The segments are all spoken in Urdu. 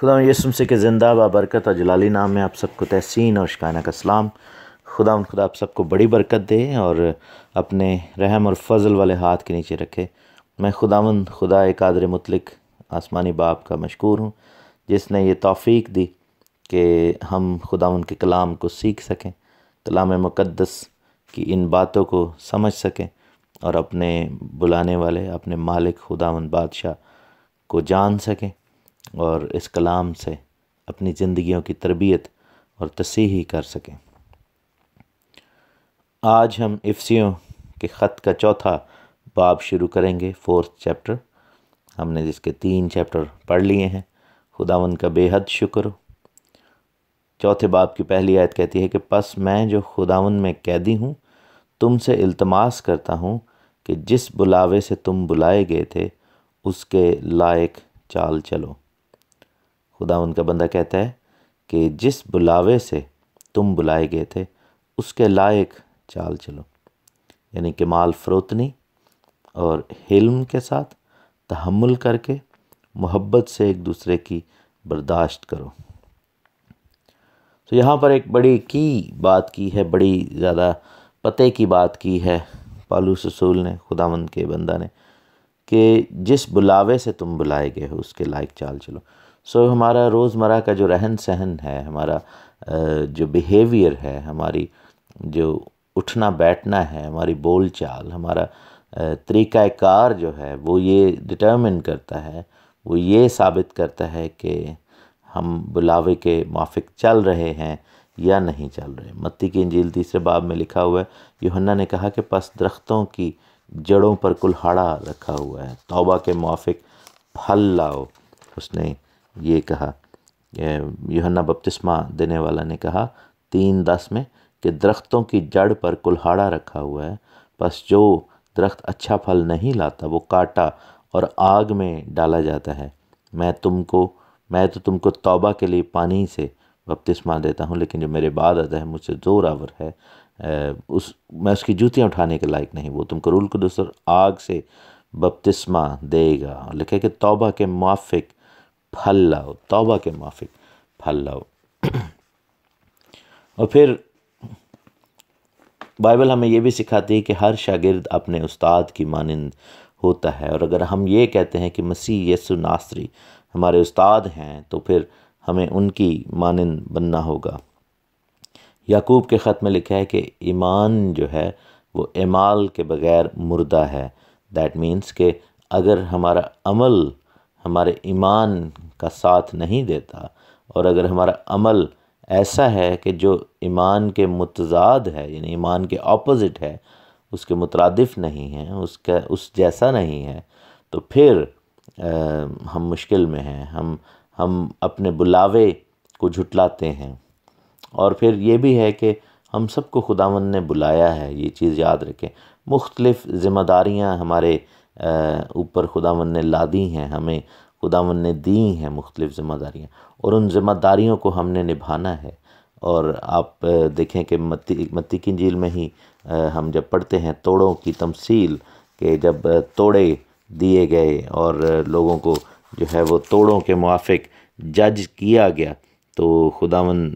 خدا یسم سے کہ زندہ با برکت اور جلالی نام میں آپ سب کو تحسین اور شکانہ کا سلام خدا خدا آپ سب کو بڑی برکت دے اور اپنے رحم اور فضل والے ہاتھ کے نیچے رکھے میں خداون خدا قادر مطلق آسمانی باپ کا مشکور ہوں جس نے یہ توفیق دی کہ ہم خداون کے کلام کو سیکھ سکیں کلام مقدس کی ان باتوں کو سمجھ سکیں اور اپنے بلانے والے اپنے مالک خدا بادشاہ کو جان سکیں اور اس کلام سے اپنی زندگیوں کی تربیت اور تصحیح کر سکیں آج ہم افسیوں کے خط کا چوتھا باب شروع کریں گے فورتھ چیپٹر ہم نے جس کے تین چیپٹر پڑھ لیے ہیں خداون کا بے حد شکر ہو چوتھے باب کی پہلی آیت کہتی ہے کہ پس میں جو خداون میں قیدی ہوں تم سے التماس کرتا ہوں کہ جس بلاوے سے تم بلائے گئے تھے اس کے لائق چال چلو خدا ان کا بندہ کہتا ہے کہ جس بلاوے سے تم بلائے گئے تھے اس کے لائق چال چلو یعنی کہ مال فروتنی اور حلم کے ساتھ تحمل کر کے محبت سے ایک دوسرے کی برداشت کرو تو یہاں پر ایک بڑی کی بات کی ہے بڑی زیادہ پتے کی بات کی ہے پالو سسول نے مند کے بندہ نے کہ جس بلاوے سے تم بلائے گئے ہو اس کے لائق چال چلو سو ہمارا روز مرہ کا جو رہن سہن ہے ہمارا جو بیہیویئر ہے ہماری جو اٹھنا بیٹھنا ہے ہماری بول چال ہمارا طریقہ کار جو ہے وہ یہ ڈٹرمن کرتا ہے وہ یہ ثابت کرتا ہے کہ ہم بلاوے کے موافق چل رہے ہیں یا نہیں چل رہے متی کی انجیل تیسرے باب میں لکھا ہوا ہے یوہنہ نے کہا کہ پس درختوں کی جڑوں پر کلہاڑا رکھا ہوا ہے توبہ کے موافق پھل لاؤ اس نے یہ کہا یوہنہ بپتسمہ دینے والا نے کہا تین دس میں کہ درختوں کی جڑ پر کلہاڑا رکھا ہوا ہے پس جو درخت اچھا پھل نہیں لاتا وہ کاٹا اور آگ میں ڈالا جاتا ہے میں تم کو میں تو تم کو توبہ کے لیے پانی سے بپتسمہ دیتا ہوں لیکن جو میرے بعد آتا ہے مجھ سے زور آور ہے اس میں اس کی جوتیاں اٹھانے کے لائق نہیں وہ تم کو رول کو دوسر آگ سے بپتسمہ دے گا اور لکھے کہ توبہ کے موافق پھل لاؤ توبہ کے موافق پھل لاؤ اور پھر بائبل ہمیں یہ بھی سکھاتی ہے کہ ہر شاگرد اپنے استاد کی مانند ہوتا ہے اور اگر ہم یہ کہتے ہیں کہ مسیح یسو ناصری ہمارے استاد ہیں تو پھر ہمیں ان کی مانند بننا ہوگا یعقوب کے خط میں لکھا ہے کہ ایمان جو ہے وہ اعمال کے بغیر مردہ ہے دیٹ مینس کہ اگر ہمارا عمل ہمارے ایمان کا ساتھ نہیں دیتا اور اگر ہمارا عمل ایسا ہے کہ جو ایمان کے متضاد ہے یعنی ایمان کے اپوزٹ ہے اس کے مترادف نہیں ہیں اس کا اس جیسا نہیں ہے تو پھر ہم مشکل میں ہیں ہم ہم اپنے بلاوے کو جھٹلاتے ہیں اور پھر یہ بھی ہے کہ ہم سب کو خداون نے بلایا ہے یہ چیز یاد رکھیں مختلف ذمہ داریاں ہمارے اوپر خدا من نے لادی ہیں ہمیں خدا من نے دی ہیں مختلف ذمہ داریاں اور ان ذمہ داریوں کو ہم نے نبھانا ہے اور آپ دیکھیں کہ متی متی انجیل میں ہی ہم جب پڑھتے ہیں توڑوں کی تمثیل کہ جب توڑے دیے گئے اور لوگوں کو جو ہے وہ توڑوں کے موافق جج کیا گیا تو خداون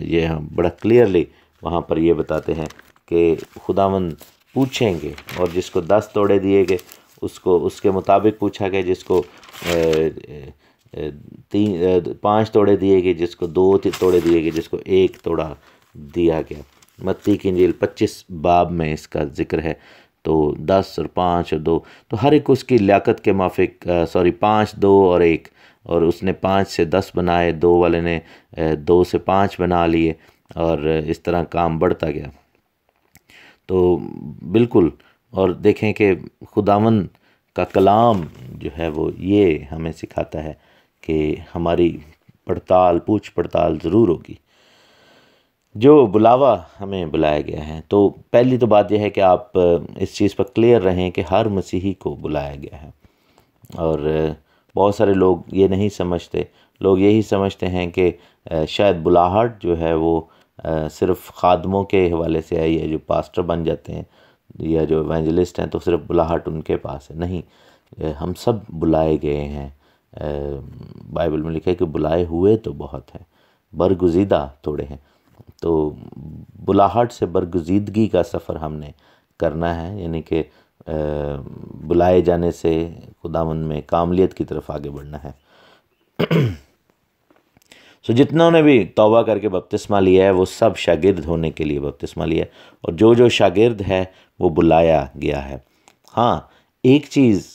یہ بڑا کلیئرلی وہاں پر یہ بتاتے ہیں کہ خداون پوچھیں گے اور جس کو دس توڑے دیے گئے اس کو اس کے مطابق پوچھا گیا جس کو تین پانچ توڑے دیے گئے جس کو دو توڑے دیے گئے جس کو ایک توڑا دیا گیا متی کی انجیل پچیس باب میں اس کا ذکر ہے تو دس اور پانچ اور دو تو ہر ایک اس کی لیاقت کے مافق سوری پانچ دو اور ایک اور اس نے پانچ سے دس بنائے دو والے نے دو سے پانچ بنا لیے اور اس طرح کام بڑھتا گیا تو بالکل اور دیکھیں کہ خداون کا کلام جو ہے وہ یہ ہمیں سکھاتا ہے کہ ہماری پڑتال پوچھ پڑتال ضرور ہوگی جو بلاوا ہمیں بلایا گیا ہے تو پہلی تو بات یہ ہے کہ آپ اس چیز پر کلیئر رہیں کہ ہر مسیحی کو بلایا گیا ہے اور بہت سارے لوگ یہ نہیں سمجھتے لوگ یہی سمجھتے ہیں کہ شاید بلاہٹ جو ہے وہ صرف خادموں کے حوالے سے آئی ہے جو پاسٹر بن جاتے ہیں یا جو ایونجلسٹ ہیں تو صرف بلاہٹ ان کے پاس ہے نہیں ہم سب بلائے گئے ہیں بائبل میں لکھے کہ بلائے ہوئے تو بہت ہیں برگزیدہ تھوڑے ہیں تو بلاہٹ سے برگزیدگی کا سفر ہم نے کرنا ہے یعنی کہ بلائے جانے سے خداون میں کاملیت کی طرف آگے بڑھنا ہے سو جتنا نے بھی توبہ کر کے بپتسمہ لیا ہے وہ سب شاگرد ہونے کے لیے بپتسمہ لیا ہے اور جو جو شاگرد ہے وہ بلایا گیا ہے ہاں ایک چیز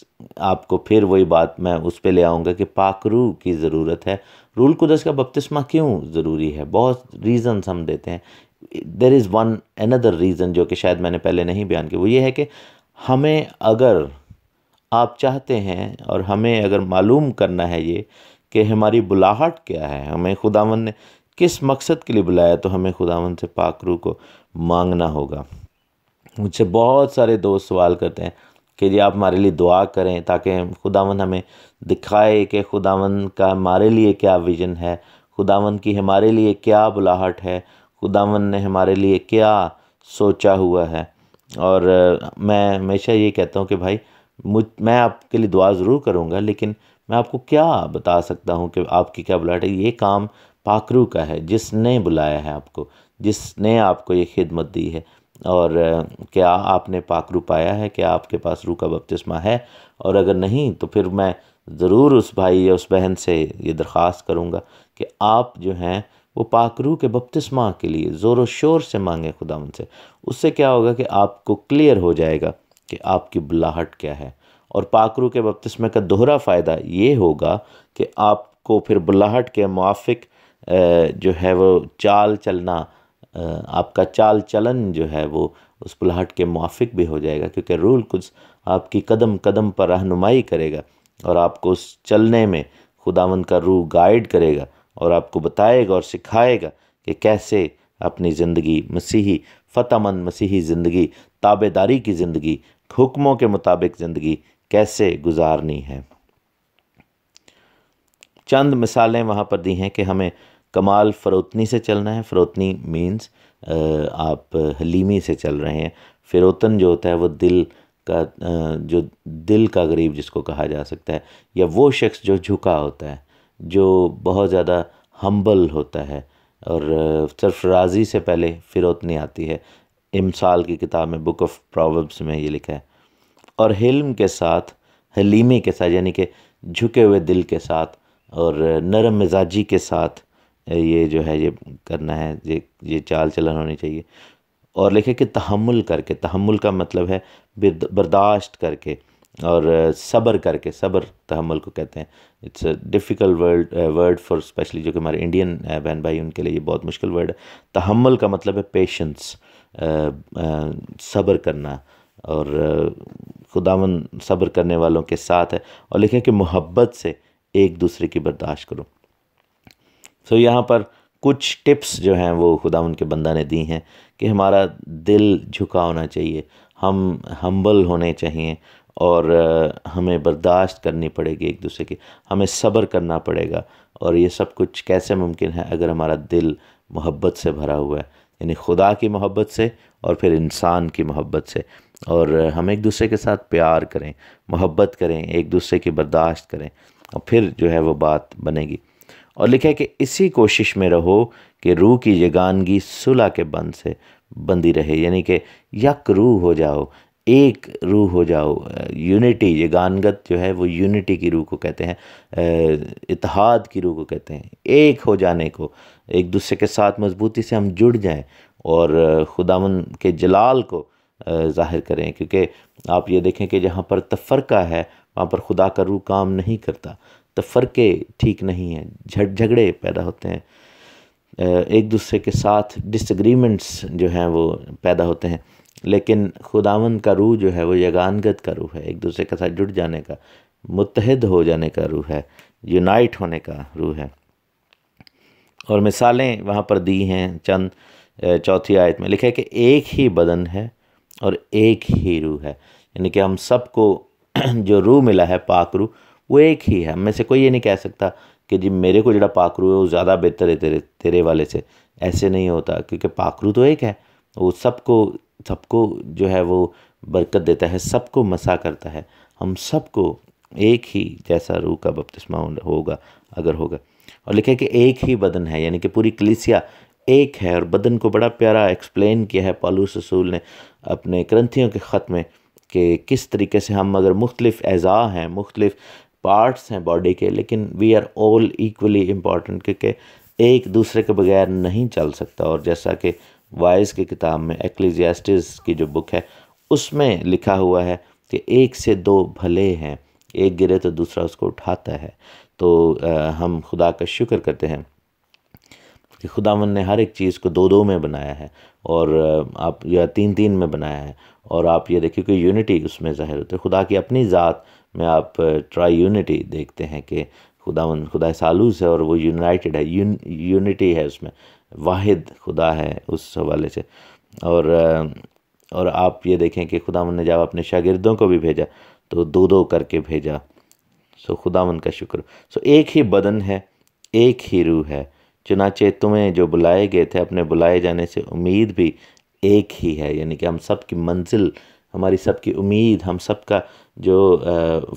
آپ کو پھر وہی بات میں اس پہ لے آؤں گا کہ پاک روح کی ضرورت ہے رول قدس کا بپتسمہ کیوں ضروری ہے بہت ریزنز ہم دیتے ہیں دیر از ون اندر ریزن جو کہ شاید میں نے پہلے نہیں بیان کیا وہ یہ ہے کہ ہمیں اگر آپ چاہتے ہیں اور ہمیں اگر معلوم کرنا ہے یہ کہ ہماری بلاہٹ کیا ہے ہمیں خداون نے کس مقصد کے لیے بلایا تو ہمیں خداون سے پاک روح کو مانگنا ہوگا مجھ سے بہت سارے دوست سوال کرتے ہیں کہ جی آپ ہمارے لیے دعا کریں تاکہ خداون ہمیں دکھائے کہ خداون کا ہمارے لیے کیا ویژن ہے خداون کی ہمارے لیے کیا بلاٹ ہے خداون نے ہمارے لیے کیا سوچا ہوا ہے اور میں ہمیشہ یہ کہتا ہوں کہ بھائی مجھ میں آپ کے لیے دعا ضرور کروں گا لیکن میں آپ کو کیا بتا سکتا ہوں کہ آپ کی کیا بلاٹ ہے یہ کام پاکرو کا ہے جس نے بلایا ہے آپ کو جس نے آپ کو یہ خدمت دی ہے اور کیا آپ نے پاک رو پایا ہے کیا آپ کے پاس روح کا بپتسمہ ہے اور اگر نہیں تو پھر میں ضرور اس بھائی یا اس بہن سے یہ درخواست کروں گا کہ آپ جو ہیں وہ پاک روح کے بپتسمہ کے لیے زور و شور سے مانگیں خدا ان سے اس سے کیا ہوگا کہ آپ کو کلیئر ہو جائے گا کہ آپ کی بلاہٹ کیا ہے اور پاک روح کے بپتسمہ کا دوہرا فائدہ یہ ہوگا کہ آپ کو پھر بلاہٹ کے موافق جو ہے وہ چال چلنا آپ کا چال چلن جو ہے وہ اس پلہٹ کے موافق بھی ہو جائے گا کیونکہ رول کچھ آپ کی قدم قدم پر رہنمائی کرے گا اور آپ کو اس چلنے میں خداون کا روح گائیڈ کرے گا اور آپ کو بتائے گا اور سکھائے گا کہ کیسے اپنی زندگی مسیحی فتح مند مسیحی زندگی تابے داری کی زندگی حکموں کے مطابق زندگی کیسے گزارنی ہے چند مثالیں وہاں پر دی ہیں کہ ہمیں کمال فروتنی سے چلنا ہے فروتنی مینس آپ حلیمی سے چل رہے ہیں فروتن جو ہوتا ہے وہ دل کا جو دل کا غریب جس کو کہا جا سکتا ہے یا وہ شخص جو جھکا ہوتا ہے جو بہت زیادہ ہمبل ہوتا ہے اور صرف راضی سے پہلے فروتنی آتی ہے امسال کی کتاب میں بک آف پروبس میں یہ لکھا ہے اور حلم کے ساتھ حلیمی کے ساتھ یعنی کہ جھکے ہوئے دل کے ساتھ اور نرم مزاجی کے ساتھ یہ جو ہے یہ کرنا ہے یہ یہ چال چلن ہونی چاہیے اور لکھے کہ تحمل کر کے تحمل کا مطلب ہے برداشت کر کے اور صبر کر کے صبر تحمل کو کہتے ہیں it's a difficult word word for especially جو کہ ہمارے انڈین بہن بھائی ان کے لیے یہ بہت مشکل ورڈ ہے تحمل کا مطلب ہے پیشنس صبر کرنا اور خداون صبر کرنے والوں کے ساتھ ہے اور لکھیں کہ محبت سے ایک دوسرے کی برداشت کروں سو یہاں پر کچھ ٹپس جو ہیں وہ خدا ان کے بندہ نے دی ہیں کہ ہمارا دل جھکا ہونا چاہیے ہم ہمبل ہونے چاہیے اور ہمیں برداشت کرنی پڑے گی ایک دوسرے کی ہمیں صبر کرنا پڑے گا اور یہ سب کچھ کیسے ممکن ہے اگر ہمارا دل محبت سے بھرا ہوا ہے یعنی خدا کی محبت سے اور پھر انسان کی محبت سے اور ہم ایک دوسرے کے ساتھ پیار کریں محبت کریں ایک دوسرے کی برداشت کریں اور پھر جو ہے وہ بات بنے گی اور لکھا ہے کہ اسی کوشش میں رہو کہ روح کی یگانگی صلح کے بند سے بندی رہے یعنی کہ یک روح ہو جاؤ ایک روح ہو جاؤ یونٹی یگانگت جو ہے وہ یونٹی کی روح کو کہتے ہیں اتحاد کی روح کو کہتے ہیں ایک ہو جانے کو ایک دوسرے کے ساتھ مضبوطی سے ہم جڑ جائیں اور خدا من کے جلال کو ظاہر کریں کیونکہ آپ یہ دیکھیں کہ جہاں پر تفرقہ ہے وہاں پر خدا کا روح کام نہیں کرتا تفرقے ٹھیک نہیں ہیں جھٹ جھگڑے پیدا ہوتے ہیں ایک دوسرے کے ساتھ ڈس اگریمنٹس جو ہیں وہ پیدا ہوتے ہیں لیکن خداون کا روح جو ہے وہ یگانگت کا روح ہے ایک دوسرے کے ساتھ جڑ جانے کا متحد ہو جانے کا روح ہے یونائٹ ہونے کا روح ہے اور مثالیں وہاں پر دی ہیں چند چوتھی آیت میں لکھا ہے کہ ایک ہی بدن ہے اور ایک ہی روح ہے یعنی کہ ہم سب کو جو روح ملا ہے پاک روح وہ ایک ہی ہے ہم میں سے کوئی یہ نہیں کہہ سکتا کہ جی میرے کو جڑا پاکرو ہے وہ زیادہ بہتر ہے تیرے تیرے والے سے ایسے نہیں ہوتا کیونکہ پاکرو تو ایک ہے وہ سب کو سب کو جو ہے وہ برکت دیتا ہے سب کو مسا کرتا ہے ہم سب کو ایک ہی جیسا روح کا بپتسمہ ہوگا اگر ہوگا اور لکھے کہ ایک ہی بدن ہے یعنی کہ پوری کلیسیا ایک ہے اور بدن کو بڑا پیارا ایکسپلین کیا ہے پالو سسول نے اپنے کرنتھیوں کے خط میں کہ کس طریقے سے ہم اگر مختلف اعضاء ہیں مختلف پارٹس ہیں باڈی کے لیکن we are all equally important کیونکہ ایک دوسرے کے بغیر نہیں چل سکتا اور جیسا کہ وائز کے کتاب میں ایکلیزیاسٹس کی جو بک ہے اس میں لکھا ہوا ہے کہ ایک سے دو بھلے ہیں ایک گرے تو دوسرا اس کو اٹھاتا ہے تو ہم خدا کا شکر کرتے ہیں کہ خدا من نے ہر ایک چیز کو دو دو میں بنایا ہے اور آپ یا تین تین میں بنایا ہے اور آپ یہ دیکھیں کہ یونٹی اس میں ظاہر ہوتی ہے خدا کی اپنی ذات میں آپ ٹرائی یونٹی دیکھتے ہیں کہ خدا من خدا سالوس ہے اور وہ یونائٹیڈ ہے یونٹی ہے اس میں واحد خدا ہے اس حوالے سے اور اور آپ یہ دیکھیں کہ خدا من نے جب اپنے شاگردوں کو بھی بھیجا تو دو دو کر کے بھیجا سو خدا من کا شکر سو ایک ہی بدن ہے ایک ہی روح ہے چنانچہ تمہیں جو بلائے گئے تھے اپنے بلائے جانے سے امید بھی ایک ہی ہے یعنی کہ ہم سب کی منزل ہماری سب کی امید ہم سب کا جو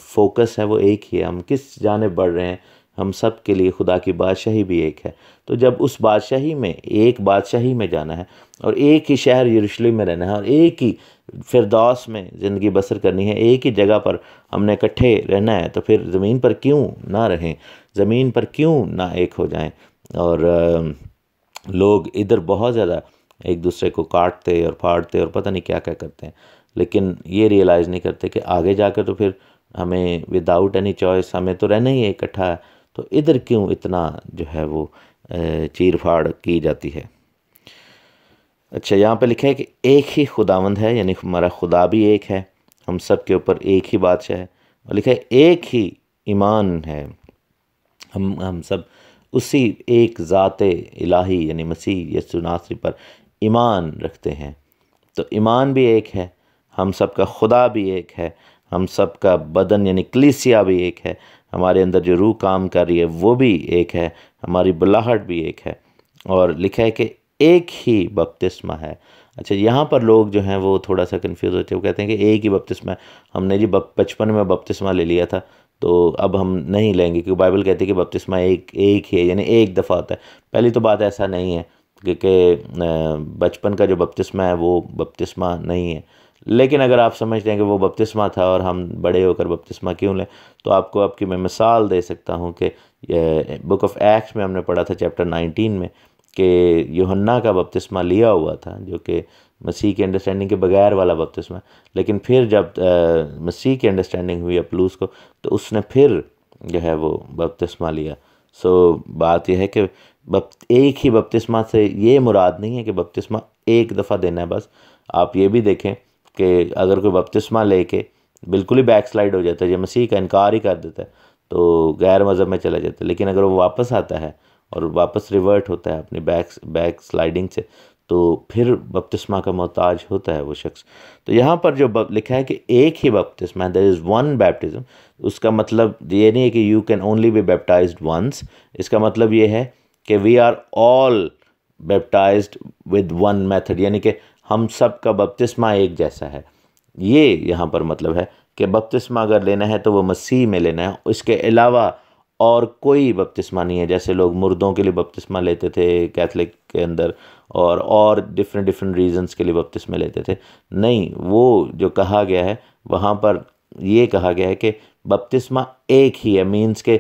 فوکس ہے وہ ایک ہی ہے ہم کس جانب بڑھ رہے ہیں ہم سب کے لیے خدا کی بادشاہی بھی ایک ہے تو جب اس بادشاہی میں ایک بادشاہی میں جانا ہے اور ایک ہی شہر یروشلم میں رہنا ہے اور ایک ہی فردوس میں زندگی بسر کرنی ہے ایک ہی جگہ پر ہم نے اکٹھے رہنا ہے تو پھر زمین پر کیوں نہ رہیں زمین پر کیوں نہ ایک ہو جائیں اور لوگ ادھر بہت زیادہ ایک دوسرے کو کاٹتے اور پھاڑتے اور پتہ نہیں کیا کیا کرتے ہیں لیکن یہ ریئلائز نہیں کرتے کہ آگے جا کے تو پھر ہمیں وداؤٹ اینی چوائس ہمیں تو رہنا ہی ہے اکٹھا ہے تو ادھر کیوں اتنا جو ہے وہ چیر پھاڑ کی جاتی ہے اچھا یہاں پہ لکھا ہے کہ ایک ہی خداوند ہے یعنی ہمارا خدا بھی ایک ہے ہم سب کے اوپر ایک ہی بادشاہ ہے اور لکھا ہے ایک ہی ایمان ہے ہم ہم سب اسی ایک ذاتِ الہی یعنی مسیح یسو ناصری پر ایمان رکھتے ہیں تو ایمان بھی ایک ہے ہم سب کا خدا بھی ایک ہے ہم سب کا بدن یعنی کلیسیا بھی ایک ہے ہمارے اندر جو روح کام کر رہی ہے وہ بھی ایک ہے ہماری بلاہٹ بھی ایک ہے اور لکھا ہے کہ ایک ہی بپتسمہ ہے اچھا یہاں پر لوگ جو ہیں وہ تھوڑا سا کنفیوز ہوتے ہیں وہ کہتے ہیں کہ ایک ہی بپتسمہ ہے ہم نے جی بچپن میں بپتسمہ لے لیا تھا تو اب ہم نہیں لیں گے کیونکہ بائبل کہتے ہیں کہ بپتسمہ ایک ایک ہی ہے یعنی ایک دفعہ ہوتا ہے پہلی تو بات ایسا نہیں ہے کیونکہ بچپن کا جو بپتسمہ ہے وہ بپتسمہ نہیں ہے لیکن اگر آپ سمجھتے ہیں کہ وہ بپتسمہ تھا اور ہم بڑے ہو کر بپتسمہ کیوں لیں تو آپ کو آپ کی میں مثال دے سکتا ہوں کہ بک آف ایکٹس میں ہم نے پڑھا تھا چیپٹر نائنٹین میں کہ یوہنہ کا بپتسمہ لیا ہوا تھا جو کہ مسیح کی انڈرسٹینڈنگ کے بغیر والا بپتسمہ لیکن پھر جب مسیح کی انڈرسٹینڈنگ ہوئی اپلوس کو تو اس نے پھر جو ہے وہ بپتسمہ لیا سو بات یہ ہے کہ ایک ہی بپتسمہ سے یہ مراد نہیں ہے کہ بپتسمہ ایک دفعہ دینا ہے بس آپ یہ بھی دیکھیں کہ اگر کوئی بپتسمہ لے کے بالکل ہی بیک سلائڈ ہو جاتا ہے جب مسیح کا انکار ہی کر دیتا ہے تو غیر مذہب میں چلا جاتا ہے لیکن اگر وہ واپس آتا ہے اور واپس ریورٹ ہوتا ہے اپنی بیک سلائڈنگ سے تو پھر بپتسمہ کا محتاج ہوتا ہے وہ شخص تو یہاں پر جو لکھا ہے کہ ایک ہی بپتسمہ ہے دیر از ون بیپٹزم اس کا مطلب یہ نہیں ہے کہ you can only baptized once اس کا مطلب یہ ہے کہ we are all baptized with one method یعنی کہ ہم سب کا بپتسمہ ایک جیسا ہے یہ یہاں پر مطلب ہے کہ بپتسمہ اگر لینا ہے تو وہ مسیح میں لینا ہے اس کے علاوہ اور کوئی بپتسمہ نہیں ہے جیسے لوگ مردوں کے لیے بپتسمہ لیتے تھے کیتھلک کے اندر اور اور ڈفرینٹ ڈفرینٹ ریزنس کے لیے بپتسمہ لیتے تھے نہیں وہ جو کہا گیا ہے وہاں پر یہ کہا گیا ہے کہ بپتسمہ ایک ہی ہے مینس کہ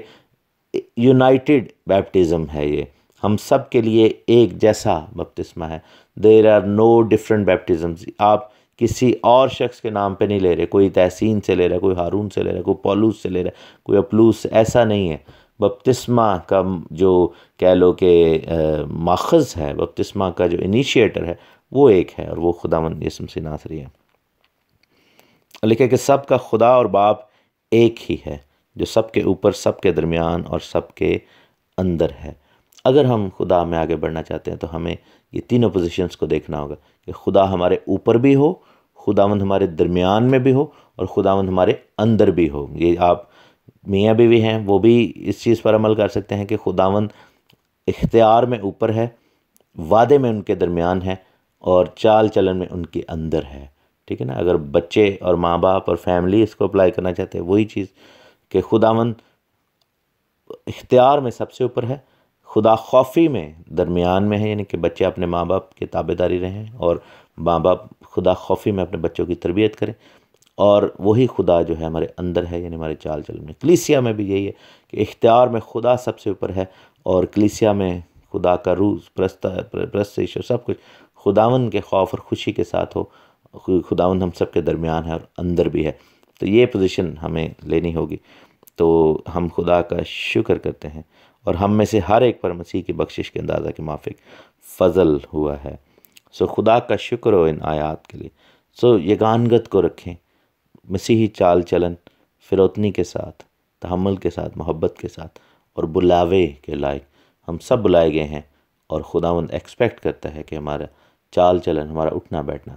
یونائٹیڈ بیپٹزم ہے یہ ہم سب کے لیے ایک جیسا بپتسمہ ہے دیر آر نو ڈفرینٹ بیپٹزمز آپ کسی اور شخص کے نام پہ نہیں لے رہے کوئی تحسین سے لے رہے کوئی ہارون سے لے رہے کوئی پولوس سے لے رہے کوئی اپلوس ایسا نہیں ہے بپتسمہ کا جو کہہ لو کہ ماخذ ہے بپتسمہ کا جو انیشیٹر ہے وہ ایک ہے اور وہ خدا جسم سے ناثری ہے لکھا کہ سب کا خدا اور باپ ایک ہی ہے جو سب کے اوپر سب کے درمیان اور سب کے اندر ہے اگر ہم خدا میں آگے بڑھنا چاہتے ہیں تو ہمیں یہ تینوں پوزیشنز کو دیکھنا ہوگا کہ خدا ہمارے اوپر بھی ہو خداوند ہمارے درمیان میں بھی ہو اور خداوند ہمارے اندر بھی ہو یہ آپ میاں بیوی ہیں وہ بھی اس چیز پر عمل کر سکتے ہیں کہ خداوند اختیار میں اوپر ہے وعدے میں ان کے درمیان ہے اور چال چلن میں ان کے اندر ہے ٹھیک ہے نا اگر بچے اور ماں باپ اور فیملی اس کو اپلائی کرنا چاہتے ہیں وہی چیز کہ خداوند اختیار میں سب سے اوپر ہے خدا خوفی میں درمیان میں ہیں یعنی کہ بچے اپنے ماں باپ کے تابع داری رہیں اور ماں باپ خدا خوفی میں اپنے بچوں کی تربیت کریں اور وہی خدا جو ہے ہمارے اندر ہے یعنی ہمارے چال چل میں کلیسیا میں بھی یہی ہے کہ اختیار میں خدا سب سے اوپر ہے اور کلیسیا میں خدا کا روز پرستش اور سب کچھ خداون کے خوف اور خوشی کے ساتھ ہو خداون ہم سب کے درمیان ہے اور اندر بھی ہے تو یہ پوزیشن ہمیں لینی ہوگی تو ہم خدا کا شکر کرتے ہیں اور ہم میں سے ہر ایک پر مسیح کی بخشش کے اندازہ کے موافق فضل ہوا ہے سو خدا کا شکر ہو ان آیات کے لیے سو یگانگت کو رکھیں مسیحی چال چلن فروتنی کے ساتھ تحمل کے ساتھ محبت کے ساتھ اور بلاوے کے لائق ہم سب بلائے گئے ہیں اور خدا مند ایکسپیکٹ کرتا ہے کہ ہمارا چال چلن ہمارا اٹھنا بیٹھنا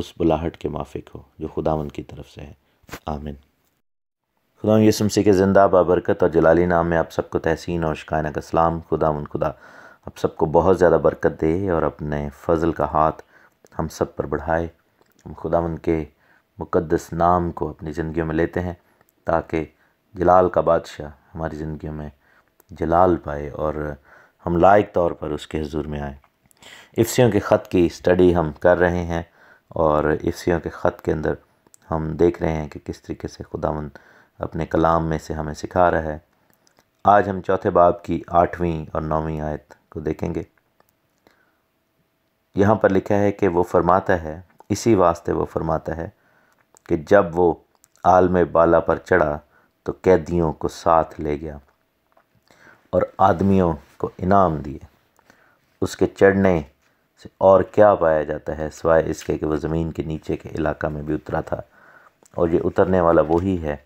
اس بلاہٹ کے موافق ہو جو مند کی طرف سے ہے آمین خدا مسیح کے زندہ بابرکت اور جلالی نام میں آپ سب کو تحسین اور شکائنہ کا سلام خدا من خدا آپ سب کو بہت زیادہ برکت دے اور اپنے فضل کا ہاتھ ہم سب پر بڑھائے ہم خدا من کے مقدس نام کو اپنی زندگیوں میں لیتے ہیں تاکہ جلال کا بادشاہ ہماری زندگیوں میں جلال پائے اور ہم لائق طور پر اس کے حضور میں آئیں افسیوں کے خط کی سٹڈی ہم کر رہے ہیں اور افسیوں کے خط کے اندر ہم دیکھ رہے ہیں کہ کس طریقے سے خدا مند اپنے کلام میں سے ہمیں سکھا رہا ہے آج ہم چوتھے باب کی آٹھویں اور نویں آیت کو دیکھیں گے یہاں پر لکھا ہے کہ وہ فرماتا ہے اسی واسطے وہ فرماتا ہے کہ جب وہ عالم بالا پر چڑھا تو قیدیوں کو ساتھ لے گیا اور آدمیوں کو انعام دیے اس کے چڑھنے سے اور کیا پایا جاتا ہے سوائے اس کے کہ وہ زمین کے نیچے کے علاقہ میں بھی اترا تھا اور یہ اترنے والا وہی ہے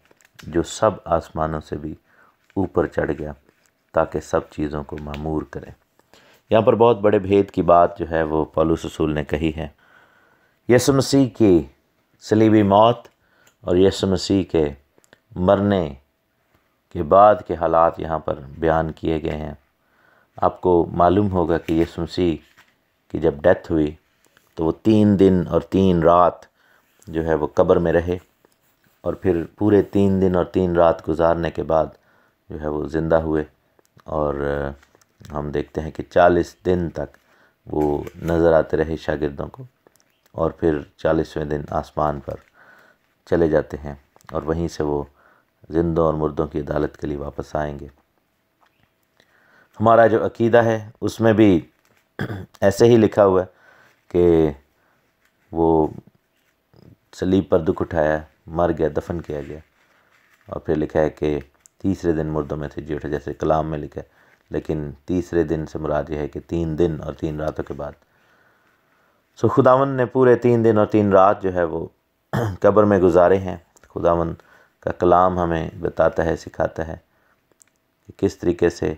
جو سب آسمانوں سے بھی اوپر چڑھ گیا تاکہ سب چیزوں کو معمور کرے یہاں پر بہت بڑے بھید کی بات جو ہے وہ پولوس اصول نے کہی ہے یسو مسیح کی سلیبی موت اور یسو مسیح کے مرنے کے بعد کے حالات یہاں پر بیان کیے گئے ہیں آپ کو معلوم ہوگا کہ یس مسیح کی جب ڈیتھ ہوئی تو وہ تین دن اور تین رات جو ہے وہ قبر میں رہے اور پھر پورے تین دن اور تین رات گزارنے کے بعد جو ہے وہ زندہ ہوئے اور ہم دیکھتے ہیں کہ چالیس دن تک وہ نظر آتے رہے شاگردوں کو اور پھر چالیسویں دن آسمان پر چلے جاتے ہیں اور وہیں سے وہ زندوں اور مردوں کی عدالت کے لیے واپس آئیں گے ہمارا جو عقیدہ ہے اس میں بھی ایسے ہی لکھا ہوا ہے کہ وہ سلیب پر دکھ اٹھایا مر گیا دفن کیا گیا اور پھر لکھا ہے کہ تیسرے دن مردوں میں سے جی اٹھا جیسے کلام میں لکھا ہے لیکن تیسرے دن سے مراد یہ ہے کہ تین دن اور تین راتوں کے بعد سو خداون نے پورے تین دن اور تین رات جو ہے وہ قبر میں گزارے ہیں خداون کا کلام ہمیں بتاتا ہے سکھاتا ہے کہ کس طریقے سے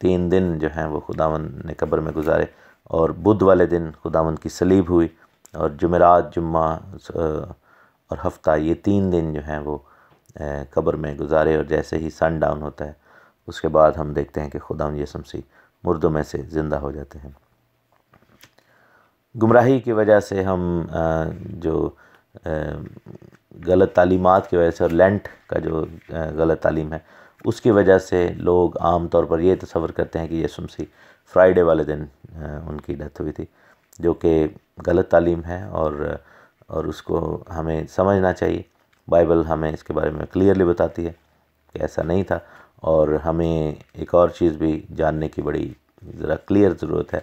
تین دن جو ہیں وہ خداون نے قبر میں گزارے اور بدھ والے دن خداون کی سلیب ہوئی اور جمعرات جمعہ اور ہفتہ یہ تین دن جو ہیں وہ قبر میں گزارے اور جیسے ہی سن ڈاؤن ہوتا ہے اس کے بعد ہم دیکھتے ہیں کہ خدا یسمسی مردوں میں سے زندہ ہو جاتے ہیں گمراہی کی وجہ سے ہم جو غلط تعلیمات کی وجہ سے اور لینٹ کا جو غلط تعلیم ہے اس کی وجہ سے لوگ عام طور پر یہ تصور کرتے ہیں کہ سمسی فرائیڈے والے دن ان کی ڈیتھ ہوئی تھی جو کہ غلط تعلیم ہے اور اور اس کو ہمیں سمجھنا چاہیے بائبل ہمیں اس کے بارے میں کلیئرلی بتاتی ہے کہ ایسا نہیں تھا اور ہمیں ایک اور چیز بھی جاننے کی بڑی ذرا کلیئر ضرورت ہے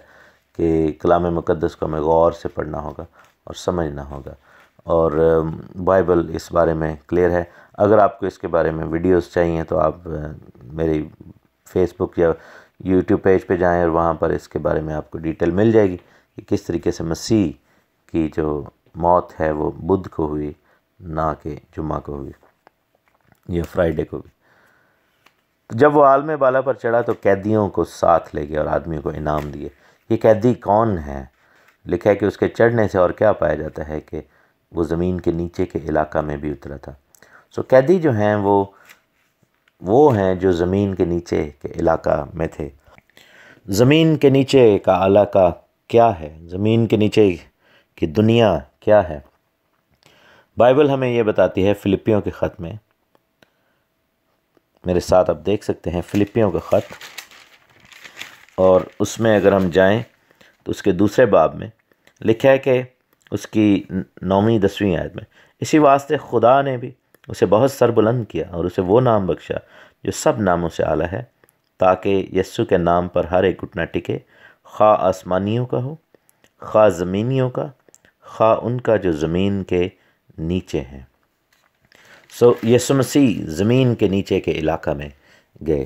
کہ کلام مقدس کو ہمیں غور سے پڑھنا ہوگا اور سمجھنا ہوگا اور بائبل اس بارے میں کلیئر ہے اگر آپ کو اس کے بارے میں ویڈیوز چاہیے تو آپ میری فیس بک یا یوٹیوب پیج پہ جائیں اور وہاں پر اس کے بارے میں آپ کو ڈیٹیل مل جائے گی کہ کس طریقے سے مسیح کی جو موت ہے وہ بدھ کو ہوئی نہ کہ جمعہ کو ہوئی یا فرائیڈے کو ہوئی جب وہ عالم بالا پر چڑھا تو قیدیوں کو ساتھ لے گیا اور آدمیوں کو انعام دیے یہ قیدی کون ہے لکھا ہے کہ اس کے چڑھنے سے اور کیا پایا جاتا ہے کہ وہ زمین کے نیچے کے علاقہ میں بھی اترا تھا سو قیدی جو ہیں وہ وہ ہیں جو زمین کے نیچے کے علاقہ میں تھے زمین کے نیچے کا علاقہ کیا ہے زمین کے نیچے کی دنیا کیا ہے بائبل ہمیں یہ بتاتی ہے فلپیوں کے خط میں میرے ساتھ آپ دیکھ سکتے ہیں فلپیوں کا خط اور اس میں اگر ہم جائیں تو اس کے دوسرے باب میں لکھا ہے کہ اس کی نومی دسویں آیت میں اسی واسطے خدا نے بھی اسے بہت سربلند کیا اور اسے وہ نام بخشا جو سب ناموں سے اعلیٰ ہے تاکہ یسو کے نام پر ہر ایک گھٹنا ٹکے خواہ آسمانیوں کا ہو خواہ زمینیوں کا خواہ ان کا جو زمین کے نیچے ہیں سو یسو مسیح زمین کے نیچے کے علاقہ میں گئے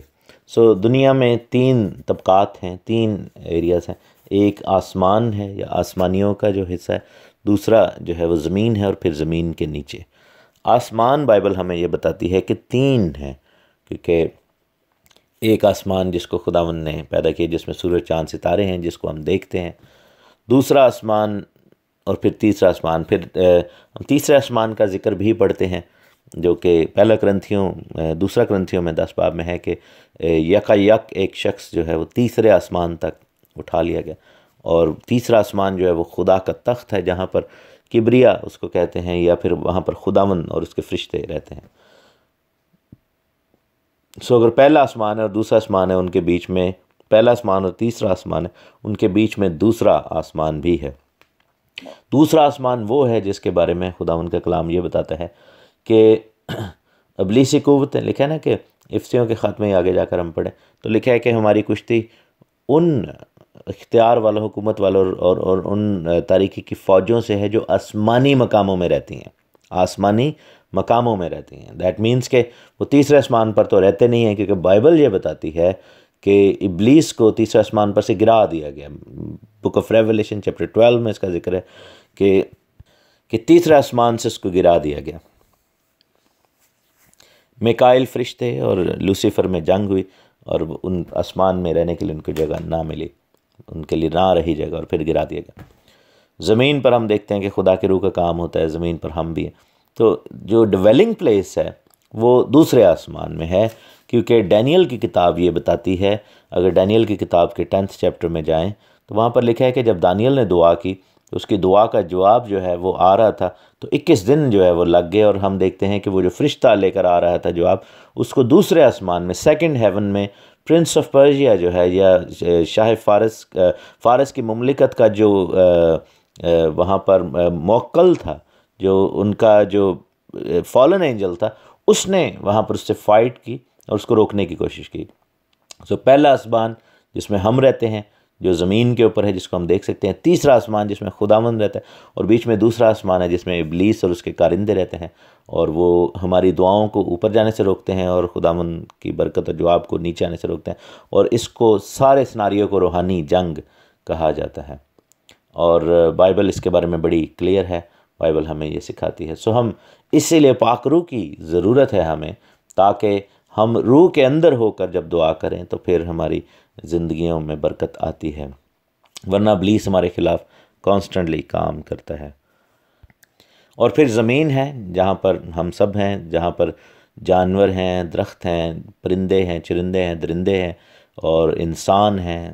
سو دنیا میں تین طبقات ہیں تین ایریاز ہیں ایک آسمان ہے یا آسمانیوں کا جو حصہ ہے دوسرا جو ہے وہ زمین ہے اور پھر زمین کے نیچے آسمان بائبل ہمیں یہ بتاتی ہے کہ تین ہیں کیونکہ ایک آسمان جس کو خداون نے پیدا کیا جس میں سورج چاند ستارے ہیں جس کو ہم دیکھتے ہیں دوسرا آسمان اور پھر تیسرا آسمان پھر تیسرے آسمان کا ذکر بھی پڑھتے ہیں جو کہ پہلا کرنتھیوں دوسرا کرنتھیوں میں دس باب میں ہے کہ یکا یک ایک شخص جو ہے وہ تیسرے آسمان تک اٹھا لیا گیا اور تیسرا آسمان جو ہے وہ خدا کا تخت ہے جہاں پر کبریا اس کو کہتے ہیں یا پھر وہاں پر خداون اور اس کے فرشتے رہتے ہیں سو اگر پہلا آسمان ہے اور دوسرا آسمان ہے ان کے بیچ میں پہلا آسمان اور تیسرا آسمان ہے ان کے بیچ میں دوسرا آسمان بھی ہے دوسرا آسمان وہ ہے جس کے بارے میں خدا ان کا کلام یہ بتاتا ہے کہ ابلیسی قوتیں لکھا ہے نا کہ افسیوں کے خاتمے ہی آگے جا کر ہم پڑھیں تو لکھا ہے کہ ہماری کشتی ان اختیار والا حکومت والوں اور اور ان تاریخی کی فوجوں سے ہے جو آسمانی مقاموں میں رہتی ہیں آسمانی مقاموں میں رہتی ہیں دیٹ مینس کہ وہ تیسرے آسمان پر تو رہتے نہیں ہیں کیونکہ بائبل یہ بتاتی ہے کہ ابلیس کو تیسرے آسمان پر سے گرا دیا گیا book of revelation chapter twelve میں اس کا ذکر ہے کہ تیسرے آسمان سے اس کو گرا دیا گیا میکائل فرشتے اور لوسیفر میں جنگ ہوئی اور ان آسمان میں رہنے کے لیے ان کو جگہ نہ ملی ان کے لیے نہ رہی جگہ اور پھر گرا دیا گیا زمین پر ہم دیکھتے ہیں کہ خدا کے روح کا کام ہوتا ہے زمین پر ہم بھی ہیں تو جو ڈویلنگ پلیس ہے وہ دوسرے آسمان میں ہے کیونکہ ڈینیل کی کتاب یہ بتاتی ہے اگر ڈینیل کی کتاب کے ٹینتھ چیپٹر میں جائیں تو وہاں پر لکھا ہے کہ جب دانیل نے دعا کی تو اس کی دعا کا جواب جو ہے وہ آ رہا تھا تو اکیس دن جو ہے وہ لگ گئے اور ہم دیکھتے ہیں کہ وہ جو فرشتہ لے کر آ رہا تھا جواب اس کو دوسرے آسمان میں سیکنڈ ہیون میں پرنس آف پرجیا جو ہے یا شاہ فارس فارس کی مملکت کا جو وہاں پر موکل تھا جو ان کا جو فالن اینجل تھا اس نے وہاں پر اس سے فائٹ کی اور اس کو روکنے کی کوشش کی سو پہلا آسمان جس میں ہم رہتے ہیں جو زمین کے اوپر ہے جس کو ہم دیکھ سکتے ہیں تیسرا آسمان جس میں مند رہتا ہے اور بیچ میں دوسرا آسمان ہے جس میں ابلیس اور اس کے کارندے رہتے ہیں اور وہ ہماری دعاؤں کو اوپر جانے سے روکتے ہیں اور مند کی برکت اور جواب کو نیچے آنے سے روکتے ہیں اور اس کو سارے سناریوں کو روحانی جنگ کہا جاتا ہے اور بائبل اس کے بارے میں بڑی کلیئر ہے بائبل ہمیں یہ سکھاتی ہے سو ہم اسی لیے پاکرو کی ضرورت ہے ہمیں تاکہ ہم روح کے اندر ہو کر جب دعا کریں تو پھر ہماری زندگیوں میں برکت آتی ہے ورنہ بلیس ہمارے خلاف کانسٹنٹلی کام کرتا ہے اور پھر زمین ہے جہاں پر ہم سب ہیں جہاں پر جانور ہیں درخت ہیں پرندے ہیں چرندے ہیں درندے ہیں اور انسان ہیں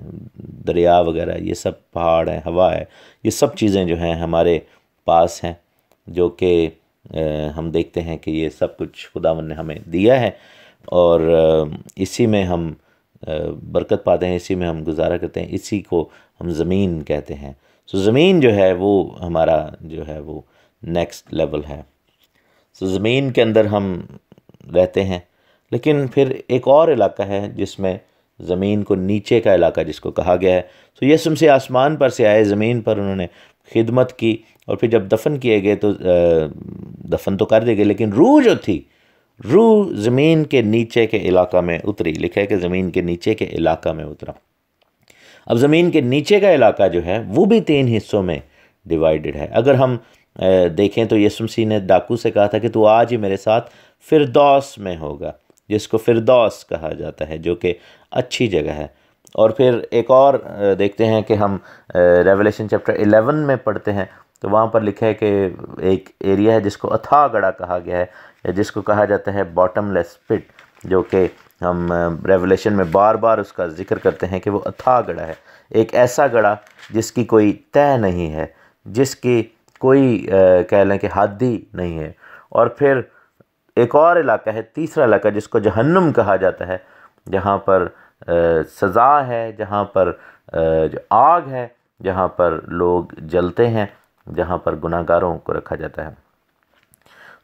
دریا وغیرہ یہ سب پہاڑ ہیں ہوا ہے یہ سب چیزیں جو ہیں ہمارے پاس ہیں جو کہ ہم دیکھتے ہیں کہ یہ سب کچھ خدا نے ہمیں دیا ہے اور اسی میں ہم برکت پاتے ہیں اسی میں ہم گزارا کرتے ہیں اسی کو ہم زمین کہتے ہیں سو زمین جو ہے وہ ہمارا جو ہے وہ نیکسٹ لیول ہے سو زمین کے اندر ہم رہتے ہیں لیکن پھر ایک اور علاقہ ہے جس میں زمین کو نیچے کا علاقہ جس کو کہا گیا ہے سو یہ سے آسمان پر سے آئے زمین پر انہوں نے خدمت کی اور پھر جب دفن کیے گئے تو دفن تو کر دے گئے لیکن روح جو تھی روح زمین کے نیچے کے علاقہ میں اتری لکھا ہے کہ زمین کے نیچے کے علاقہ میں اترا اب زمین کے نیچے کا علاقہ جو ہے وہ بھی تین حصوں میں ڈیوائیڈڈ ہے اگر ہم دیکھیں تو یسم مسیح نے ڈاکو سے کہا تھا کہ تو آج ہی میرے ساتھ فردوس میں ہوگا جس کو فردوس کہا جاتا ہے جو کہ اچھی جگہ ہے اور پھر ایک اور دیکھتے ہیں کہ ہم ریولیشن چیپٹر الیون میں پڑھتے ہیں تو وہاں پر لکھا ہے کہ ایک ایریا ہے جس کو اتھا گڑا کہا گیا ہے یا جس کو کہا جاتا ہے باٹم لیس پٹ جو کہ ہم ریولیشن میں بار بار اس کا ذکر کرتے ہیں کہ وہ اتھا گڑا ہے ایک ایسا گڑا جس کی کوئی تیہ نہیں ہے جس کی کوئی کہہ لیں کہ حدی نہیں ہے اور پھر ایک اور علاقہ ہے تیسرا علاقہ جس کو جہنم کہا جاتا ہے جہاں پر سزا ہے جہاں پر آگ ہے جہاں پر لوگ جلتے ہیں جہاں پر گناہ گاروں کو رکھا جاتا ہے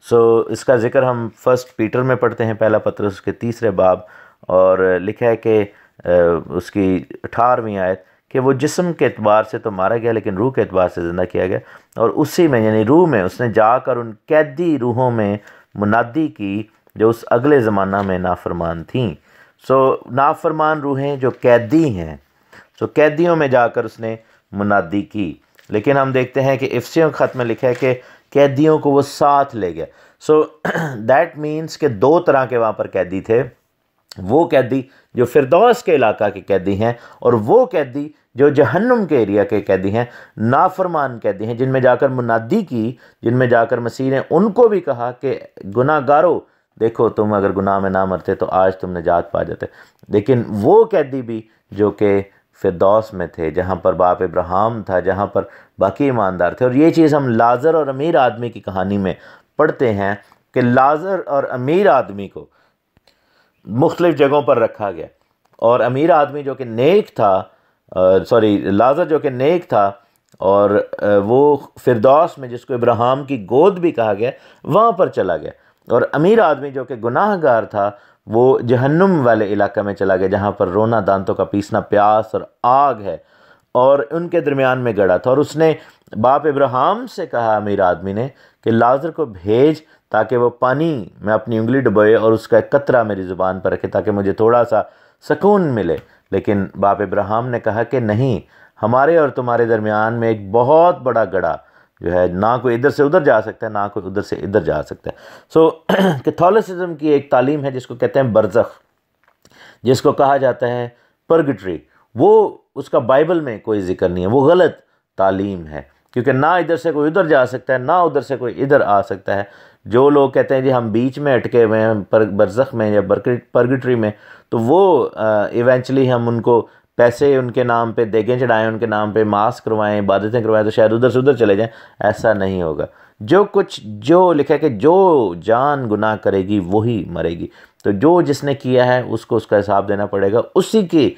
سو اس کا ذکر ہم فرسٹ پیٹر میں پڑھتے ہیں پہلا پتر اس کے تیسرے باب اور لکھا ہے کہ اس کی اٹھارہویں آیت کہ وہ جسم کے اعتبار سے تو مارا گیا لیکن روح کے اعتبار سے زندہ کیا گیا اور اسی میں یعنی روح میں اس نے جا کر ان قیدی روحوں میں منادی کی جو اس اگلے زمانہ میں نافرمان تھیں سو نافرمان روحیں جو قیدی ہیں سو قیدیوں میں جا کر اس نے منادی کی لیکن ہم دیکھتے ہیں کہ افسیوں خط میں لکھا ہے کہ قیدیوں کو وہ ساتھ لے گیا سو دیٹ مینس کہ دو طرح کے وہاں پر قیدی تھے وہ قیدی جو فردوس کے علاقہ کے قیدی ہیں اور وہ قیدی جو جہنم کے ایریا کے قیدی ہیں نافرمان قیدی ہیں جن میں جا کر منادی کی جن میں جا کر مسیح نے ان کو بھی کہا کہ گناہ گارو دیکھو تم اگر گناہ میں نہ مرتے تو آج تم نجات پا جاتے لیکن وہ قیدی بھی جو کہ فردوس میں تھے جہاں پر باپ ابراہم تھا جہاں پر باقی ایماندار تھے اور یہ چیز ہم لازر اور امیر آدمی کی کہانی میں پڑھتے ہیں کہ لازر اور امیر آدمی کو مختلف جگہوں پر رکھا گیا اور امیر آدمی جو کہ نیک تھا سوری لازر جو کہ نیک تھا اور وہ فردوس میں جس کو ابراہم کی گود بھی کہا گیا وہاں پر چلا گیا اور امیر آدمی جو کہ گناہ گار تھا وہ جہنم والے علاقہ میں چلا گیا جہاں پر رونا دانتوں کا پیسنا پیاس اور آگ ہے اور ان کے درمیان میں گڑا تھا اور اس نے باپ ابراہم سے کہا امیر آدمی نے کہ لازر کو بھیج تاکہ وہ پانی میں اپنی انگلی ڈبوئے اور اس کا ایک قطرہ میری زبان پر رکھے تاکہ مجھے تھوڑا سا سکون ملے لیکن باپ ابراہم نے کہا کہ نہیں ہمارے اور تمہارے درمیان میں ایک بہت بڑا گڑا جو ہے نہ کوئی ادھر سے ادھر جا سکتا ہے نہ کوئی ادھر سے ادھر جا سکتا ہے سو کیتھولسزم کی ایک تعلیم ہے جس کو کہتے ہیں برزخ جس کو کہا جاتا ہے پرگٹری وہ اس کا بائبل میں کوئی ذکر نہیں ہے وہ غلط تعلیم ہے کیونکہ نہ ادھر سے کوئی ادھر جا سکتا ہے نہ ادھر سے کوئی ادھر آ سکتا ہے جو لوگ کہتے ہیں جی ہم بیچ میں اٹکے ہوئے ہیں برزخ میں یا پرگٹری میں تو وہ ایونچلی ہم ان کو پیسے ان کے نام پہ دیگیں چڑھائیں ان کے نام پہ ماسک کروائیں عبادتیں کروائیں تو شاید ادھر سے ادھر چلے جائیں ایسا نہیں ہوگا جو کچھ جو ہے کہ جو جان گناہ کرے گی وہی مرے گی تو جو جس نے کیا ہے اس کو اس کا حساب دینا پڑے گا اسی کی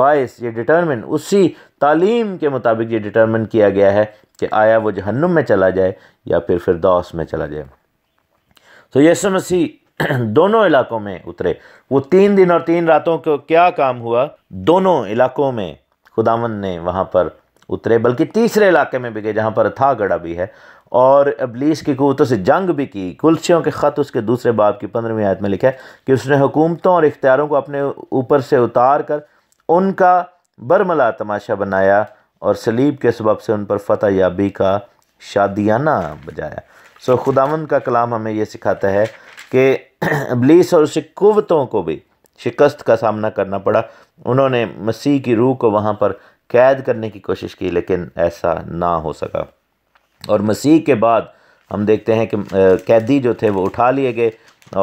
باعث یہ ڈٹرمنٹ اسی تعلیم کے مطابق یہ ڈٹرمنٹ کیا گیا ہے کہ آیا وہ جہنم میں چلا جائے یا پھر فردوس میں چلا جائے تو یہ سمسی دونوں علاقوں میں اترے وہ تین دن اور تین راتوں کو کیا کام ہوا دونوں علاقوں میں خداون نے وہاں پر اترے بلکہ تیسرے علاقے میں بھی گئے جہاں پر تھا گڑا بھی ہے اور ابلیس کی قوتوں سے جنگ بھی کی کلچیوں کے خط اس کے دوسرے باپ کی پندرہویں آیت میں لکھا ہے کہ اس نے حکومتوں اور اختیاروں کو اپنے اوپر سے اتار کر ان کا برملا تماشا بنایا اور سلیب کے سبب سے ان پر فتح یابی کا شادیانہ بجایا سو خداون کا کلام ہمیں یہ سکھاتا ہے کہ ابلیس اور اسے قوتوں کو بھی شکست کا سامنا کرنا پڑا انہوں نے مسیح کی روح کو وہاں پر قید کرنے کی کوشش کی لیکن ایسا نہ ہو سکا اور مسیح کے بعد ہم دیکھتے ہیں کہ قیدی جو تھے وہ اٹھا لیے گئے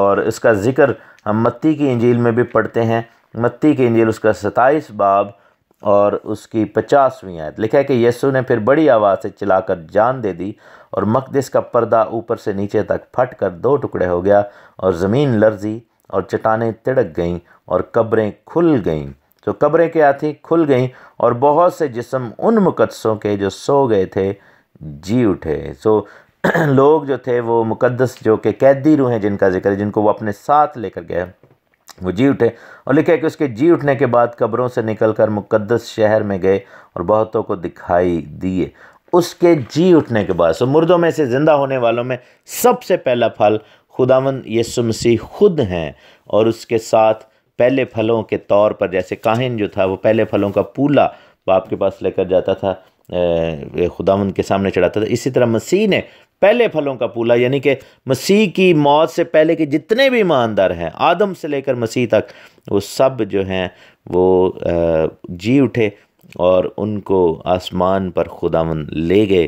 اور اس کا ذکر ہم متی کی انجیل میں بھی پڑھتے ہیں متی کی انجیل اس کا ستائیس باب اور اس کی پچاسویں آیت لکھا ہے کہ یسو نے پھر بڑی آواز سے چلا کر جان دے دی اور مقدس کا پردہ اوپر سے نیچے تک پھٹ کر دو ٹکڑے ہو گیا اور زمین لرزی اور چٹانیں تڑک گئیں اور قبریں کھل گئیں تو قبریں کے تھیں کھل گئیں اور بہت سے جسم ان مقدسوں کے جو سو گئے تھے جی اٹھے سو لوگ جو تھے وہ مقدس جو کہ قیدی روح ہیں جن کا ذکر ہے جن کو وہ اپنے ساتھ لے کر گئے وہ جی اٹھے اور لکھا کہ اس کے جی اٹھنے کے بعد قبروں سے نکل کر مقدس شہر میں گئے اور بہتوں کو دکھائی دیے اس کے جی اٹھنے کے بعد سو مردوں میں سے زندہ ہونے والوں میں سب سے پہلا پھل خداون یسو مسیح خود ہیں اور اس کے ساتھ پہلے پھلوں کے طور پر جیسے کاہن جو تھا وہ پہلے پھلوں کا پولا باپ کے پاس لے کر جاتا تھا خداون کے سامنے چڑھاتا تھا اسی طرح مسیح نے پہلے پھلوں کا پولا یعنی کہ مسیح کی موت سے پہلے کے جتنے بھی ایماندار ہیں آدم سے لے کر مسیح تک وہ سب جو ہیں وہ جی اٹھے اور ان کو آسمان پر خداون لے گئے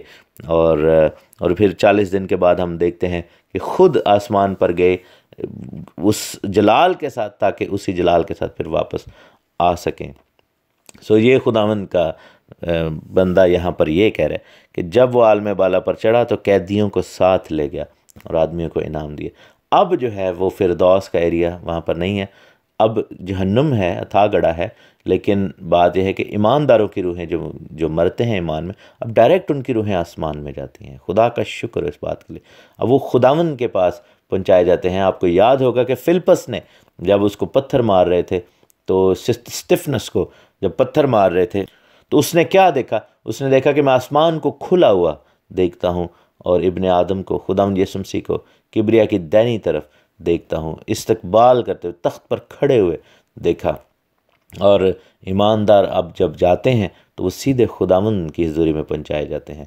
اور اور پھر چالیس دن کے بعد ہم دیکھتے ہیں کہ خود آسمان پر گئے اس جلال کے ساتھ تاکہ اسی جلال کے ساتھ پھر واپس آ سکیں سو یہ خداون کا بندہ یہاں پر یہ کہہ رہا ہے کہ جب وہ عالم بالا پر چڑھا تو قیدیوں کو ساتھ لے گیا اور آدمیوں کو انعام دیے اب جو ہے وہ فردوس کا ایریا وہاں پر نہیں ہے اب جہنم ہے اتھا گڑا ہے لیکن بات یہ ہے کہ ایمانداروں کی روحیں جو مرتے ہیں ایمان میں اب ڈائریکٹ ان کی روحیں آسمان میں جاتی ہیں خدا کا شکر ہے اس بات کے لیے اب وہ خداون کے پاس پہنچائے جاتے ہیں آپ کو یاد ہوگا کہ فلپس نے جب اس کو پتھر مار رہے تھے تو سٹفنس کو جب پتھر مار رہے تھے تو اس نے کیا دیکھا اس نے دیکھا کہ میں آسمان کو کھلا ہوا دیکھتا ہوں اور ابن آدم کو خداون یسمسی کو کبریا کی دینی طرف دیکھتا ہوں استقبال کرتے ہوئے تخت پر کھڑے ہوئے دیکھا اور ایماندار اب جب جاتے ہیں تو وہ سیدھے خداون کی حضوری میں پہنچائے جاتے ہیں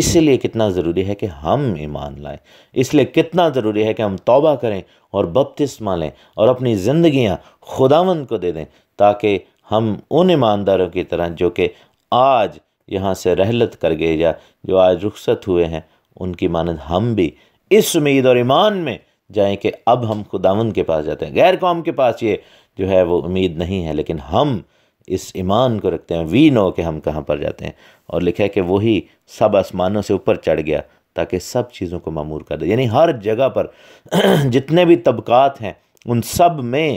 اس لیے کتنا ضروری ہے کہ ہم ایمان لائیں اس لیے کتنا ضروری ہے کہ ہم توبہ کریں اور بپتس لیں اور اپنی زندگیاں خداون کو دے دیں تاکہ ہم ان ایمانداروں کی طرح جو کہ آج یہاں سے رحلت کر گئے یا جو آج رخصت ہوئے ہیں ان کی مانند ہم بھی اس امید اور ایمان میں جائیں کہ اب ہم خداون کے پاس جاتے ہیں غیر قوم کے پاس یہ جو ہے وہ امید نہیں ہے لیکن ہم اس ایمان کو رکھتے ہیں وی نو کہ ہم کہاں پر جاتے ہیں اور لکھا ہے کہ وہی سب آسمانوں سے اوپر چڑھ گیا تاکہ سب چیزوں کو معمور کر دے یعنی ہر جگہ پر جتنے بھی طبقات ہیں ان سب میں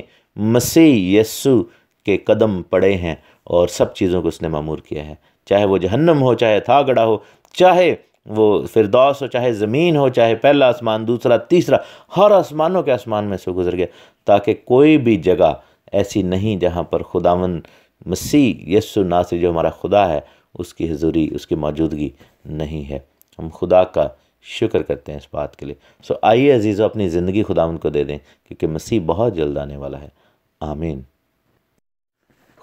مسیح یسو کے قدم پڑے ہیں اور سب چیزوں کو اس نے معمور کیا ہے چاہے وہ جہنم ہو چاہے تھا گڑا ہو چاہے وہ فردوس ہو چاہے زمین ہو چاہے پہلا آسمان دوسرا تیسرا ہر آسمانوں کے آسمان میں سے گزر گیا تاکہ کوئی بھی جگہ ایسی نہیں جہاں پر خداون مسیح یسو ناصر جو ہمارا خدا ہے اس کی حضوری اس کی موجودگی نہیں ہے ہم خدا کا شکر کرتے ہیں اس بات کے لیے سو آئیے عزیز و اپنی زندگی خداون کو دے دیں کیونکہ مسیح بہت جلد آنے والا ہے آمین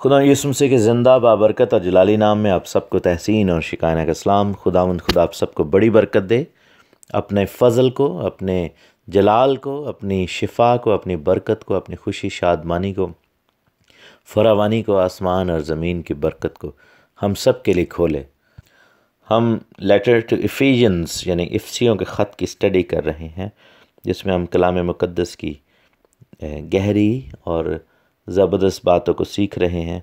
خدا یسو مسیح کے زندہ بابرکت اور جلالی نام میں آپ سب کو تحسین اور شکانہ کا اسلام خداون خدا آپ سب کو بڑی برکت دے اپنے فضل کو اپنے جلال کو اپنی شفا کو اپنی برکت کو اپنی خوشی شادمانی کو فراوانی کو آسمان اور زمین کی برکت کو ہم سب کے لیے کھولے ہم لیٹر ٹو افیجنس یعنی افسیوں کے خط کی اسٹڈی کر رہے ہیں جس میں ہم کلام مقدس کی گہری اور زبردست باتوں کو سیکھ رہے ہیں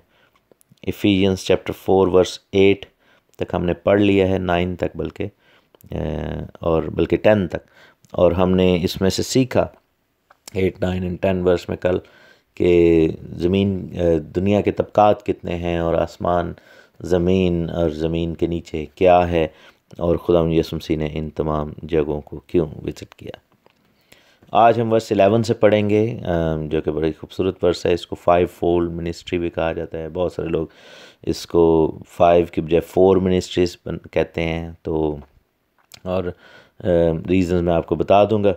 Ephesians chapter four verse eight تک ہم نے پڑھ لیا ہے نائن تک بلکہ اور بلکہ ٹین تک اور ہم نے اس میں سے سیکھا eight nine and ten verse میں کل کہ زمین دنیا کے طبقات کتنے ہیں اور آسمان زمین اور زمین کے نیچے کیا ہے اور خدا یسم سی نے ان تمام جگہوں کو کیوں وزٹ کیا آج ہم ورس الیون سے پڑھیں گے جو کہ بڑی خوبصورت ورس ہے اس کو فائیو فول منسٹری بھی کہا جاتا ہے بہت سارے لوگ اس کو فائیو کی بجائے فور منسٹریز کہتے ہیں تو اور ریزنز میں آپ کو بتا دوں گا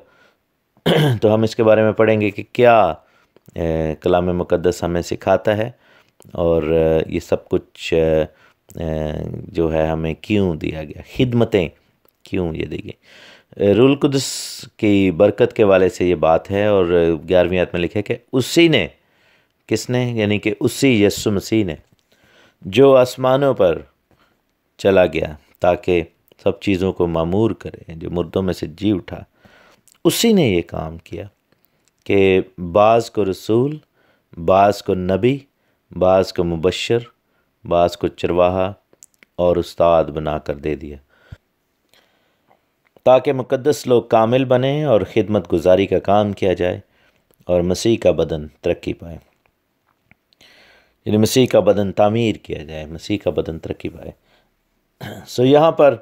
تو ہم اس کے بارے میں پڑھیں گے کہ کیا کلام مقدس ہمیں سکھاتا ہے اور یہ سب کچھ جو ہے ہمیں کیوں دیا گیا خدمتیں کیوں یہ دی گئیں رول قدس کی برکت کے والے سے یہ بات ہے اور گیارہویں آت میں لکھے کہ اسی نے کس نے یعنی کہ اسی یسو مسیح نے جو آسمانوں پر چلا گیا تاکہ سب چیزوں کو معمور کرے جو مردوں میں سے جی اٹھا اسی نے یہ کام کیا کہ بعض کو رسول بعض کو نبی بعض کو مبشر بعض کو چرواہا اور استاد بنا کر دے دیا تاکہ مقدس لوگ کامل بنیں اور خدمت گزاری کا کام کیا جائے اور مسیح کا بدن ترقی پائے یعنی مسیح کا بدن تعمیر کیا جائے مسیح کا بدن ترقی پائے سو یہاں پر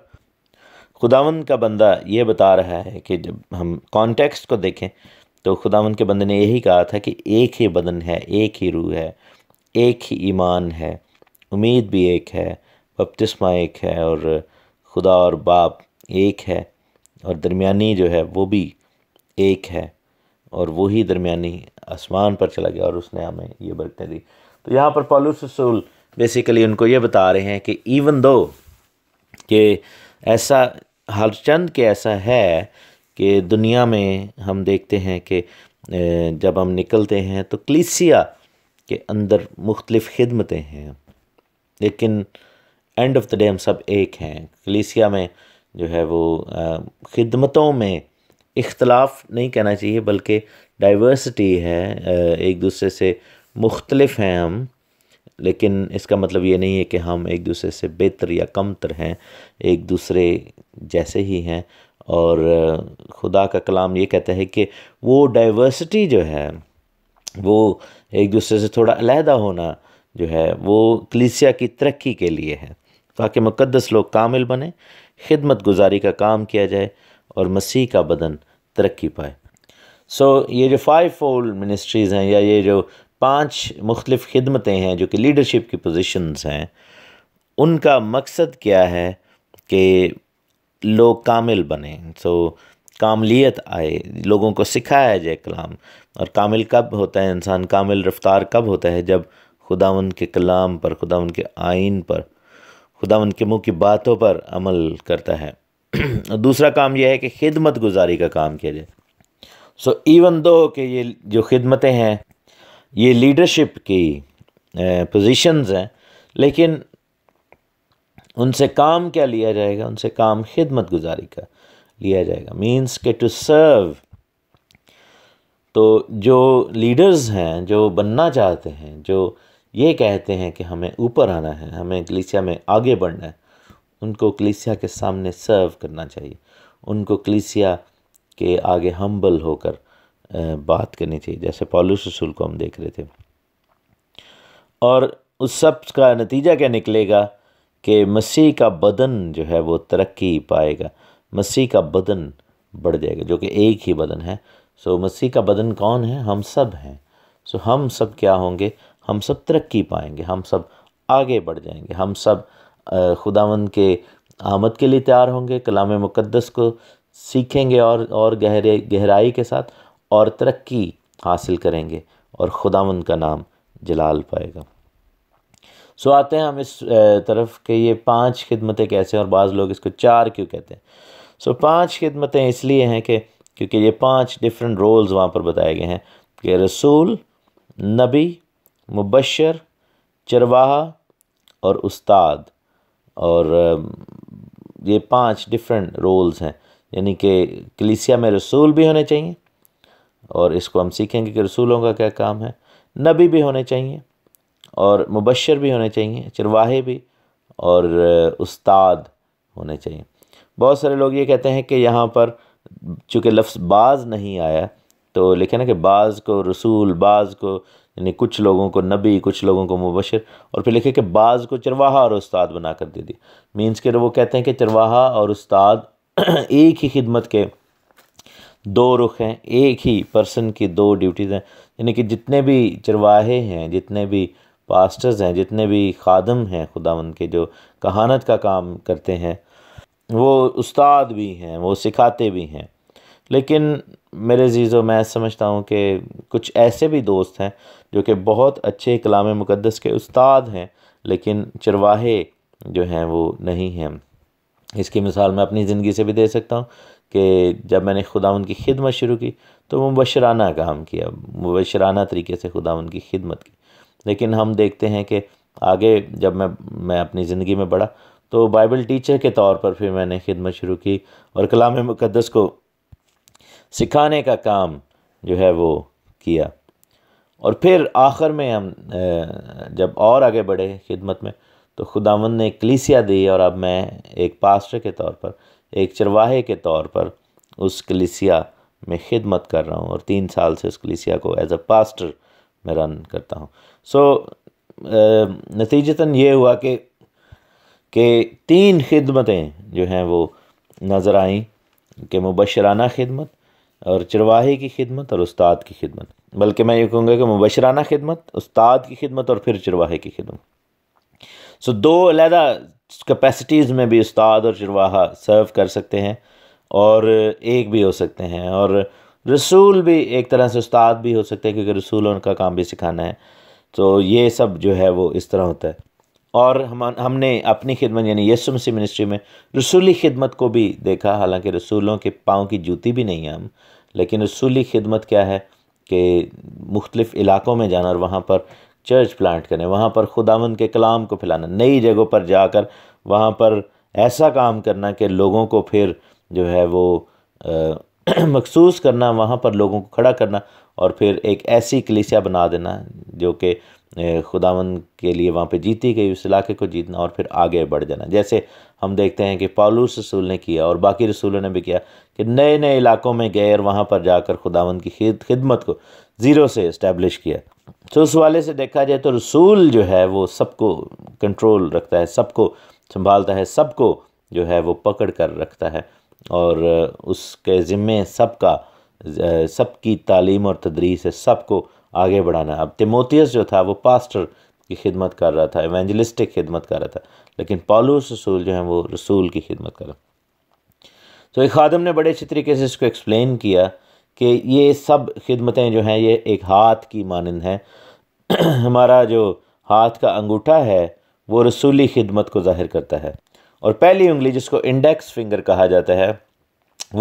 خداون کا بندہ یہ بتا رہا ہے کہ جب ہم کانٹیکسٹ کو دیکھیں تو خداون کے بندے نے یہی کہا تھا کہ ایک ہی بدن ہے ایک ہی روح ہے ایک ہی ایمان ہے امید بھی ایک ہے بپتسمہ ایک ہے اور خدا اور باپ ایک ہے اور درمیانی جو ہے وہ بھی ایک ہے اور وہی درمیانی آسمان پر چلا گیا اور اس نے ہمیں یہ برکتیں دی تو یہاں پر پالوس رسول بیسیکلی ان کو یہ بتا رہے ہیں کہ ایون دو کہ ایسا ہر چند کہ ایسا ہے کہ دنیا میں ہم دیکھتے ہیں کہ جب ہم نکلتے ہیں تو کلیسیا کے اندر مختلف خدمتیں ہیں لیکن اینڈ آف دا ڈے ہم سب ایک ہیں کلیسیا میں جو ہے وہ خدمتوں میں اختلاف نہیں کہنا چاہیے بلکہ ڈائیورسٹی ہے ایک دوسرے سے مختلف ہیں ہم لیکن اس کا مطلب یہ نہیں ہے کہ ہم ایک دوسرے سے بہتر یا کم تر ہیں ایک دوسرے جیسے ہی ہیں اور خدا کا کلام یہ کہتا ہے کہ وہ ڈائیورسٹی جو ہے وہ ایک دوسرے سے تھوڑا علیحدہ ہونا جو ہے وہ کلیسیا کی ترقی کے لیے ہے تاکہ مقدس لوگ کامل بنے خدمت گزاری کا کام کیا جائے اور مسیح کا بدن ترقی پائے سو so, یہ جو فائیو فولڈ منسٹریز ہیں یا یہ جو پانچ مختلف خدمتیں ہیں جو کہ لیڈرشپ کی پوزیشنز ہیں ان کا مقصد کیا ہے کہ لوگ کامل بنیں سو کاملیت آئے لوگوں کو سکھایا جائے کلام اور کامل کب ہوتا ہے انسان کامل رفتار کب ہوتا ہے جب خدا ان کے کلام پر خدا ان کے آئین پر خدا ان کے منہ کی باتوں پر عمل کرتا ہے اور دوسرا کام یہ ہے کہ خدمت گزاری کا کام کیا جائے سو ایون دو کہ یہ جو خدمتیں ہیں یہ لیڈرشپ کی پوزیشنز eh, ہیں لیکن ان سے کام کیا لیا جائے گا ان سے کام خدمت گزاری کا لیا جائے گا مینس کہ ٹو سرو تو جو لیڈرز ہیں جو بننا چاہتے ہیں جو یہ کہتے ہیں کہ ہمیں اوپر آنا ہے ہمیں کلیسیا میں آگے بڑھنا ہے ان کو کلیسیا کے سامنے سرو کرنا چاہیے ان کو کلیسیا کے آگے ہمبل ہو کر بات کرنی چاہیے جیسے پالوس رسول کو ہم دیکھ رہے تھے اور اس سب کا نتیجہ کیا نکلے گا کہ مسیح کا بدن جو ہے وہ ترقی پائے گا مسیح کا بدن بڑھ جائے گا جو کہ ایک ہی بدن ہے سو مسیح کا بدن کون ہے ہم سب ہیں سو ہم سب کیا ہوں گے ہم سب ترقی پائیں گے ہم سب آگے بڑھ جائیں گے ہم سب خداوند کے آمد کے لیے تیار ہوں گے کلام مقدس کو سیکھیں گے اور اور گہرے گہرائی کے ساتھ اور ترقی حاصل کریں گے اور خداون کا نام جلال پائے گا سو آتے ہیں ہم اس طرف کہ یہ پانچ خدمتیں کیسے ہیں اور بعض لوگ اس کو چار کیوں کہتے ہیں سو پانچ خدمتیں اس لیے ہیں کہ کیونکہ یہ پانچ ڈیفرنٹ رولز وہاں پر بتائے گئے ہیں کہ رسول نبی مبشر چرواہا اور استاد اور یہ پانچ ڈیفرنٹ رولز ہیں یعنی کہ کلیسیا میں رسول بھی ہونے چاہیے اور اس کو ہم سیکھیں گے کہ رسولوں کا کیا کام ہے نبی بھی ہونے چاہیے اور مبشر بھی ہونے چاہیے چرواہے بھی اور استاد ہونے چاہیے بہت سارے لوگ یہ کہتے ہیں کہ یہاں پر چونکہ لفظ بعض نہیں آیا تو لکھے نا کہ بعض کو رسول بعض کو یعنی کچھ لوگوں کو نبی کچھ لوگوں کو مبشر اور پھر لکھے کہ بعض کو چرواہا اور استاد بنا کر دے دی مینس کہ وہ کہتے ہیں کہ چرواہا اور استاد ایک ہی خدمت کے دو رخ ہیں ایک ہی پرسن کی دو ڈیوٹیز ہیں یعنی کہ جتنے بھی چرواہے ہیں جتنے بھی پاسٹرز ہیں جتنے بھی خادم ہیں خدا کے جو کہانت کا کام کرتے ہیں وہ استاد بھی ہیں وہ سکھاتے بھی ہیں لیکن میرے عزیز و میں سمجھتا ہوں کہ کچھ ایسے بھی دوست ہیں جو کہ بہت اچھے کلام مقدس کے استاد ہیں لیکن چرواہے جو ہیں وہ نہیں ہیں اس کی مثال میں اپنی زندگی سے بھی دے سکتا ہوں کہ جب میں نے خدا ان کی خدمت شروع کی تو مبشرانہ کام کیا مبشرانہ طریقے سے خدا ان کی خدمت کی لیکن ہم دیکھتے ہیں کہ آگے جب میں میں اپنی زندگی میں بڑھا تو بائبل ٹیچر کے طور پر پھر میں نے خدمت شروع کی اور کلام مقدس کو سکھانے کا کام جو ہے وہ کیا اور پھر آخر میں ہم جب اور آگے بڑھے خدمت میں تو خداون نے کلیسیا دی اور اب میں ایک پاسٹر کے طور پر ایک چرواہے کے طور پر اس کلیسیا میں خدمت کر رہا ہوں اور تین سال سے اس کلیسیا کو ایز اے پاسٹر میں رن کرتا ہوں سو so, نتیجتاً یہ ہوا کہ کہ تین خدمتیں جو ہیں وہ نظر آئیں کہ مبشرانہ خدمت اور چرواہے کی خدمت اور استاد کی خدمت بلکہ میں یہ کہوں گا کہ مبشرانہ خدمت استاد کی خدمت اور پھر چرواہے کی خدمت سو دو علیحدہ کپیسٹیز میں بھی استاد اور چرواہا سرو کر سکتے ہیں اور ایک بھی ہو سکتے ہیں اور رسول بھی ایک طرح سے استاد بھی ہو سکتے ہیں کیونکہ رسولوں کا کام بھی سکھانا ہے تو یہ سب جو ہے وہ اس طرح ہوتا ہے اور ہم ہم نے اپنی خدمت یعنی یسو مسیح منسٹری میں رسولی خدمت کو بھی دیکھا حالانکہ رسولوں کے پاؤں کی جوتی بھی نہیں ہے ہم لیکن رسولی خدمت کیا ہے کہ مختلف علاقوں میں جانا اور وہاں پر چرچ پلانٹ کریں وہاں پر خداون کے کلام کو پھیلانا نئی جگہوں پر جا کر وہاں پر ایسا کام کرنا کہ لوگوں کو پھر جو ہے وہ مخصوص کرنا وہاں پر لوگوں کو کھڑا کرنا اور پھر ایک ایسی کلیسیا بنا دینا جو کہ خداون کے لیے وہاں پہ جیتی گئی اس علاقے کو جیتنا اور پھر آگے بڑھ جانا جیسے ہم دیکھتے ہیں کہ پالوس رسول نے کیا اور باقی رسولوں نے بھی کیا کہ نئے نئے علاقوں میں گئے اور وہاں پر جا کر خداون کی خدمت کو زیرو سے اسٹیبلش کیا تو اس والے سے دیکھا جائے تو رسول جو ہے وہ سب کو کنٹرول رکھتا ہے سب کو سنبھالتا ہے سب کو جو ہے وہ پکڑ کر رکھتا ہے اور اس کے ذمے سب کا سب کی تعلیم اور تدریس ہے سب کو آگے بڑھانا اب تیموتیس جو تھا وہ پاسٹر کی خدمت کر رہا تھا ایونجلسٹک خدمت کر رہا تھا لیکن پالوس رسول جو ہیں وہ رسول کی خدمت کر رہا تو ایک خادم نے بڑے اچھی طریقے سے اس کو ایکسپلین کیا کہ یہ سب خدمتیں جو ہیں یہ ایک ہاتھ کی مانند ہیں ہمارا جو ہاتھ کا انگوٹھا ہے وہ رسولی خدمت کو ظاہر کرتا ہے اور پہلی انگلی جس کو انڈیکس فنگر کہا جاتا ہے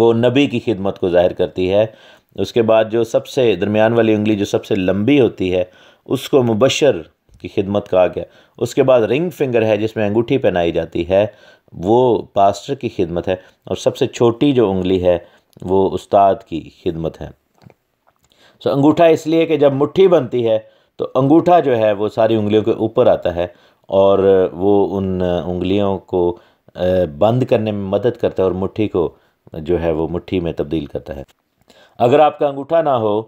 وہ نبی کی خدمت کو ظاہر کرتی ہے اس کے بعد جو سب سے درمیان والی انگلی جو سب سے لمبی ہوتی ہے اس کو مبشر کی خدمت کہا گیا اس کے بعد رنگ فنگر ہے جس میں انگوٹھی پہنائی جاتی ہے وہ پاسٹر کی خدمت ہے اور سب سے چھوٹی جو انگلی ہے وہ استاد کی خدمت ہے سو so, انگوٹھا اس لیے کہ جب مٹھی بنتی ہے تو انگوٹھا جو ہے وہ ساری انگلیوں کے اوپر آتا ہے اور وہ ان انگلیوں کو بند کرنے میں مدد کرتا ہے اور مٹھی کو جو ہے وہ مٹھی میں تبدیل کرتا ہے اگر آپ کا انگوٹھا نہ ہو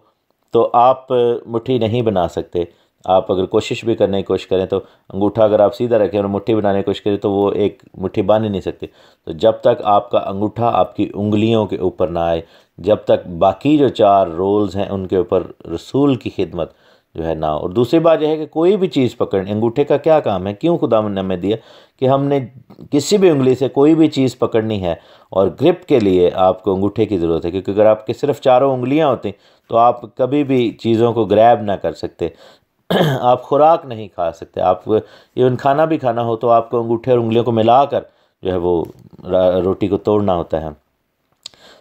تو آپ مٹھی نہیں بنا سکتے آپ اگر کوشش بھی کرنے کی کوشش کریں تو انگوٹھا اگر آپ سیدھا رکھیں اور مٹھی بنانے کی کوشش کریں تو وہ ایک مٹھی باندھ ہی نہیں سکتے تو جب تک آپ کا انگوٹھا آپ کی انگلیوں کے اوپر نہ آئے جب تک باقی جو چار رولز ہیں ان کے اوپر رسول کی خدمت جو ہے نہ اور دوسری بات یہ ہے کہ کوئی بھی چیز پکڑنے انگوٹھے کا کیا کام ہے کیوں خدا من نے ہمیں دیا کہ ہم نے کسی بھی انگلی سے کوئی بھی چیز پکڑنی ہے اور گرپ کے لیے آپ کو انگوٹھے کی ضرورت ہے کیونکہ اگر آپ کے صرف چاروں انگلیاں ہوتیں تو آپ کبھی بھی چیزوں کو گریب نہ کر سکتے آپ خوراک نہیں کھا سکتے آپ ایون کھانا بھی کھانا ہو تو آپ کو انگوٹھے اور انگلیوں کو ملا کر جو ہے وہ روٹی کو توڑنا ہوتا ہے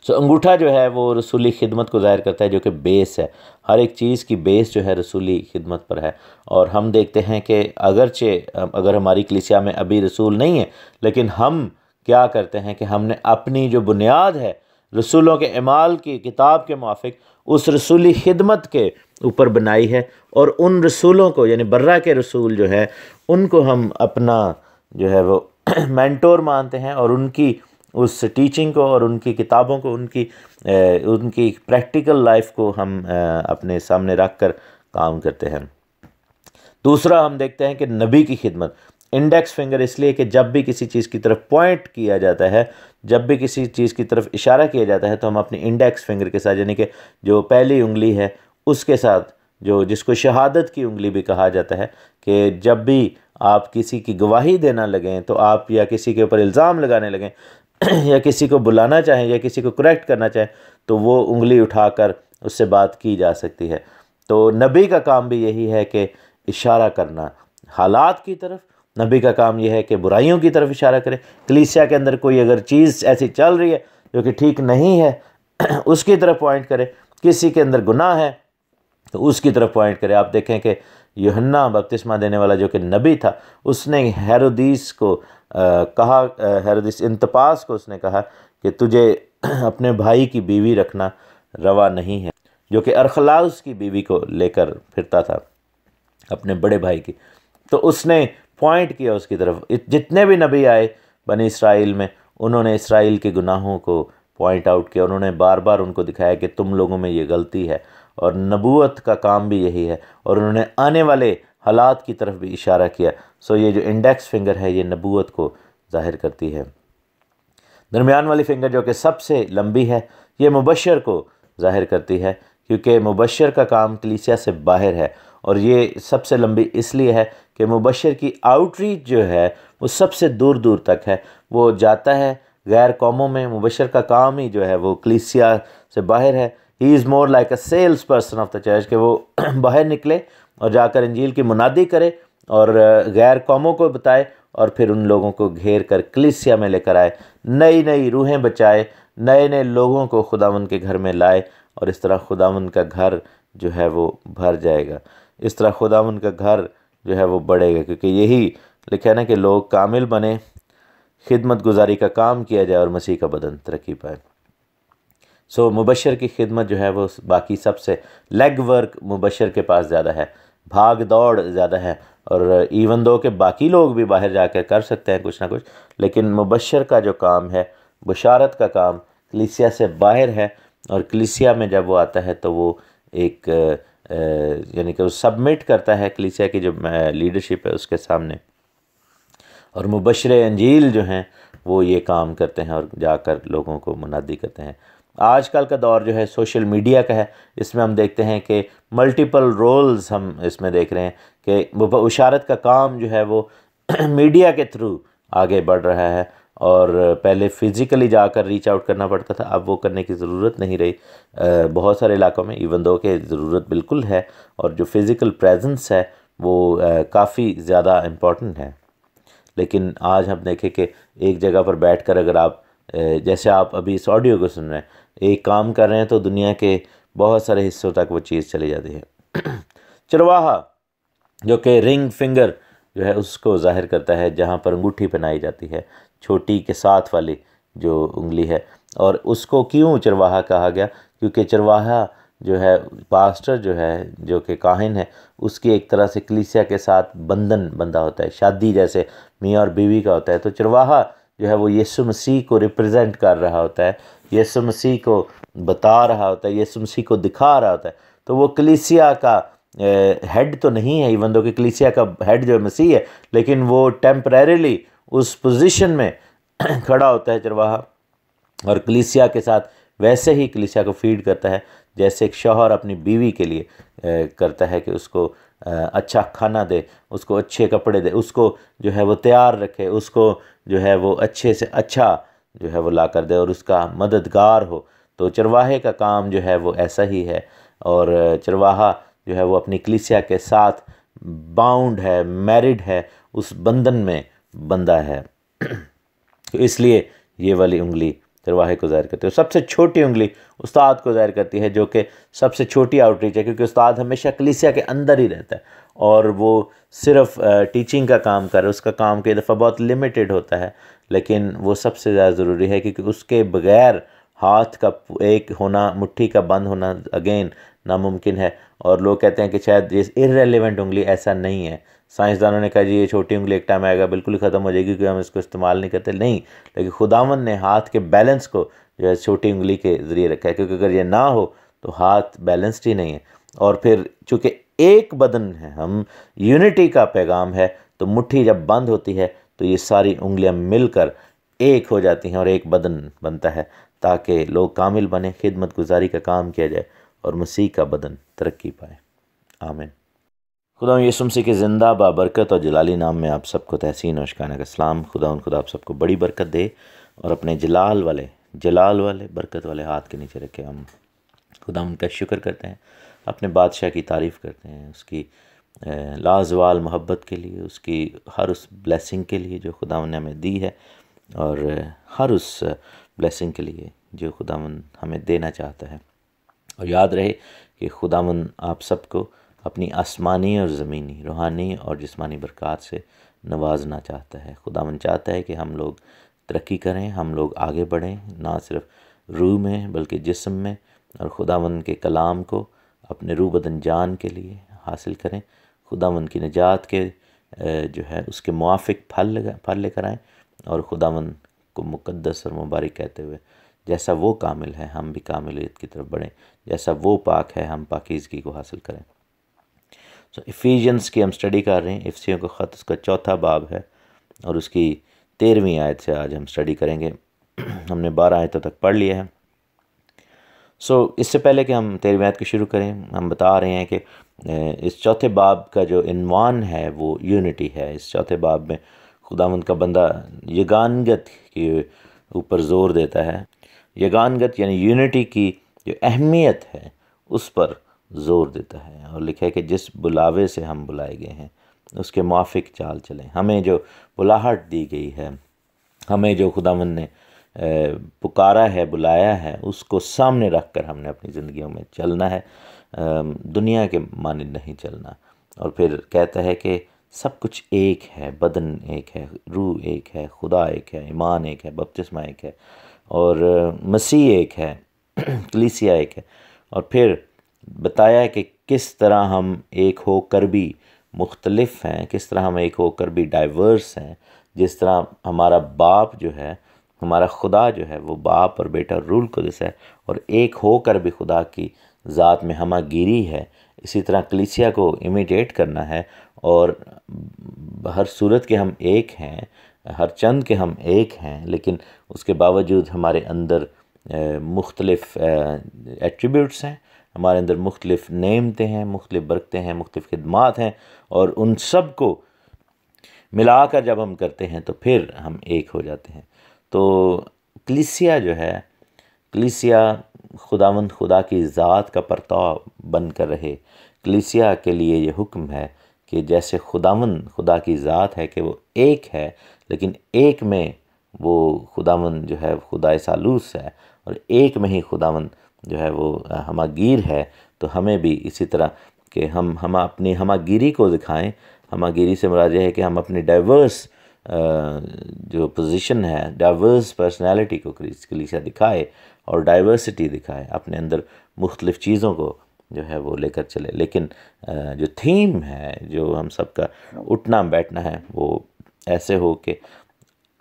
سو انگوٹھا جو ہے وہ رسولی خدمت کو ظاہر کرتا ہے جو کہ بیس ہے ہر ایک چیز کی بیس جو ہے رسولی خدمت پر ہے اور ہم دیکھتے ہیں کہ اگرچہ اگر ہماری کلیسیا میں ابھی رسول نہیں ہے لیکن ہم کیا کرتے ہیں کہ ہم نے اپنی جو بنیاد ہے رسولوں کے اعمال کی کتاب کے موافق اس رسولی خدمت کے اوپر بنائی ہے اور ان رسولوں کو یعنی برہ کے رسول جو ہے ان کو ہم اپنا جو ہے وہ مینٹور مانتے ہیں اور ان کی اس ٹیچنگ کو اور ان کی کتابوں کو ان کی ان کی پریکٹیکل لائف کو ہم اپنے سامنے رکھ کر کام کرتے ہیں دوسرا ہم دیکھتے ہیں کہ نبی کی خدمت انڈیکس فنگر اس لیے کہ جب بھی کسی چیز کی طرف پوائنٹ کیا جاتا ہے جب بھی کسی چیز کی طرف اشارہ کیا جاتا ہے تو ہم اپنی انڈیکس فنگر کے ساتھ یعنی کہ جو پہلی انگلی ہے اس کے ساتھ جو جس کو شہادت کی انگلی بھی کہا جاتا ہے کہ جب بھی آپ کسی کی گواہی دینا لگیں تو آپ یا کسی کے اوپر الزام لگانے لگیں یا کسی کو بلانا چاہیں یا کسی کو کریکٹ کرنا چاہیں تو وہ انگلی اٹھا کر اس سے بات کی جا سکتی ہے تو نبی کا کام بھی یہی ہے کہ اشارہ کرنا حالات کی طرف نبی کا کام یہ ہے کہ برائیوں کی طرف اشارہ کرے کلیسیا کے اندر کوئی اگر چیز ایسی چل رہی ہے جو کہ ٹھیک نہیں ہے اس کی طرف پوائنٹ کرے کسی کے اندر گناہ ہے تو اس کی طرف پوائنٹ کرے آپ دیکھیں کہ یننا بپتسمہ دینے والا جو کہ نبی تھا اس نے ہیرودیس کو کہا ہیرودیس انتپاس کو اس نے کہا کہ تجھے اپنے بھائی کی بیوی رکھنا روا نہیں ہے جو کہ ارخلاؤس کی بیوی کو لے کر پھرتا تھا اپنے بڑے بھائی کی تو اس نے پوائنٹ کیا اس کی طرف جتنے بھی نبی آئے بنی اسرائیل میں انہوں نے اسرائیل کے گناہوں کو پوائنٹ آؤٹ کیا انہوں نے بار بار ان کو دکھایا کہ تم لوگوں میں یہ غلطی ہے اور نبوت کا کام بھی یہی ہے اور انہوں نے آنے والے حالات کی طرف بھی اشارہ کیا سو یہ جو انڈیکس فنگر ہے یہ نبوت کو ظاہر کرتی ہے درمیان والی فنگر جو کہ سب سے لمبی ہے یہ مبشر کو ظاہر کرتی ہے کیونکہ مبشر کا کام کلیسیا سے باہر ہے اور یہ سب سے لمبی اس لیے ہے کہ مبشر کی آؤٹریچ جو ہے وہ سب سے دور دور تک ہے وہ جاتا ہے غیر قوموں میں مبشر کا کام ہی جو ہے وہ کلیسیا سے باہر ہے he is more like a salesperson of the church کہ وہ باہر نکلے اور جا کر انجیل کی منادی کرے اور غیر قوموں کو بتائے اور پھر ان لوگوں کو گھیر کر کلیسیا میں لے کر آئے نئی نئی روحیں بچائے نئے نئے لوگوں کو خدا ان کے گھر میں لائے اور اس طرح خدا ان کا گھر جو ہے وہ بھر جائے گا اس طرح خدا ان کا گھر جو ہے وہ بڑھے گا کیونکہ یہی لکھا ہے نا کہ لوگ کامل بنے خدمت گزاری کا کام کیا جائے اور مسیح کا بدن ترقی پائے سو مبشر کی خدمت جو ہے وہ باقی سب سے لیگ ورک مبشر کے پاس زیادہ ہے بھاگ دوڑ زیادہ ہے اور ایون دو کہ باقی لوگ بھی باہر جا کے کر سکتے ہیں کچھ نہ کچھ لیکن مبشر کا جو کام ہے بشارت کا کام کلیسیا سے باہر ہے اور کلیسیا میں جب وہ آتا ہے تو وہ ایک یعنی کہ وہ سبمٹ کرتا ہے کلیسیا کی جو لیڈرشپ ہے اس کے سامنے اور مبشر انجیل جو ہیں وہ یہ کام کرتے ہیں اور جا کر لوگوں کو منادی کرتے ہیں آج کل کا دور جو ہے سوشل میڈیا کا ہے اس میں ہم دیکھتے ہیں کہ ملٹیپل رولز ہم اس میں دیکھ رہے ہیں کہ اشارت کا کام جو ہے وہ میڈیا کے تھرو آگے بڑھ رہا ہے اور پہلے فزیکلی جا کر ریچ آؤٹ کرنا پڑتا تھا اب وہ کرنے کی ضرورت نہیں رہی بہت سارے علاقوں میں ایون دو کہ ضرورت بالکل ہے اور جو فزیکل پریزنس ہے وہ کافی زیادہ امپورٹنٹ ہے لیکن آج ہم دیکھیں کہ ایک جگہ پر بیٹھ کر اگر آپ جیسے آپ ابھی اس آڈیو کو سن رہے ہیں ایک کام کر رہے ہیں تو دنیا کے بہت سارے حصوں تک وہ چیز چلی جاتی ہے چرواہا جو کہ رنگ فنگر جو ہے اس کو ظاہر کرتا ہے جہاں پر انگوٹھی پنائی جاتی ہے چھوٹی کے ساتھ والی جو انگلی ہے اور اس کو کیوں چرواہا کہا گیا کیونکہ چرواہا جو ہے پاسٹر جو ہے جو کہ کاہن ہے اس کی ایک طرح سے کلیسیا کے ساتھ بندھن بندھا ہوتا ہے شادی جیسے میاں اور بیوی کا ہوتا ہے تو چرواہا جو ہے وہ یسو مسیح کو ریپرزینٹ کر رہا ہوتا ہے یسو مسیح کو بتا رہا ہوتا ہے یسو مسیح کو دکھا رہا ہوتا ہے تو وہ کلیسیا کا ہیڈ تو نہیں ہے ایون دو کہ کلیسیا کا ہیڈ جو ہے مسیح ہے لیکن وہ ٹیمپریریلی اس پوزیشن میں کھڑا ہوتا ہے چرواہا اور کلیسیا کے ساتھ ویسے ہی کلیسیا کو فیڈ کرتا ہے جیسے ایک شوہر اپنی بیوی کے لیے کرتا ہے کہ اس کو اچھا کھانا دے اس کو اچھے کپڑے دے اس کو جو ہے وہ تیار رکھے اس کو جو ہے وہ اچھے سے اچھا جو ہے وہ لا کر دے اور اس کا مددگار ہو تو چرواہے کا کام جو ہے وہ ایسا ہی ہے اور چرواہا جو ہے وہ اپنی کلیسیا کے ساتھ باؤنڈ ہے میرڈ ہے اس بندھن میں بندہ ہے تو اس لیے یہ والی انگلی دروہے کو ظاہر کرتی ہے سب سے چھوٹی انگلی استاد کو ظاہر کرتی ہے جو کہ سب سے چھوٹی آؤٹریچ ہے کیونکہ استاد ہمیشہ کلیسیا کے اندر ہی رہتا ہے اور وہ صرف ٹیچنگ کا کام کر اس کا کام کے دفعہ بہت لیمیٹڈ ہوتا ہے لیکن وہ سب سے زیادہ ضروری ہے کیونکہ اس کے بغیر ہاتھ کا ایک ہونا مٹھی کا بند ہونا اگین ناممکن ہے اور لوگ کہتے ہیں کہ شاید یہ ارریلیونٹ انگلی ایسا نہیں ہے سائنسدانوں نے کہا جی یہ چھوٹی انگلی ایک ٹائم آئے گا بالکل ختم ہو جائے گی کیونکہ ہم اس کو استعمال نہیں کرتے نہیں لیکن خداون نے ہاتھ کے بیلنس کو جو ہے چھوٹی انگلی کے ذریعے رکھا ہے کیونکہ اگر یہ نہ ہو تو ہاتھ بیلنسڈ ہی نہیں ہے اور پھر چونکہ ایک بدن ہے ہم یونٹی کا پیغام ہے تو مٹھی جب بند ہوتی ہے تو یہ ساری انگلیاں مل کر ایک ہو جاتی ہیں اور ایک بدن بنتا ہے تاکہ لوگ کامل بنے خدمت گزاری کا کام کیا جائے اور مسیح کا بدن ترقی پائے آمین خدا یسم کے زندہ با برکت اور جلالی نام میں آپ سب کو تحسین اور شکانہ کا اسلام خدا خدا آپ سب کو بڑی برکت دے اور اپنے جلال والے جلال والے برکت والے ہاتھ کے نیچے رکھے ہم خدا ان کا شکر کرتے ہیں اپنے بادشاہ کی تعریف کرتے ہیں اس کی لازوال محبت کے لیے اس کی ہر اس بلیسنگ کے لیے جو خدا نے ہمیں دی ہے اور ہر اس بلیسنگ کے لیے جو خدا ہمیں دینا چاہتا ہے اور یاد رہے کہ خدا من آپ سب کو اپنی آسمانی اور زمینی روحانی اور جسمانی برکات سے نوازنا چاہتا ہے خدا من چاہتا ہے کہ ہم لوگ ترقی کریں ہم لوگ آگے بڑھیں نہ صرف روح میں بلکہ جسم میں اور خدا من کے کلام کو اپنے روح بدن جان کے لیے حاصل کریں خدا من کی نجات کے جو ہے اس کے موافق پھل پھل آئیں اور خدا من کو مقدس اور مبارک کہتے ہوئے جیسا وہ کامل ہے ہم بھی کاملیت کی طرف بڑھیں جیسا وہ پاک ہے ہم پاکیزگی کو حاصل کریں سو so, افیجنس کی ہم اسٹڈی کر رہے ہیں افسیوں کا خط اس کا چوتھا باب ہے اور اس کی تیرہویں آیت سے آج ہم اسٹڈی کریں گے ہم نے بارہ آیتوں تک پڑھ لیا ہے سو so, اس سے پہلے کہ ہم تیرہویں آیت کو شروع کریں ہم بتا رہے ہیں کہ اس چوتھے باب کا جو عنوان ہے وہ یونٹی ہے اس چوتھے باب میں خدا مند کا بندہ یگانگت کے اوپر زور دیتا ہے یگانگت یعنی یونٹی کی جو اہمیت ہے اس پر زور دیتا ہے اور لکھا ہے کہ جس بلاوے سے ہم بلائے گئے ہیں اس کے موافق چال چلیں ہمیں جو بلاہٹ دی گئی ہے ہمیں جو خدا من نے پکارا ہے بلایا ہے اس کو سامنے رکھ کر ہم نے اپنی زندگیوں میں چلنا ہے دنیا کے معنی نہیں چلنا اور پھر کہتا ہے کہ سب کچھ ایک ہے بدن ایک ہے روح ایک ہے خدا ایک ہے ایمان ایک ہے بپتسمہ ایک ہے اور مسیح ایک ہے کلیسیا ایک ہے اور پھر بتایا کہ کس طرح ہم ایک ہو کر بھی مختلف ہیں کس طرح ہم ایک ہو کر بھی ڈائیورس ہیں جس طرح ہمارا باپ جو ہے ہمارا خدا جو ہے وہ باپ اور بیٹا رول کو ہے اور ایک ہو کر بھی خدا کی ذات میں ہمہ گیری ہے اسی طرح کلیسیا کو امیڈیٹ کرنا ہے اور ہر صورت کے ہم ایک ہیں ہر چند کے ہم ایک ہیں لیکن اس کے باوجود ہمارے اندر مختلف ایٹریبیوٹس ہیں ہمارے اندر مختلف نعمتیں ہیں مختلف برکتیں ہیں مختلف خدمات ہیں اور ان سب کو ملا کر جب ہم کرتے ہیں تو پھر ہم ایک ہو جاتے ہیں تو کلیسیا جو ہے کلیسیا خداوند خدا کی ذات کا پرتاؤ بن کر رہے کلیسیا کے لیے یہ حکم ہے کہ جیسے خداوند خدا کی ذات ہے کہ وہ ایک ہے لیکن ایک میں وہ خداون جو ہے خدا سالوس ہے اور ایک میں ہی خداون جو ہے وہ گیر ہے تو ہمیں بھی اسی طرح کہ ہم ہم اپنی ہمہ گیری کو دکھائیں ہمہ گیری سے مراد یہ ہے کہ ہم اپنی ڈائیورس جو پوزیشن ہے ڈائیورس پرسنالٹی کو کلیسیا دکھائے اور ڈائیورسٹی دکھائے اپنے اندر مختلف چیزوں کو جو ہے وہ لے کر چلے لیکن جو تھیم ہے جو ہم سب کا اٹھنا بیٹھنا ہے وہ ایسے ہو کہ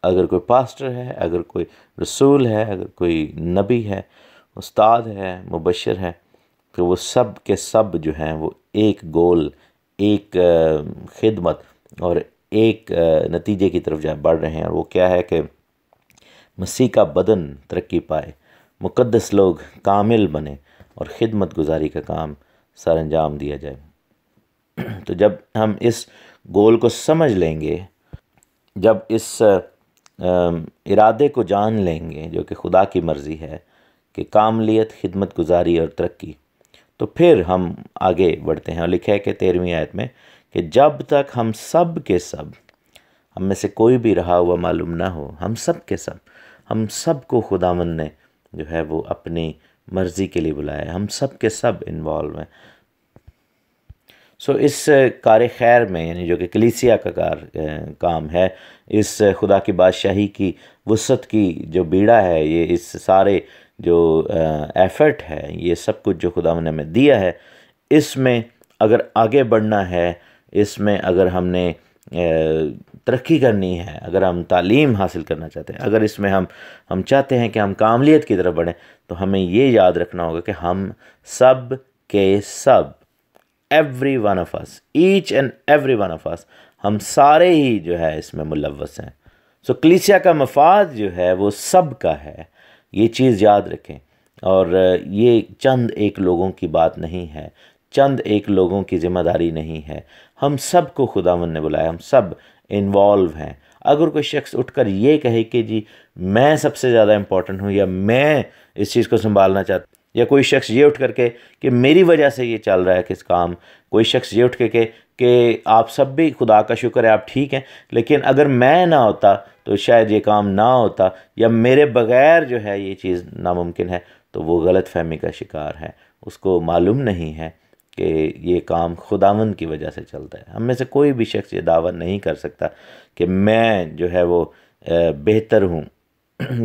اگر کوئی پاسٹر ہے اگر کوئی رسول ہے اگر کوئی نبی ہے استاد ہے مبشر ہے کہ وہ سب کے سب جو ہیں وہ ایک گول ایک خدمت اور ایک نتیجے کی طرف جائے بڑھ رہے ہیں اور وہ کیا ہے کہ مسیح کا بدن ترقی پائے مقدس لوگ کامل بنے اور خدمت گزاری کا کام سر انجام دیا جائے تو جب ہم اس گول کو سمجھ لیں گے جب اس ارادے کو جان لیں گے جو کہ خدا کی مرضی ہے کہ کاملیت خدمت گزاری اور ترقی تو پھر ہم آگے بڑھتے ہیں اور لکھے کہ تیرہویں آیت میں کہ جب تک ہم سب کے سب ہم میں سے کوئی بھی رہا ہوا معلوم نہ ہو ہم سب کے سب ہم سب کو خدا مند نے جو ہے وہ اپنی مرضی کے لیے بلایا ہم سب کے سب انوالو ہیں سو اس کار خیر میں یعنی جو کہ کلیسیا کا کار کام ہے اس خدا کی بادشاہی کی وسط کی جو بیڑا ہے یہ اس سارے جو ایفرٹ ہے یہ سب کچھ جو خدا نے ہمیں دیا ہے اس میں اگر آگے بڑھنا ہے اس میں اگر ہم نے ترقی کرنی ہے اگر ہم تعلیم حاصل کرنا چاہتے ہیں اگر اس میں ہم ہم چاہتے ہیں کہ ہم کاملیت کی طرف بڑھیں تو ہمیں یہ یاد رکھنا ہوگا کہ ہم سب کے سب every one of us each and every one of us ہم سارے ہی جو ہے اس میں ملوث ہیں سو کلیسیا کا مفاد جو ہے وہ سب کا ہے یہ چیز یاد رکھیں اور یہ چند ایک لوگوں کی بات نہیں ہے چند ایک لوگوں کی ذمہ داری نہیں ہے ہم سب کو خدا من نے بلایا ہم سب انوالو ہیں اگر کوئی شخص اٹھ کر یہ کہے کہ جی میں سب سے زیادہ امپورٹنٹ ہوں یا میں اس چیز کو سنبھالنا چاہتا یا کوئی شخص یہ اٹھ کر کے کہ میری وجہ سے یہ چل رہا ہے کس کام کوئی شخص یہ اٹھ کے کہ کہ آپ سب بھی خدا کا شکر ہے آپ ٹھیک ہیں لیکن اگر میں نہ ہوتا تو شاید یہ کام نہ ہوتا یا میرے بغیر جو ہے یہ چیز ناممکن ہے تو وہ غلط فہمی کا شکار ہے اس کو معلوم نہیں ہے کہ یہ کام خداون کی وجہ سے چلتا ہے ہم میں سے کوئی بھی شخص یہ دعویٰ نہیں کر سکتا کہ میں جو ہے وہ بہتر ہوں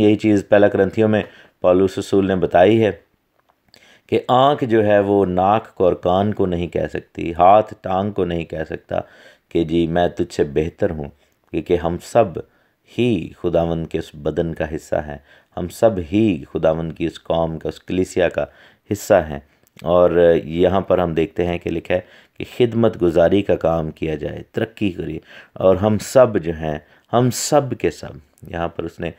یہی چیز پہلا کرنتھیوں میں پالوس سسول نے بتائی ہے کہ آنکھ جو ہے وہ ناک کو اور کان کو نہیں کہہ سکتی ہاتھ ٹانگ کو نہیں کہہ سکتا کہ جی میں تجھ سے بہتر ہوں کیونکہ ہم سب ہی خداون کے اس بدن کا حصہ ہیں ہم سب ہی خداون کی اس قوم کا اس کلیسیا کا حصہ ہیں اور یہاں پر ہم دیکھتے ہیں کہ لکھا ہے کہ خدمت گزاری کا کام کیا جائے ترقی کریے اور ہم سب جو ہیں ہم سب کے سب یہاں پر اس نے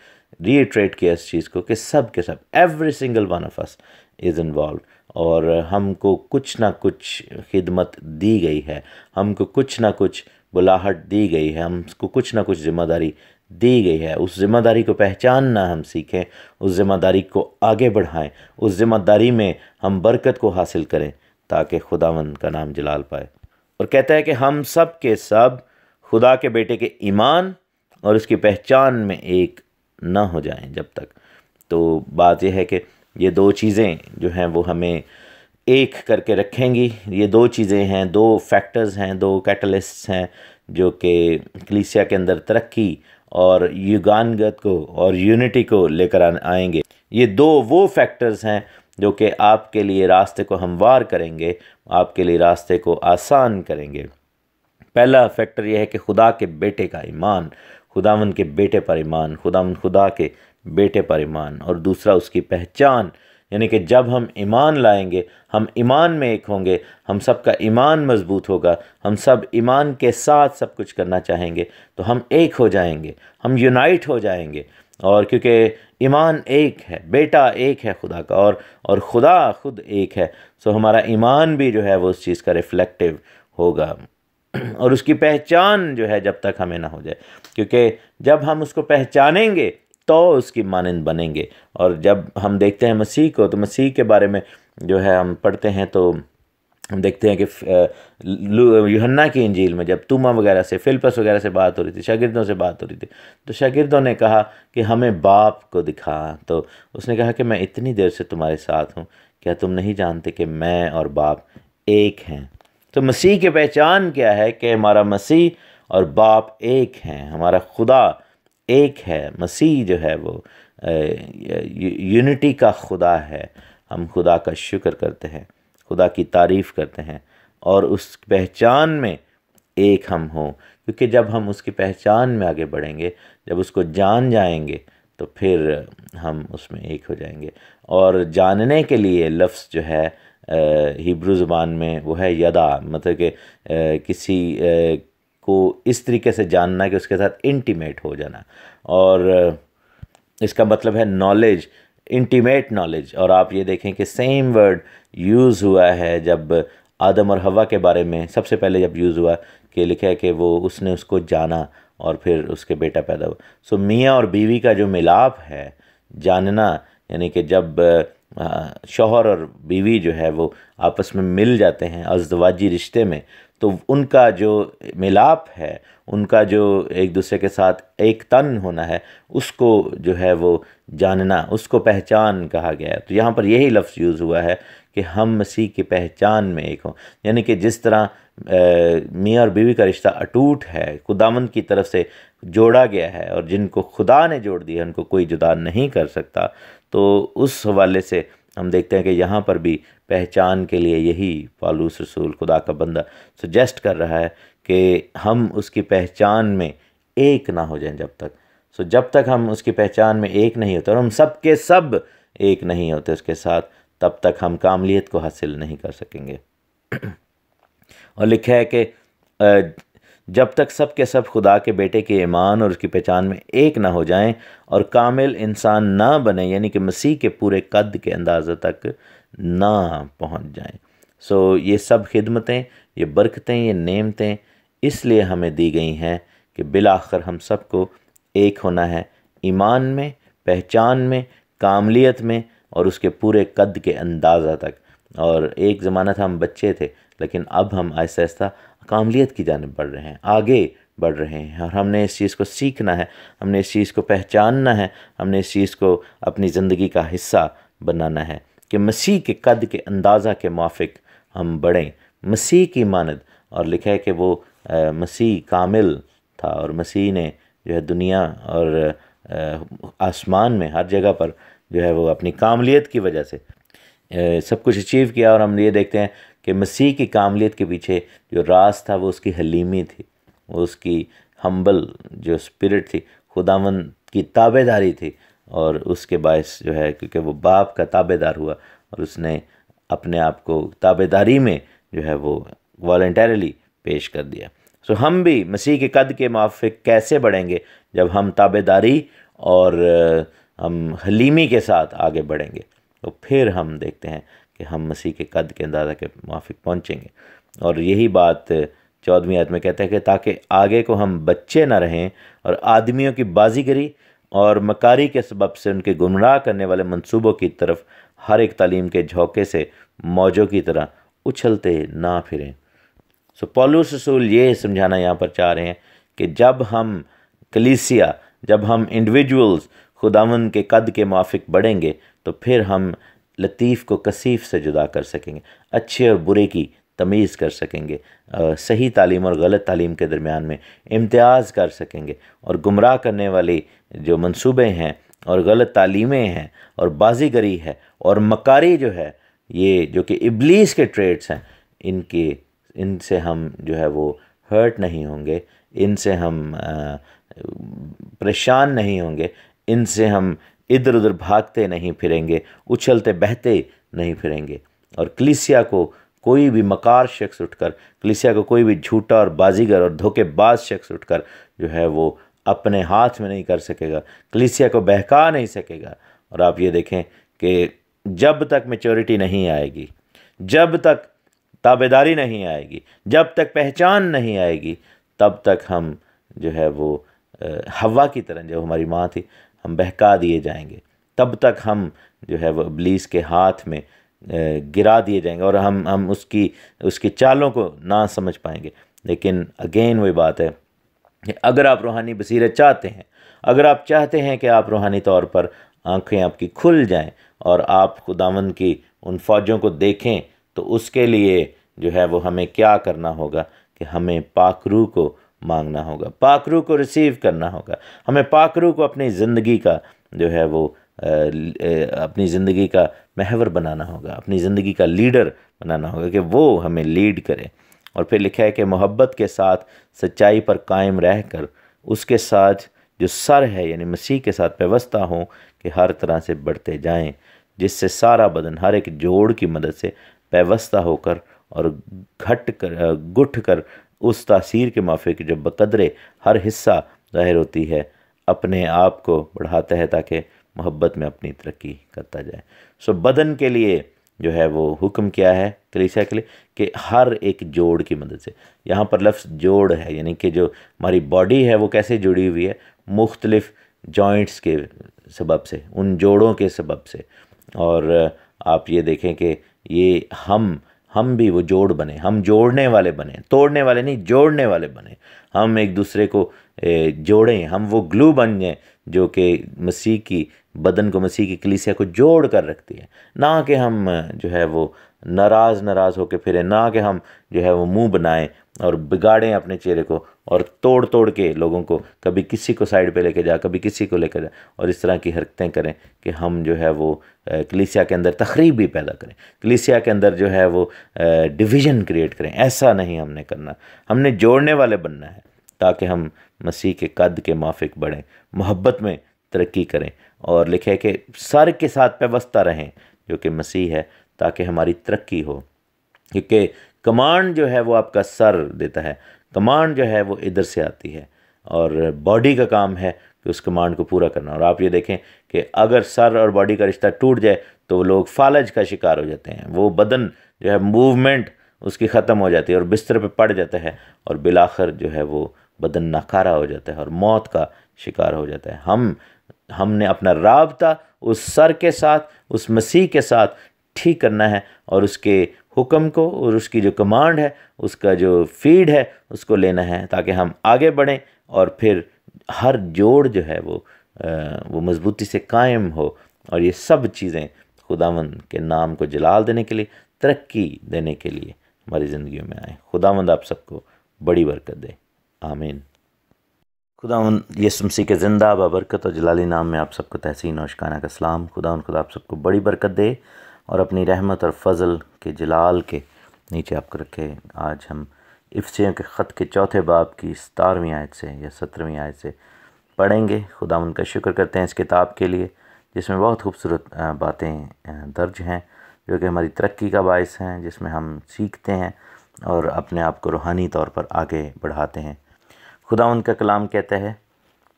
ریٹریٹ کیا اس چیز کو کہ سب کے سب every single one of us is involved اور ہم کو کچھ نہ کچھ خدمت دی گئی ہے ہم کو کچھ نہ کچھ بلاہٹ دی گئی ہے ہم کو کچھ نہ کچھ ذمہ داری دی گئی ہے اس ذمہ داری کو پہچان نہ ہم سیکھیں اس ذمہ داری کو آگے بڑھائیں اس ذمہ داری میں ہم برکت کو حاصل کریں تاکہ خدا مند کا نام جلال پائے اور کہتا ہے کہ ہم سب کے سب خدا کے بیٹے کے ایمان اور اس کی پہچان میں ایک نہ ہو جائیں جب تک تو بات یہ ہے کہ یہ دو چیزیں جو ہیں وہ ہمیں ایک کر کے رکھیں گی یہ دو چیزیں ہیں دو فیکٹرز ہیں دو کیٹلسٹس ہیں جو کہ کلیسیا کے اندر ترقی اور یگانگت کو اور یونٹی کو لے کر آئیں گے یہ دو وہ فیکٹرز ہیں جو کہ آپ کے لیے راستے کو ہموار کریں گے آپ کے لیے راستے کو آسان کریں گے پہلا فیکٹر یہ ہے کہ خدا کے بیٹے کا ایمان خداون کے بیٹے پر ایمان خداون خدا کے بیٹے پر ایمان اور دوسرا اس کی پہچان یعنی کہ جب ہم ایمان لائیں گے ہم ایمان میں ایک ہوں گے ہم سب کا ایمان مضبوط ہوگا ہم سب ایمان کے ساتھ سب کچھ کرنا چاہیں گے تو ہم ایک ہو جائیں گے ہم یونائٹ ہو جائیں گے اور کیونکہ ایمان ایک ہے بیٹا ایک ہے خدا کا اور اور خدا خود ایک ہے سو ہمارا ایمان بھی جو ہے وہ اس چیز کا ریفلیکٹیو ہوگا اور اس کی پہچان جو ہے جب تک ہمیں نہ ہو جائے کیونکہ جب ہم اس کو پہچانیں گے تو اس کی مانند بنیں گے اور جب ہم دیکھتے ہیں مسیح کو تو مسیح کے بارے میں جو ہے ہم پڑھتے ہیں تو ہم دیکھتے ہیں کہ یوہنہ کی انجیل میں جب تومہ وغیرہ سے فلپس وغیرہ سے بات ہو رہی تھی شاگردوں سے بات ہو رہی تھی تو شاگردوں نے کہا کہ ہمیں باپ کو دکھا تو اس نے کہا کہ میں اتنی دیر سے تمہارے ساتھ ہوں کیا تم نہیں جانتے کہ میں اور باپ ایک ہیں تو مسیح کی پہچان کیا ہے کہ ہمارا مسیح اور باپ ایک ہیں ہمارا خدا ایک ہے مسیح جو ہے وہ یونٹی کا خدا ہے ہم خدا کا شکر کرتے ہیں خدا کی تعریف کرتے ہیں اور اس پہچان میں ایک ہم ہوں کیونکہ جب ہم اس کی پہچان میں آگے بڑھیں گے جب اس کو جان جائیں گے تو پھر ہم اس میں ایک ہو جائیں گے اور جاننے کے لیے لفظ جو ہے ہیبرو زبان میں وہ ہے یدا مطلب کہ کسی کو اس طریقے سے جاننا کہ اس کے ساتھ انٹیمیٹ ہو جانا اور اس کا مطلب ہے نالج انٹیمیٹ نالج اور آپ یہ دیکھیں کہ سیم ورڈ یوز ہوا ہے جب آدم اور ہوا کے بارے میں سب سے پہلے جب یوز ہوا کہ لکھا ہے کہ وہ اس نے اس کو جانا اور پھر اس کے بیٹا پیدا ہوا سو میاں اور بیوی کا جو ملاپ ہے جاننا یعنی کہ جب شوہر اور بیوی جو ہے وہ آپس میں مل جاتے ہیں ازدواجی رشتے میں تو ان کا جو ملاپ ہے ان کا جو ایک دوسرے کے ساتھ ایک تن ہونا ہے اس کو جو ہے وہ جاننا اس کو پہچان کہا گیا ہے تو یہاں پر یہی لفظ یوز ہوا ہے کہ ہم مسیح کی پہچان میں ایک ہوں یعنی کہ جس طرح میاں اور بیوی کا رشتہ اٹوٹ ہے خدامن کی طرف سے جوڑا گیا ہے اور جن کو خدا نے جوڑ دیا ہے ان کو کوئی جدا نہیں کر سکتا تو اس حوالے سے ہم دیکھتے ہیں کہ یہاں پر بھی پہچان کے لیے یہی فالوس رسول خدا کا بندہ سجیسٹ کر رہا ہے کہ ہم اس کی پہچان میں ایک نہ ہو جائیں جب تک سو جب تک ہم اس کی پہچان میں ایک نہیں ہوتے اور ہم سب کے سب ایک نہیں ہوتے اس کے ساتھ تب تک ہم کاملیت کو حاصل نہیں کر سکیں گے اور لکھا ہے کہ جب تک سب کے سب خدا کے بیٹے کے ایمان اور اس کی پہچان میں ایک نہ ہو جائیں اور کامل انسان نہ بنے یعنی کہ مسیح کے پورے قد کے اندازہ تک نہ پہنچ جائیں سو یہ سب خدمتیں یہ برکتیں یہ نعمتیں اس لیے ہمیں دی گئی ہیں کہ بالآخر ہم سب کو ایک ہونا ہے ایمان میں پہچان میں کاملیت میں اور اس کے پورے قد کے اندازہ تک اور ایک زمانہ تھا ہم بچے تھے لیکن اب ہم آہستہ آہستہ کاملیت کی جانب بڑھ رہے ہیں آگے بڑھ رہے ہیں اور ہم نے اس چیز کو سیکھنا ہے ہم نے اس چیز کو پہچاننا ہے ہم نے اس چیز کو اپنی زندگی کا حصہ بنانا ہے کہ مسیح کے قد کے اندازہ کے موافق ہم بڑھیں مسیح کی ماند اور لکھے کہ وہ مسیح کامل تھا اور مسیح نے جو ہے دنیا اور آسمان میں ہر جگہ پر جو ہے وہ اپنی کاملیت کی وجہ سے سب کچھ اچیو کیا اور ہم یہ دیکھتے ہیں کہ مسیح کی کاملیت کے پیچھے جو راز تھا وہ اس کی حلیمی تھی وہ اس کی ہمبل جو اسپرٹ تھی خداون کی تابے داری تھی اور اس کے باعث جو ہے کیونکہ وہ باپ کا تابے دار ہوا اور اس نے اپنے آپ کو تابے داری میں جو ہے وہ والنٹیرلی پیش کر دیا سو ہم بھی مسیح کے قد کے موافق کیسے بڑھیں گے جب ہم تابے داری اور ہم حلیمی کے ساتھ آگے بڑھیں گے تو پھر ہم دیکھتے ہیں کہ ہم مسیح کے قد کے اندازہ کے موافق پہنچیں گے اور یہی بات آیت میں کہتے ہیں کہ تاکہ آگے کو ہم بچے نہ رہیں اور آدمیوں کی بازی گری اور مکاری کے سبب سے ان کے گمراہ کرنے والے منصوبوں کی طرف ہر ایک تعلیم کے جھوکے سے موجوں کی طرح اچھلتے نہ پھریں سو پولوس رسول یہ سمجھانا یہاں پر چاہ رہے ہیں کہ جب ہم کلیسیا جب ہم انڈیویجولز خداون کے قد کے موافق بڑھیں گے تو پھر ہم لطیف کو کسیف سے جدا کر سکیں گے اچھے اور برے کی تمیز کر سکیں گے صحیح تعلیم اور غلط تعلیم کے درمیان میں امتیاز کر سکیں گے اور گمراہ کرنے والی جو منصوبے ہیں اور غلط تعلیمیں ہیں اور بازی گری ہے اور مکاری جو ہے یہ جو کہ ابلیس کے ٹریٹس ہیں ان کے ان سے ہم جو ہے وہ ہرٹ نہیں ہوں گے ان سے ہم پریشان نہیں ہوں گے ان سے ہم ادھر ادھر بھاگتے نہیں پھریں گے اچھلتے بہتے نہیں پھریں گے اور کلیسیا کو کوئی بھی مکار شخص اٹھ کر کلیسیا کو کوئی بھی جھوٹا اور بازیگر اور دھوکے باز شخص اٹھ کر جو ہے وہ اپنے ہاتھ میں نہیں کر سکے گا کلیسیا کو بہکا نہیں سکے گا اور آپ یہ دیکھیں کہ جب تک میچورٹی نہیں آئے گی جب تک تابیداری نہیں آئے گی جب تک پہچان نہیں آئے گی تب تک ہم جو ہے وہ ہوا کی طرح جو ہماری ماں تھی ہم بہکا دیے جائیں گے تب تک ہم جو ہے وہ ابلیس کے ہاتھ میں گرا دیے جائیں گے اور ہم ہم اس کی اس کی چالوں کو نہ سمجھ پائیں گے لیکن اگین وہی بات ہے کہ اگر آپ روحانی بصیرت چاہتے ہیں اگر آپ چاہتے ہیں کہ آپ روحانی طور پر آنکھیں آپ کی کھل جائیں اور آپ خداون کی ان فوجوں کو دیکھیں تو اس کے لیے جو ہے وہ ہمیں کیا کرنا ہوگا کہ ہمیں پاکرو کو مانگنا ہوگا پاکرو کو ریسیو کرنا ہوگا ہمیں پاکرو کو اپنی زندگی کا جو ہے وہ اپنی زندگی کا محور بنانا ہوگا اپنی زندگی کا لیڈر بنانا ہوگا کہ وہ ہمیں لیڈ کرے اور پھر لکھا ہے کہ محبت کے ساتھ سچائی پر قائم رہ کر اس کے ساتھ جو سر ہے یعنی مسیح کے ساتھ پیوستہ ہوں کہ ہر طرح سے بڑھتے جائیں جس سے سارا بدن ہر ایک جوڑ کی مدد سے پیوستہ ہو کر اور گھٹ کر گٹھ کر اس تاثیر کے موافق کے جو بقدرے ہر حصہ ظاہر ہوتی ہے اپنے آپ کو بڑھاتا ہے تاکہ محبت میں اپنی ترقی کرتا جائے سو بدن کے لیے جو ہے وہ حکم کیا ہے کے لیے کہ ہر ایک جوڑ کی مدد سے یہاں پر لفظ جوڑ ہے یعنی کہ جو ہماری باڈی ہے وہ کیسے جڑی ہوئی ہے مختلف جوائنٹس کے سبب سے ان جوڑوں کے سبب سے اور آپ یہ دیکھیں کہ یہ ہم ہم بھی وہ جوڑ بنے ہم جوڑنے والے بنے توڑنے والے نہیں جوڑنے والے بنے ہم ایک دوسرے کو جوڑیں ہم وہ گلو بن جائیں جو کہ مسیح کی بدن کو مسیح کی کلیسیا کو جوڑ کر رکھتی ہے نہ کہ ہم جو ہے وہ ناراض ناراض ہو کے پھریں نہ کہ ہم جو ہے وہ منہ بنائیں اور بگاڑیں اپنے چہرے کو اور توڑ توڑ کے لوگوں کو کبھی کسی کو سائڈ پہ لے کے جا کبھی کسی کو لے کے جا اور اس طرح کی حرکتیں کریں کہ ہم جو ہے وہ کلیسیا کے اندر تخریب بھی پیدا کریں کلیسیا کے اندر جو ہے وہ ڈویژن کریٹ کریں ایسا نہیں ہم نے کرنا ہم نے جوڑنے والے بننا ہے تاکہ ہم مسیح کے قد کے مافق بڑھیں محبت میں ترقی کریں اور لکھے کہ سر کے ساتھ پیوستہ رہیں جو کہ مسیح ہے تاکہ ہماری ترقی ہو کیونکہ کمانڈ جو ہے وہ آپ کا سر دیتا ہے کمانڈ جو ہے وہ ادھر سے آتی ہے اور باڈی کا کام ہے کہ اس کمانڈ کو پورا کرنا اور آپ یہ دیکھیں کہ اگر سر اور باڈی کا رشتہ ٹوٹ جائے تو لوگ فالج کا شکار ہو جاتے ہیں وہ بدن جو ہے موومنٹ اس کی ختم ہو جاتی ہے اور بستر پہ پڑ جاتا ہے اور بلاخر جو ہے وہ بدن ناکارہ ہو جاتا ہے اور موت کا شکار ہو جاتا ہے ہم ہم نے اپنا رابطہ اس سر کے ساتھ اس مسیح کے ساتھ ٹھیک کرنا ہے اور اس کے حکم کو اور اس کی جو کمانڈ ہے اس کا جو فیڈ ہے اس کو لینا ہے تاکہ ہم آگے بڑھیں اور پھر ہر جوڑ جو ہے وہ وہ مضبوطی سے قائم ہو اور یہ سب چیزیں خداوند کے نام کو جلال دینے کے لیے ترقی دینے کے لیے ہماری زندگیوں میں آئیں خداوند آپ سب کو بڑی برکت دے آمین خداوند یہ سمسی کے زندہ بابرکت برکت اور جلالی نام میں آپ سب کو تحسین اور شکانہ کا سلام خداوند خدا آپ سب کو بڑی برکت دے اور اپنی رحمت اور فضل کے جلال کے نیچے آپ کو رکھے آج ہم افسیوں کے خط کے چوتھے باب کی ستارویں آیت سے یا سترویں آیت سے پڑھیں گے خدا ان کا شکر کرتے ہیں اس کتاب کے لیے جس میں بہت خوبصورت باتیں درج ہیں جو کہ ہماری ترقی کا باعث ہیں جس میں ہم سیکھتے ہیں اور اپنے آپ کو روحانی طور پر آگے بڑھاتے ہیں خدا ان کا کلام کہتا ہے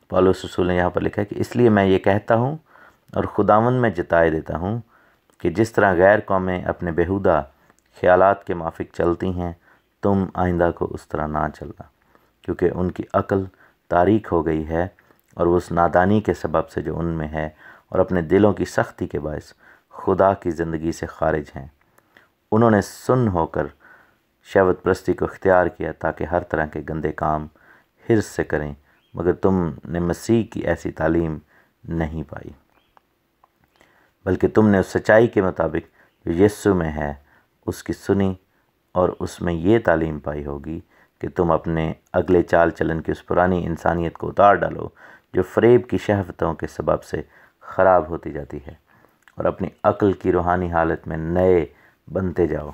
پالوس سسول نے یہاں پر لکھا ہے کہ اس لیے میں یہ کہتا ہوں اور خداون میں جتائے دیتا ہوں کہ جس طرح غیر قومیں اپنے بہودہ خیالات کے موافق چلتی ہیں تم آئندہ کو اس طرح نہ چلنا کیونکہ ان کی عقل تاریخ ہو گئی ہے اور اس نادانی کے سبب سے جو ان میں ہے اور اپنے دلوں کی سختی کے باعث خدا کی زندگی سے خارج ہیں انہوں نے سن ہو کر شہوت پرستی کو اختیار کیا تاکہ ہر طرح کے گندے کام حرص سے کریں مگر تم نے مسیح کی ایسی تعلیم نہیں پائی بلکہ تم نے اس سچائی کے مطابق جو یسو میں ہے اس کی سنی اور اس میں یہ تعلیم پائی ہوگی کہ تم اپنے اگلے چال چلن کی اس پرانی انسانیت کو اتار ڈالو جو فریب کی شہوتوں کے سبب سے خراب ہوتی جاتی ہے اور اپنی عقل کی روحانی حالت میں نئے بنتے جاؤ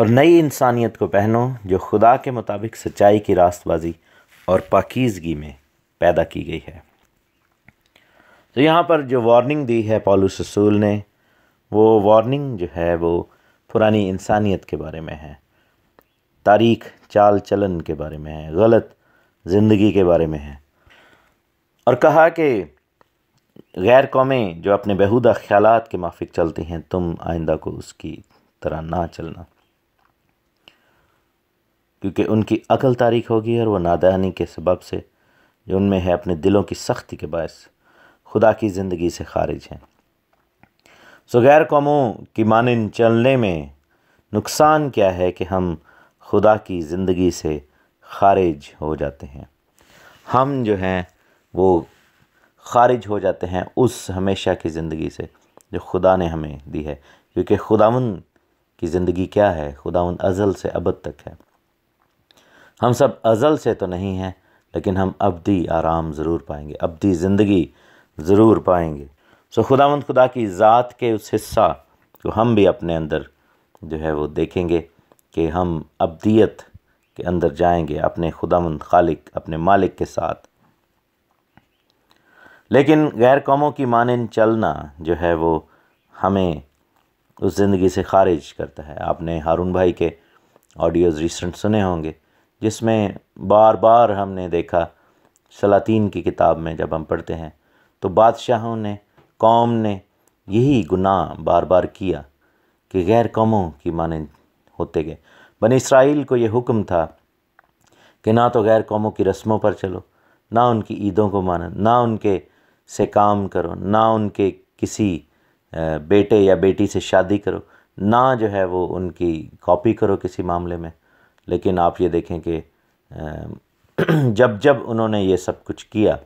اور نئی انسانیت کو پہنو جو خدا کے مطابق سچائی کی راست بازی اور پاکیزگی میں پیدا کی گئی ہے تو یہاں پر جو وارننگ دی ہے پولوس رسول نے وہ وارننگ جو ہے وہ پرانی انسانیت کے بارے میں ہے تاریخ چال چلن کے بارے میں ہے غلط زندگی کے بارے میں ہے اور کہا کہ غیر قومیں جو اپنے بہودہ خیالات کے مافق چلتے ہیں تم آئندہ کو اس کی طرح نہ چلنا کیونکہ ان کی عقل تاریخ ہوگی اور وہ نادانی کے سبب سے جو ان میں ہے اپنے دلوں کی سختی کے باعث خدا کی زندگی سے خارج ہیں سو غیر قوموں کی مانند چلنے میں نقصان کیا ہے کہ ہم خدا کی زندگی سے خارج ہو جاتے ہیں ہم جو ہیں وہ خارج ہو جاتے ہیں اس ہمیشہ کی زندگی سے جو خدا نے ہمیں دی ہے کیونکہ خداون کی زندگی کیا ہے خداون ازل سے ابد تک ہے ہم سب ازل سے تو نہیں ہیں لیکن ہم ابدی آرام ضرور پائیں گے ابدی زندگی ضرور پائیں گے سو خداون خدا کی ذات کے اس حصہ کو ہم بھی اپنے اندر جو ہے وہ دیکھیں گے کہ ہم ابدیت کے اندر جائیں گے اپنے خالق اپنے مالک کے ساتھ لیکن غیر قوموں کی مانند چلنا جو ہے وہ ہمیں اس زندگی سے خارج کرتا ہے آپ نے ہارون بھائی کے آڈیوز ریسنٹ سنے ہوں گے جس میں بار بار ہم نے دیکھا سلاطین کی کتاب میں جب ہم پڑھتے ہیں تو بادشاہوں نے قوم نے یہی گناہ بار بار کیا کہ غیر قوموں کی مانند ہوتے گئے بنی اسرائیل کو یہ حکم تھا کہ نہ تو غیر قوموں کی رسموں پر چلو نہ ان کی عیدوں کو مانا نہ ان کے سے کام کرو نہ ان کے کسی بیٹے یا بیٹی سے شادی کرو نہ جو ہے وہ ان کی کاپی کرو کسی معاملے میں لیکن آپ یہ دیکھیں کہ جب جب انہوں نے یہ سب کچھ کیا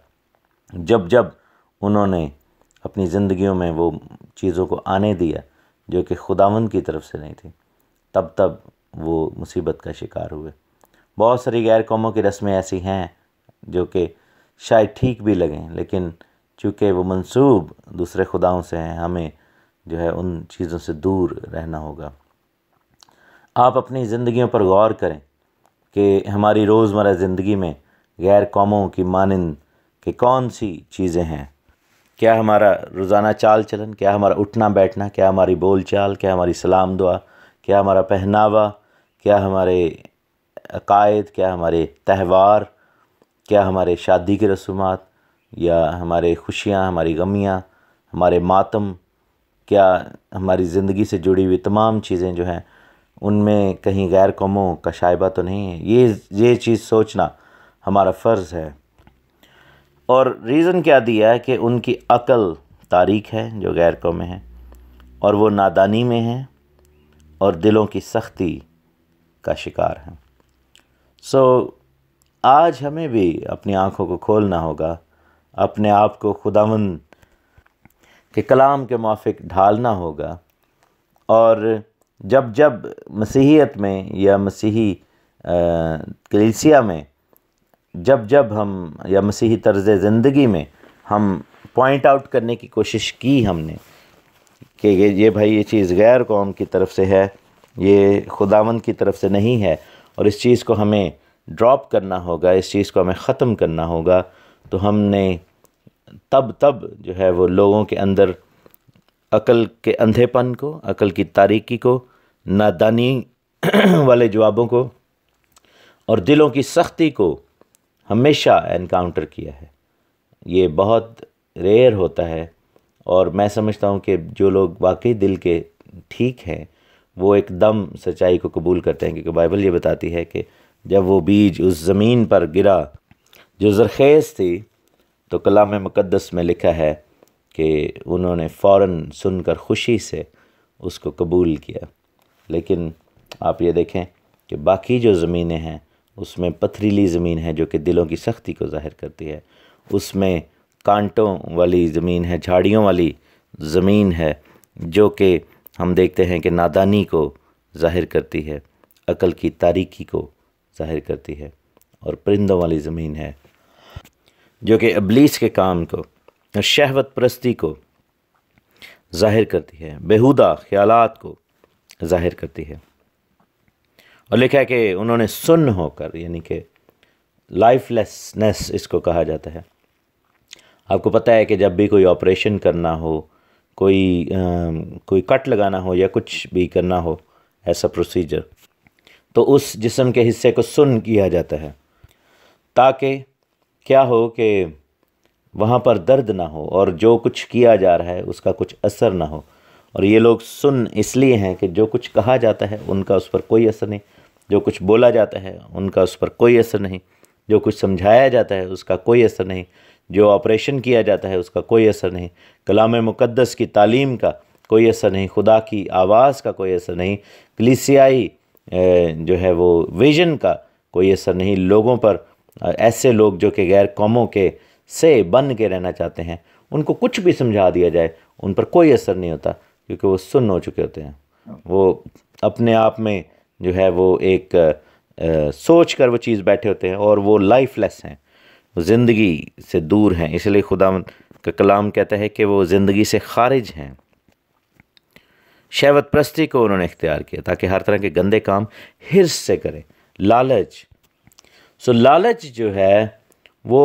جب جب انہوں نے اپنی زندگیوں میں وہ چیزوں کو آنے دیا جو کہ خداون کی طرف سے نہیں تھی تب تب وہ مصیبت کا شکار ہوئے بہت ساری غیر قوموں کی رسمیں ایسی ہیں جو کہ شاید ٹھیک بھی لگیں لیکن چونکہ وہ منصوب دوسرے خداؤں سے ہیں ہمیں جو ہے ان چیزوں سے دور رہنا ہوگا آپ اپنی زندگیوں پر غور کریں کہ ہماری روزمرہ زندگی میں غیر قوموں کی مانند کہ کون سی چیزیں ہیں کیا ہمارا روزانہ چال چلن کیا ہمارا اٹھنا بیٹھنا کیا ہماری بول چال کیا ہماری سلام دعا کیا ہمارا پہناوا کیا ہمارے عقائد کیا ہمارے تہوار کیا ہمارے شادی کی رسومات یا ہمارے خوشیاں ہماری غمیاں ہمارے ماتم کیا ہماری زندگی سے جڑی ہوئی تمام چیزیں جو ہیں ان میں کہیں غیر قوموں کا شائبہ تو نہیں ہے یہ یہ چیز سوچنا ہمارا فرض ہے اور ریزن کیا دیا ہے کہ ان کی عقل تاریخ ہے جو غیر قومیں ہیں اور وہ نادانی میں ہیں اور دلوں کی سختی کا شکار ہیں سو آج ہمیں بھی اپنی آنکھوں کو کھولنا ہوگا اپنے آپ کو خداون کے کلام کے موافق ڈھالنا ہوگا اور جب جب مسیحیت میں یا مسیحی کلیسیا میں جب جب ہم یا مسیحی طرز زندگی میں ہم پوائنٹ آؤٹ کرنے کی کوشش کی ہم نے کہ یہ بھائی یہ چیز غیر قوم کی طرف سے ہے یہ خداون کی طرف سے نہیں ہے اور اس چیز کو ہمیں ڈراپ کرنا ہوگا اس چیز کو ہمیں ختم کرنا ہوگا تو ہم نے تب تب جو ہے وہ لوگوں کے اندر عقل کے اندھے پن کو عقل کی تاریکی کو نادانی والے جوابوں کو اور دلوں کی سختی کو ہمیشہ انکاؤنٹر کیا ہے یہ بہت ریئر ہوتا ہے اور میں سمجھتا ہوں کہ جو لوگ واقعی دل کے ٹھیک ہیں وہ ایک دم سچائی کو قبول کرتے ہیں کیونکہ بائبل یہ بتاتی ہے کہ جب وہ بیج اس زمین پر گرا جو زرخیز تھی تو کلام مقدس میں لکھا ہے کہ انہوں نے فوراً سن کر خوشی سے اس کو قبول کیا لیکن آپ یہ دیکھیں کہ باقی جو زمینیں ہیں اس میں پتھریلی زمین ہے جو کہ دلوں کی سختی کو ظاہر کرتی ہے اس میں کانٹوں والی زمین ہے جھاڑیوں والی زمین ہے جو کہ ہم دیکھتے ہیں کہ نادانی کو ظاہر کرتی ہے عقل کی تاریکی کو ظاہر کرتی ہے اور پرندوں والی زمین ہے جو کہ ابلیس کے کام کو شہوت پرستی کو ظاہر کرتی ہے بیہودہ خیالات کو ظاہر کرتی ہے اور لکھا ہے کہ انہوں نے سن ہو کر یعنی کہ لائف لیسنس اس کو کہا جاتا ہے آپ کو پتہ ہے کہ جب بھی کوئی آپریشن کرنا ہو کوئی کوئی کٹ لگانا ہو یا کچھ بھی کرنا ہو ایسا پروسیجر تو اس جسم کے حصے کو سن کیا جاتا ہے تاکہ کیا ہو کہ وہاں پر درد نہ ہو اور جو کچھ کیا جا رہا ہے اس کا کچھ اثر نہ ہو اور یہ لوگ سن اس لیے ہیں کہ جو کچھ کہا جاتا ہے ان کا اس پر کوئی اثر نہیں جو کچھ بولا جاتا ہے ان کا اس پر کوئی اثر نہیں جو کچھ سمجھایا جاتا ہے اس کا کوئی اثر نہیں جو آپریشن کیا جاتا ہے اس کا کوئی اثر نہیں کلام مقدس کی تعلیم کا کوئی اثر نہیں خدا کی آواز کا کوئی اثر نہیں کلیسیائی جو ہے وہ ویژن کا کوئی اثر نہیں لوگوں پر ایسے لوگ جو کہ غیر قوموں کے سے بن کے رہنا چاہتے ہیں ان کو کچھ بھی سمجھا دیا جائے ان پر کوئی اثر نہیں ہوتا کیونکہ وہ سن ہو چکے ہوتے ہیں وہ اپنے آپ میں جو ہے وہ ایک سوچ کر وہ چیز بیٹھے ہوتے ہیں اور وہ لائف لیس ہیں وہ زندگی سے دور ہیں اس لیے خدا کا کلام کہتا ہے کہ وہ زندگی سے خارج ہیں شہوت پرستی کو انہوں نے اختیار کیا تاکہ ہر طرح کے گندے کام حرص سے کریں لالچ سو لالچ جو ہے وہ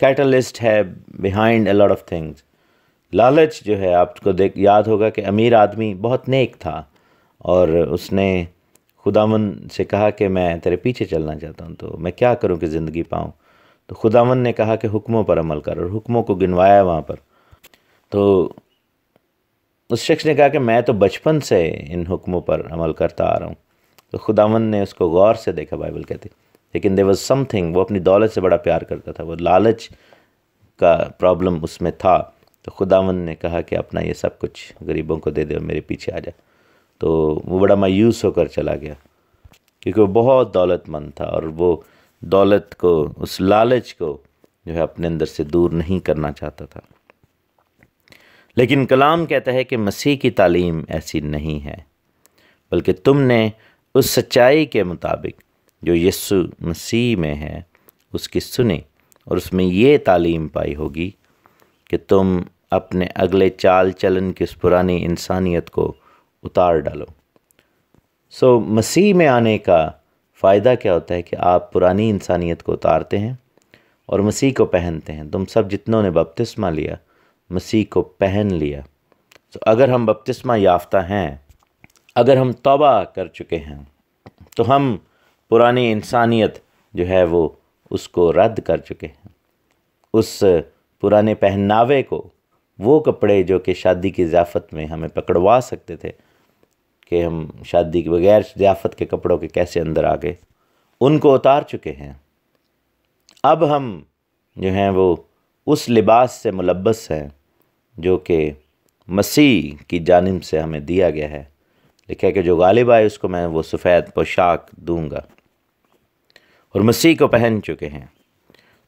کیٹلسٹ ہے behind a lot of things لالچ جو ہے آپ کو دیکھ یاد ہوگا کہ امیر آدمی بہت نیک تھا اور اس نے خدا من سے کہا کہ میں تیرے پیچھے چلنا چاہتا ہوں تو میں کیا کروں کہ زندگی پاؤں تو خداون نے کہا کہ حکموں پر عمل کر اور حکموں کو گنوایا وہاں پر تو اس شخص نے کہا کہ میں تو بچپن سے ان حکموں پر عمل کرتا آ رہا ہوں تو خدا من نے اس کو غور سے دیکھا بائبل کہتے لیکن دے واز سم تھنگ وہ اپنی دولت سے بڑا پیار کرتا تھا وہ لالچ کا پرابلم اس میں تھا تو خداون نے کہا کہ اپنا یہ سب کچھ غریبوں کو دے دے اور میرے پیچھے آ جا تو وہ بڑا مایوس ہو کر چلا گیا کیونکہ وہ بہت دولت مند تھا اور وہ دولت کو اس لالچ کو جو ہے اپنے اندر سے دور نہیں کرنا چاہتا تھا لیکن کلام کہتا ہے کہ مسیح کی تعلیم ایسی نہیں ہے بلکہ تم نے اس سچائی کے مطابق جو یسو مسیح میں ہے اس کی سنیں اور اس میں یہ تعلیم پائی ہوگی کہ تم اپنے اگلے چال چلن کی اس پرانی انسانیت کو اتار ڈالو سو مسیح میں آنے کا فائدہ کیا ہوتا ہے کہ آپ پرانی انسانیت کو اتارتے ہیں اور مسیح کو پہنتے ہیں تم سب جتنوں نے بپتسمہ لیا مسیح کو پہن لیا تو اگر ہم بپتسمہ یافتہ ہیں اگر ہم توبہ کر چکے ہیں تو ہم پرانی انسانیت جو ہے وہ اس کو رد کر چکے ہیں اس پرانے پہناوے کو وہ کپڑے جو کہ شادی کی ضیافت میں ہمیں پکڑوا سکتے تھے کہ ہم شادی کے بغیر ضیافت کے کپڑوں کے کیسے اندر آ گئے ان کو اتار چکے ہیں اب ہم جو ہیں وہ اس لباس سے ملبس ہیں جو کہ مسیح کی جانب سے ہمیں دیا گیا ہے لکھا کہ جو غالب آئے اس کو میں وہ سفید پوشاک دوں گا اور مسیح کو پہن چکے ہیں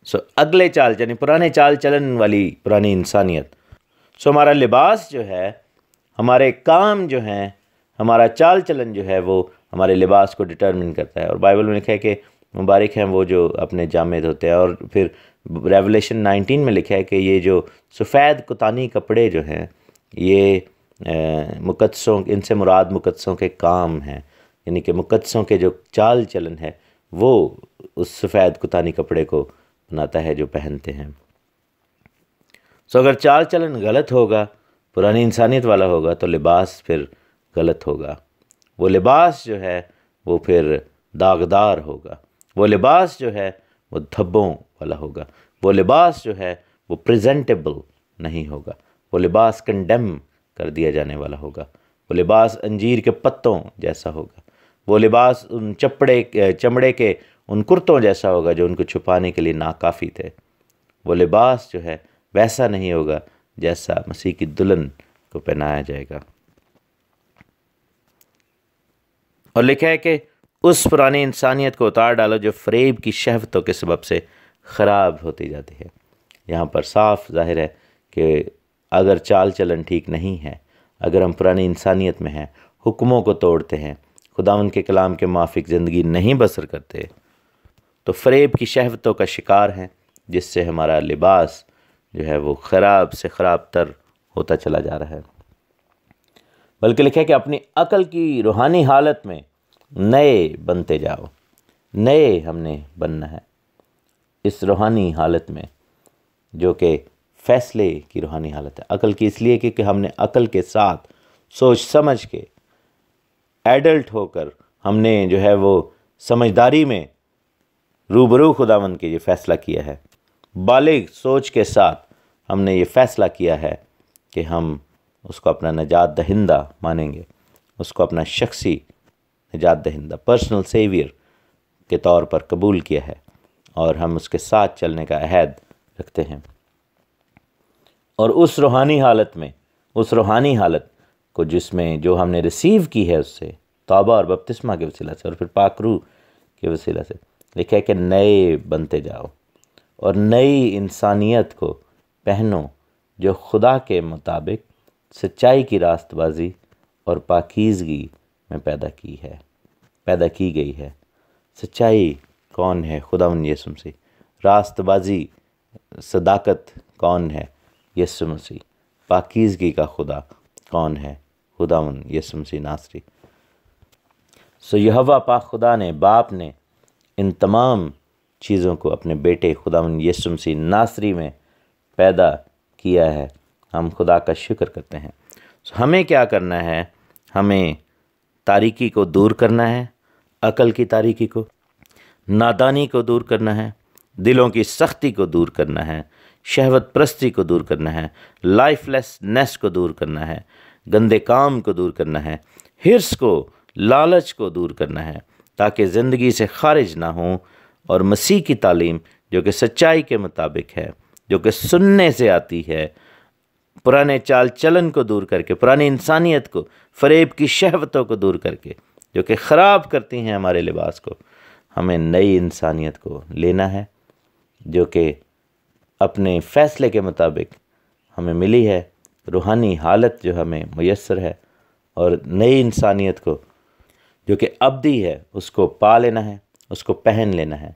سو so, اگلے چال یعنی پرانے چال چلن والی پرانی انسانیت سو so, ہمارا لباس جو ہے ہمارے کام جو ہیں ہمارا چال چلن جو ہے وہ ہمارے لباس کو ڈٹرمن کرتا ہے اور بائبل میں لکھا ہے کہ مبارک ہیں وہ جو اپنے جامع دھوتے ہیں اور پھر ریولیشن نائنٹین میں لکھا ہے کہ یہ جو سفید کتانی کپڑے جو ہیں یہ مقدسوں ان سے مراد مقدسوں کے کام ہیں یعنی کہ مقدسوں کے جو چال چلن ہے وہ اس سفید کتانی کپڑے کو بناتا ہے جو پہنتے ہیں سو اگر چال چلن غلط ہوگا پرانی انسانیت والا ہوگا تو لباس پھر غلط ہوگا وہ لباس جو ہے وہ پھر داغدار ہوگا وہ لباس جو ہے وہ دھبوں والا ہوگا وہ لباس جو ہے وہ پریزنٹیبل نہیں ہوگا وہ لباس کنڈیم کر دیا جانے والا ہوگا وہ لباس انجیر کے پتوں جیسا ہوگا وہ لباس ان چپڑے چمڑے کے ان کرتوں جیسا ہوگا جو ان کو چھپانے کے لیے ناکافی تھے وہ لباس جو ہے ویسا نہیں ہوگا جیسا مسیح کی دلہن کو پہنایا جائے گا اور لکھا ہے کہ اس پرانی انسانیت کو اتار ڈالو جو فریب کی شہوتوں کے سبب سے خراب ہوتی جاتی ہے یہاں پر صاف ظاہر ہے کہ اگر چال چلن ٹھیک نہیں ہے اگر ہم پرانی انسانیت میں ہیں حکموں کو توڑتے ہیں خداون کے کلام کے موافق زندگی نہیں بسر کرتے تو فریب کی شہوتوں کا شکار ہیں جس سے ہمارا لباس جو ہے وہ خراب سے خراب تر ہوتا چلا جا رہا ہے بلکہ لکھے کہ اپنی عقل کی روحانی حالت میں نئے بنتے جاؤ نئے ہم نے بننا ہے اس روحانی حالت میں جو کہ فیصلے کی روحانی حالت ہے عقل کی اس لیے کہ ہم نے عقل کے ساتھ سوچ سمجھ کے ایڈلٹ ہو کر ہم نے جو ہے وہ سمجھداری میں روبرو خداون کے یہ فیصلہ کیا ہے بالغ سوچ کے ساتھ ہم نے یہ فیصلہ کیا ہے کہ ہم اس کو اپنا نجات دہندہ مانیں گے اس کو اپنا شخصی نجات دہندہ پرسنل سیویر کے طور پر قبول کیا ہے اور ہم اس کے ساتھ چلنے کا عہد رکھتے ہیں اور اس روحانی حالت میں اس روحانی حالت کو جس میں جو ہم نے ریسیو کی ہے اس سے توبہ اور بپتسمہ کے وسیلہ سے اور پھر پاکرو کے وسیلہ سے لکھا ہے کہ نئے بنتے جاؤ اور نئی انسانیت کو پہنو جو خدا کے مطابق سچائی کی راست بازی اور پاکیزگی میں پیدا کی ہے پیدا کی گئی ہے سچائی کون ہے ان یسم سی راست بازی صداقت کون ہے یسم سی پاکیزگی کا خدا کون ہے ناصری سو یہوا پاک خدا نے باپ نے ان تمام چیزوں کو اپنے بیٹے خدا یسم مسیح ناصری میں پیدا کیا ہے ہم خدا کا شکر کرتے ہیں سو ہمیں کیا کرنا ہے ہمیں تاریکی کو دور کرنا ہے عقل کی تاریکی کو نادانی کو دور کرنا ہے دلوں کی سختی کو دور کرنا ہے شہوت پرستی کو دور کرنا ہے لائف لیس نیس کو دور کرنا ہے گندے کام کو دور کرنا ہے حرص کو لالچ کو دور کرنا ہے تاکہ زندگی سے خارج نہ ہوں اور مسیح کی تعلیم جو کہ سچائی کے مطابق ہے جو کہ سننے سے آتی ہے پرانے چال چلن کو دور کر کے پرانی انسانیت کو فریب کی شہوتوں کو دور کر کے جو کہ خراب کرتی ہیں ہمارے لباس کو ہمیں نئی انسانیت کو لینا ہے جو کہ اپنے فیصلے کے مطابق ہمیں ملی ہے روحانی حالت جو ہمیں میسر ہے اور نئی انسانیت کو جو کہ ابدی ہے اس کو پا لینا ہے اس کو پہن لینا ہے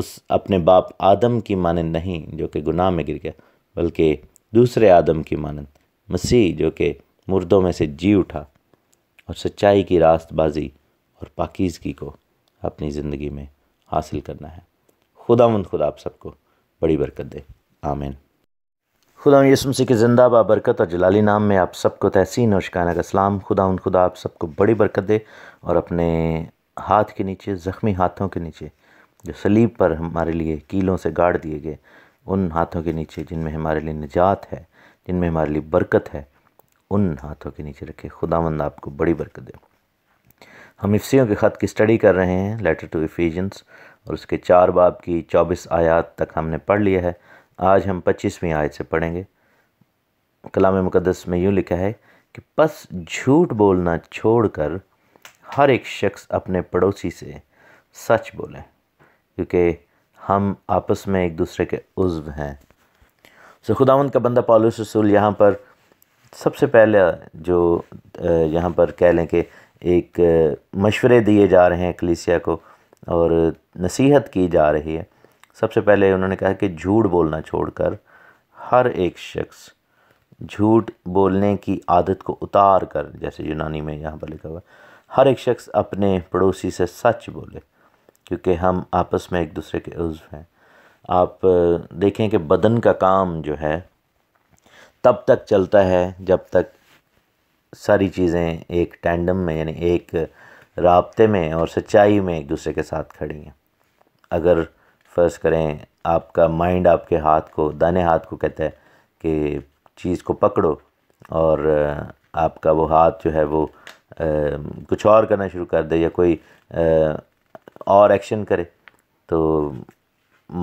اس اپنے باپ آدم کی مانند نہیں جو کہ گناہ میں گر گیا بلکہ دوسرے آدم کی مانند مسیح جو کہ مردوں میں سے جی اٹھا اور سچائی کی راست بازی اور پاکیزگی کو اپنی زندگی میں حاصل کرنا ہے خدا مند خدا آپ سب کو بڑی برکت دے آمین خدا یسم سی کے زندہ با برکت اور جلالی نام میں آپ سب کو تحسین اور شکانہ کا اسلام خدا ان خدا آپ سب کو بڑی برکت دے اور اپنے ہاتھ کے نیچے زخمی ہاتھوں کے نیچے جو سلیب پر ہمارے لیے کیلوں سے گاڑ دیے گئے ان ہاتھوں کے نیچے جن میں ہمارے لیے نجات ہے جن میں ہمارے لیے برکت ہے ان ہاتھوں کے نیچے رکھے خدا آپ کو بڑی برکت دے ہم افسیوں کے خط کی سٹڈی کر رہے ہیں لیٹر ٹو افیجنس اور اس کے چار باب کی چوبیس آیات تک ہم نے پڑھ لیا ہے آج ہم پچیسویں آیت سے پڑھیں گے کلام مقدس میں یوں لکھا ہے کہ پس جھوٹ بولنا چھوڑ کر ہر ایک شخص اپنے پڑوسی سے سچ بولیں کیونکہ ہم آپس میں ایک دوسرے کے عزو ہیں سو خداون کا بندہ پالوس رسول یہاں پر سب سے پہلے جو یہاں پر کہہ لیں کہ ایک مشورے دیے جا رہے ہیں کلیسیا کو اور نصیحت کی جا رہی ہے سب سے پہلے انہوں نے کہا کہ جھوٹ بولنا چھوڑ کر ہر ایک شخص جھوٹ بولنے کی عادت کو اتار کر جیسے یونانی میں یہاں پر لکھا ہوا ہے ہر ایک شخص اپنے پڑوسی سے سچ بولے کیونکہ ہم آپس میں ایک دوسرے کے عضو ہیں آپ دیکھیں کہ بدن کا کام جو ہے تب تک چلتا ہے جب تک ساری چیزیں ایک ٹینڈم میں یعنی ایک رابطے میں اور سچائی میں ایک دوسرے کے ساتھ کھڑی ہیں اگر فرض کریں آپ کا مائنڈ آپ کے ہاتھ کو دانے ہاتھ کو کہتا ہے کہ چیز کو پکڑو اور آپ کا وہ ہاتھ جو ہے وہ کچھ اور کرنا شروع کر دے یا کوئی اور ایکشن کرے تو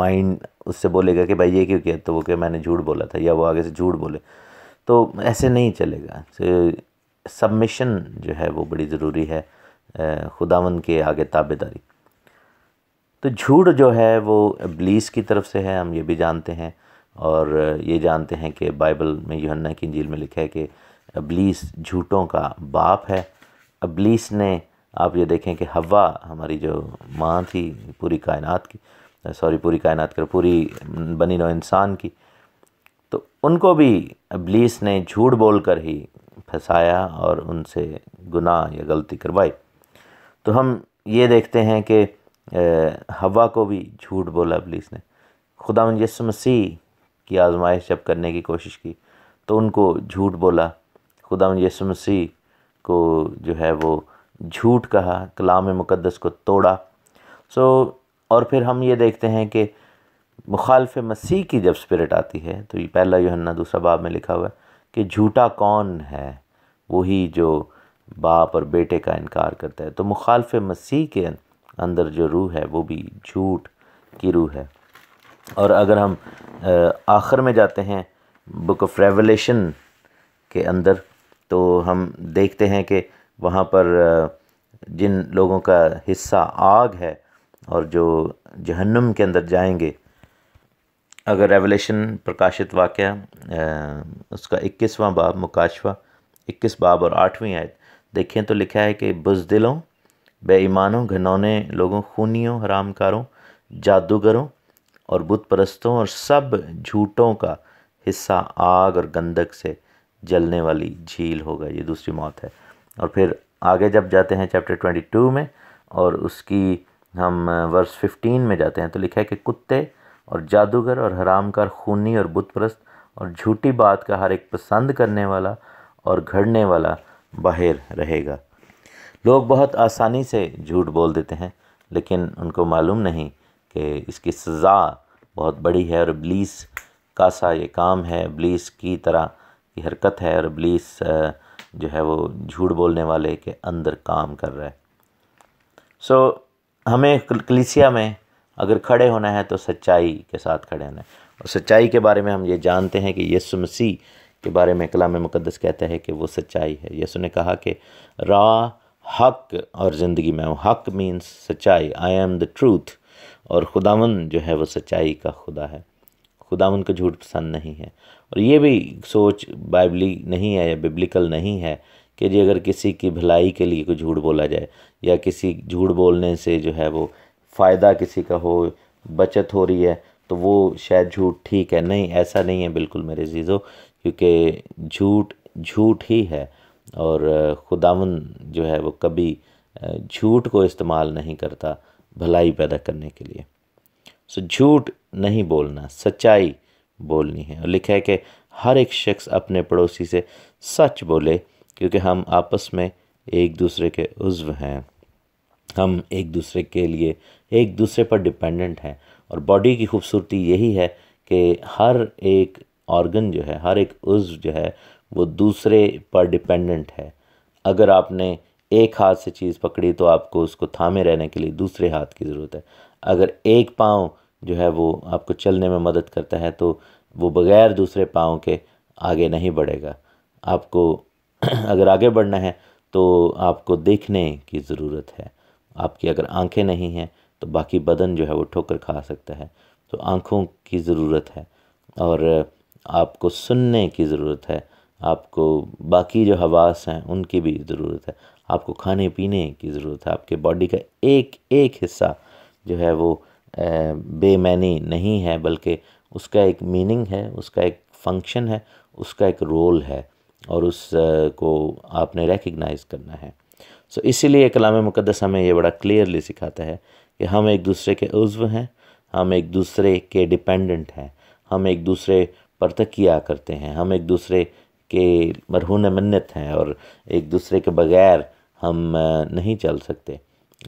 مائنڈ اس سے بولے گا کہ بھائی یہ کیوں کیا تو وہ کہ میں نے جھوٹ بولا تھا یا وہ آگے سے جھوٹ بولے تو ایسے نہیں چلے گا سبمیشن جو ہے وہ بڑی ضروری ہے خداون کے آگے تابے داری تو جھوٹ جو ہے وہ ابلیس کی طرف سے ہے ہم یہ بھی جانتے ہیں اور یہ جانتے ہیں کہ بائبل میں یوہنہ کی انجیل میں لکھا ہے کہ ابلیس جھوٹوں کا باپ ہے ابلیس نے آپ یہ دیکھیں کہ ہوا ہماری جو ماں تھی پوری کائنات کی سوری پوری کائنات کر پوری بنی نو انسان کی تو ان کو بھی ابلیس نے جھوٹ بول کر ہی پھنسایا اور ان سے گناہ یا غلطی کروائی تو ہم یہ دیکھتے ہیں کہ ہوا کو بھی جھوٹ بولا ابلیس نے خدا من یسو مسیح کی آزمائش جب کرنے کی کوشش کی تو ان کو جھوٹ بولا خدا من یسو مسیح کو جو ہے وہ جھوٹ کہا کلام مقدس کو توڑا سو اور پھر ہم یہ دیکھتے ہیں کہ مخالف مسیح کی جب اسپرٹ آتی ہے تو یہ پہلا جو دوسرا باب میں لکھا ہوا ہے کہ جھوٹا کون ہے وہی جو باپ اور بیٹے کا انکار کرتا ہے تو مخالف مسیح کے اندر جو روح ہے وہ بھی جھوٹ کی روح ہے اور اگر ہم آخر میں جاتے ہیں بک آف ریولیشن کے اندر تو ہم دیکھتے ہیں کہ وہاں پر جن لوگوں کا حصہ آگ ہے اور جو جہنم کے اندر جائیں گے اگر ریولیشن پرکاشت واقعہ اس کا اکیسواں باب مکاشوہ اکیس باب اور آٹھویں آیت دیکھیں تو لکھا ہے کہ بزدلوں بے ایمانوں گھنونے لوگوں خونیوں حرام کاروں جادوگروں اور بت پرستوں اور سب جھوٹوں کا حصہ آگ اور گندک سے جلنے والی جھیل ہوگا یہ دوسری موت ہے اور پھر آگے جب جاتے ہیں چیپٹر ٹوئنٹی ٹو میں اور اس کی ہم ورس ففٹین میں جاتے ہیں تو لکھا ہے کہ کتے اور جادوگر اور حرام کار خونی اور بت پرست اور جھوٹی بات کا ہر ایک پسند کرنے والا اور گھڑنے والا باہر رہے گا لوگ بہت آسانی سے جھوٹ بول دیتے ہیں لیکن ان کو معلوم نہیں کہ اس کی سزا بہت بڑی ہے اور ابلیس کا سا یہ کام ہے ابلیس کی طرح کی حرکت ہے اور ابلیس جو ہے وہ جھوٹ بولنے والے کے اندر کام کر رہا ہے سو ہمیں کلیسیا میں اگر کھڑے ہونا ہے تو سچائی کے ساتھ کھڑے ہونا ہے اور سچائی کے بارے میں ہم یہ جانتے ہیں کہ یسو مسیح کے بارے میں کلام مقدس کہتا ہے کہ وہ سچائی ہے یسو نے کہا کہ راہ حق اور زندگی میں ہوں حق مینس سچائی آئی ایم دا ٹروتھ اور خداون جو ہے وہ سچائی کا خدا ہے خداون کو جھوٹ پسند نہیں ہے اور یہ بھی سوچ بائبلی نہیں ہے یا ببلیکل نہیں ہے کہ جی اگر کسی کی بھلائی کے لیے کوئی جھوٹ بولا جائے یا کسی جھوٹ بولنے سے جو ہے وہ فائدہ کسی کا ہو بچت ہو رہی ہے تو وہ شاید جھوٹ ٹھیک ہے نہیں ایسا نہیں ہے بالکل میرے عزیزو کیونکہ جھوٹ جھوٹ ہی ہے اور خداون جو ہے وہ کبھی جھوٹ کو استعمال نہیں کرتا بھلائی پیدا کرنے کے لیے سو جھوٹ نہیں بولنا سچائی بولنی ہے اور لکھا ہے کہ ہر ایک شخص اپنے پڑوسی سے سچ بولے کیونکہ ہم آپس میں ایک دوسرے کے عزو ہیں ہم ایک دوسرے کے لیے ایک دوسرے پر ڈپینڈنٹ ہیں اور باڈی کی خوبصورتی یہی ہے کہ ہر ایک آرگن جو ہے ہر ایک عزو جو ہے وہ دوسرے پر ڈیپینڈنٹ ہے اگر آپ نے ایک ہاتھ سے چیز پکڑی تو آپ کو اس کو تھامے رہنے کے لیے دوسرے ہاتھ کی ضرورت ہے اگر ایک پاؤں جو ہے وہ آپ کو چلنے میں مدد کرتا ہے تو وہ بغیر دوسرے پاؤں کے آگے نہیں بڑھے گا آپ کو اگر آگے بڑھنا ہے تو آپ کو دیکھنے کی ضرورت ہے آپ کی اگر آنکھیں نہیں ہیں تو باقی بدن جو ہے وہ ٹھوکر کھا سکتا ہے تو آنکھوں کی ضرورت ہے اور آپ کو سننے کی ضرورت ہے آپ کو باقی جو حواس ہیں ان کی بھی ضرورت ہے آپ کو کھانے پینے کی ضرورت ہے آپ کے باڈی کا ایک ایک حصہ جو ہے وہ بے مینی نہیں ہے بلکہ اس کا ایک میننگ ہے اس کا ایک فنکشن ہے اس کا ایک رول ہے اور اس کو آپ نے ریکگنائز کرنا ہے سو اسی لیے کلام مقدس ہمیں یہ بڑا کلیئرلی سکھاتا ہے کہ ہم ایک دوسرے کے عزو ہیں ہم ایک دوسرے کے ڈیپینڈنٹ ہیں ہم ایک دوسرے پر تکیہ کرتے ہیں ہم ایک دوسرے کہ مرہون منت ہیں اور ایک دوسرے کے بغیر ہم نہیں چل سکتے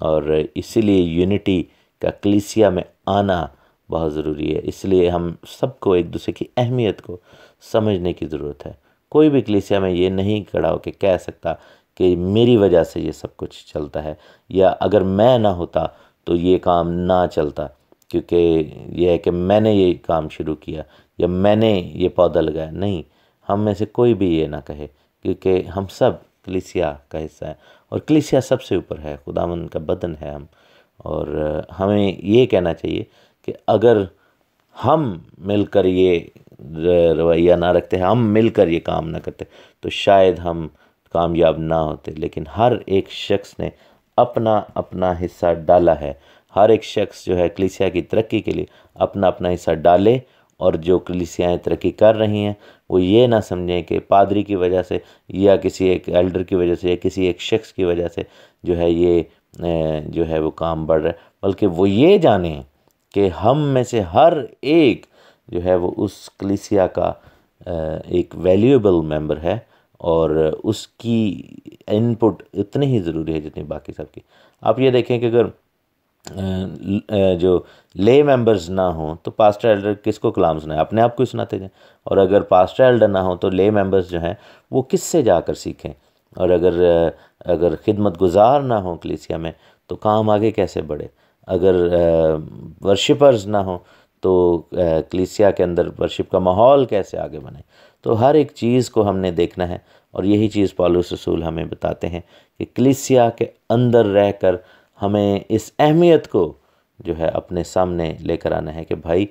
اور اسی لیے یونٹی کا کلیسیا میں آنا بہت ضروری ہے اس لیے ہم سب کو ایک دوسرے کی اہمیت کو سمجھنے کی ضرورت ہے کوئی بھی کلیسیا میں یہ نہیں کڑا ہو کہ کہ کہہ سکتا کہ میری وجہ سے یہ سب کچھ چلتا ہے یا اگر میں نہ ہوتا تو یہ کام نہ چلتا کیونکہ یہ ہے کہ میں نے یہ کام شروع کیا یا میں نے یہ پودا لگایا نہیں ہم میں سے کوئی بھی یہ نہ کہے کیونکہ ہم سب کلیسیا کا حصہ ہیں اور کلیسیا سب سے اوپر ہے خداون کا بدن ہے ہم اور ہمیں یہ کہنا چاہیے کہ اگر ہم مل کر یہ رویہ نہ رکھتے ہیں ہم مل کر یہ کام نہ کرتے تو شاید ہم کامیاب نہ ہوتے لیکن ہر ایک شخص نے اپنا اپنا حصہ ڈالا ہے ہر ایک شخص جو ہے کلیسیا کی ترقی کے لیے اپنا اپنا حصہ ڈالے اور جو کلیسیاں ترقی کر رہی ہیں وہ یہ نہ سمجھیں کہ پادری کی وجہ سے یا کسی ایک ایلڈر کی وجہ سے یا کسی ایک شخص کی وجہ سے جو ہے یہ جو ہے وہ کام بڑھ رہا ہے بلکہ وہ یہ جانیں کہ ہم میں سے ہر ایک جو ہے وہ اس کلیسیا کا ایک ویلیوبل ممبر ہے اور اس کی انپوٹ اتنی ہی ضروری ہے جتنی باقی سب کی آپ یہ دیکھیں کہ اگر جو لے ممبرز نہ ہوں تو پاسٹر ایلڈر کس کو کلام سنائے اپنے آپ کو ہی سناتے جائیں اور اگر پاسٹر ایلڈر نہ ہوں تو لے ممبرز جو ہیں وہ کس سے جا کر سیکھیں اور اگر اگر خدمت گزار نہ ہوں کلیسیا میں تو کام آگے کیسے بڑھے اگر ورشپرز نہ ہوں تو کلیسیا کے اندر ورشپ کا ماحول کیسے آگے بنے تو ہر ایک چیز کو ہم نے دیکھنا ہے اور یہی چیز پالوس رسول ہمیں بتاتے ہیں کہ کلیسیا کے اندر رہ کر ہمیں اس اہمیت کو جو ہے اپنے سامنے لے کر آنا ہے کہ بھائی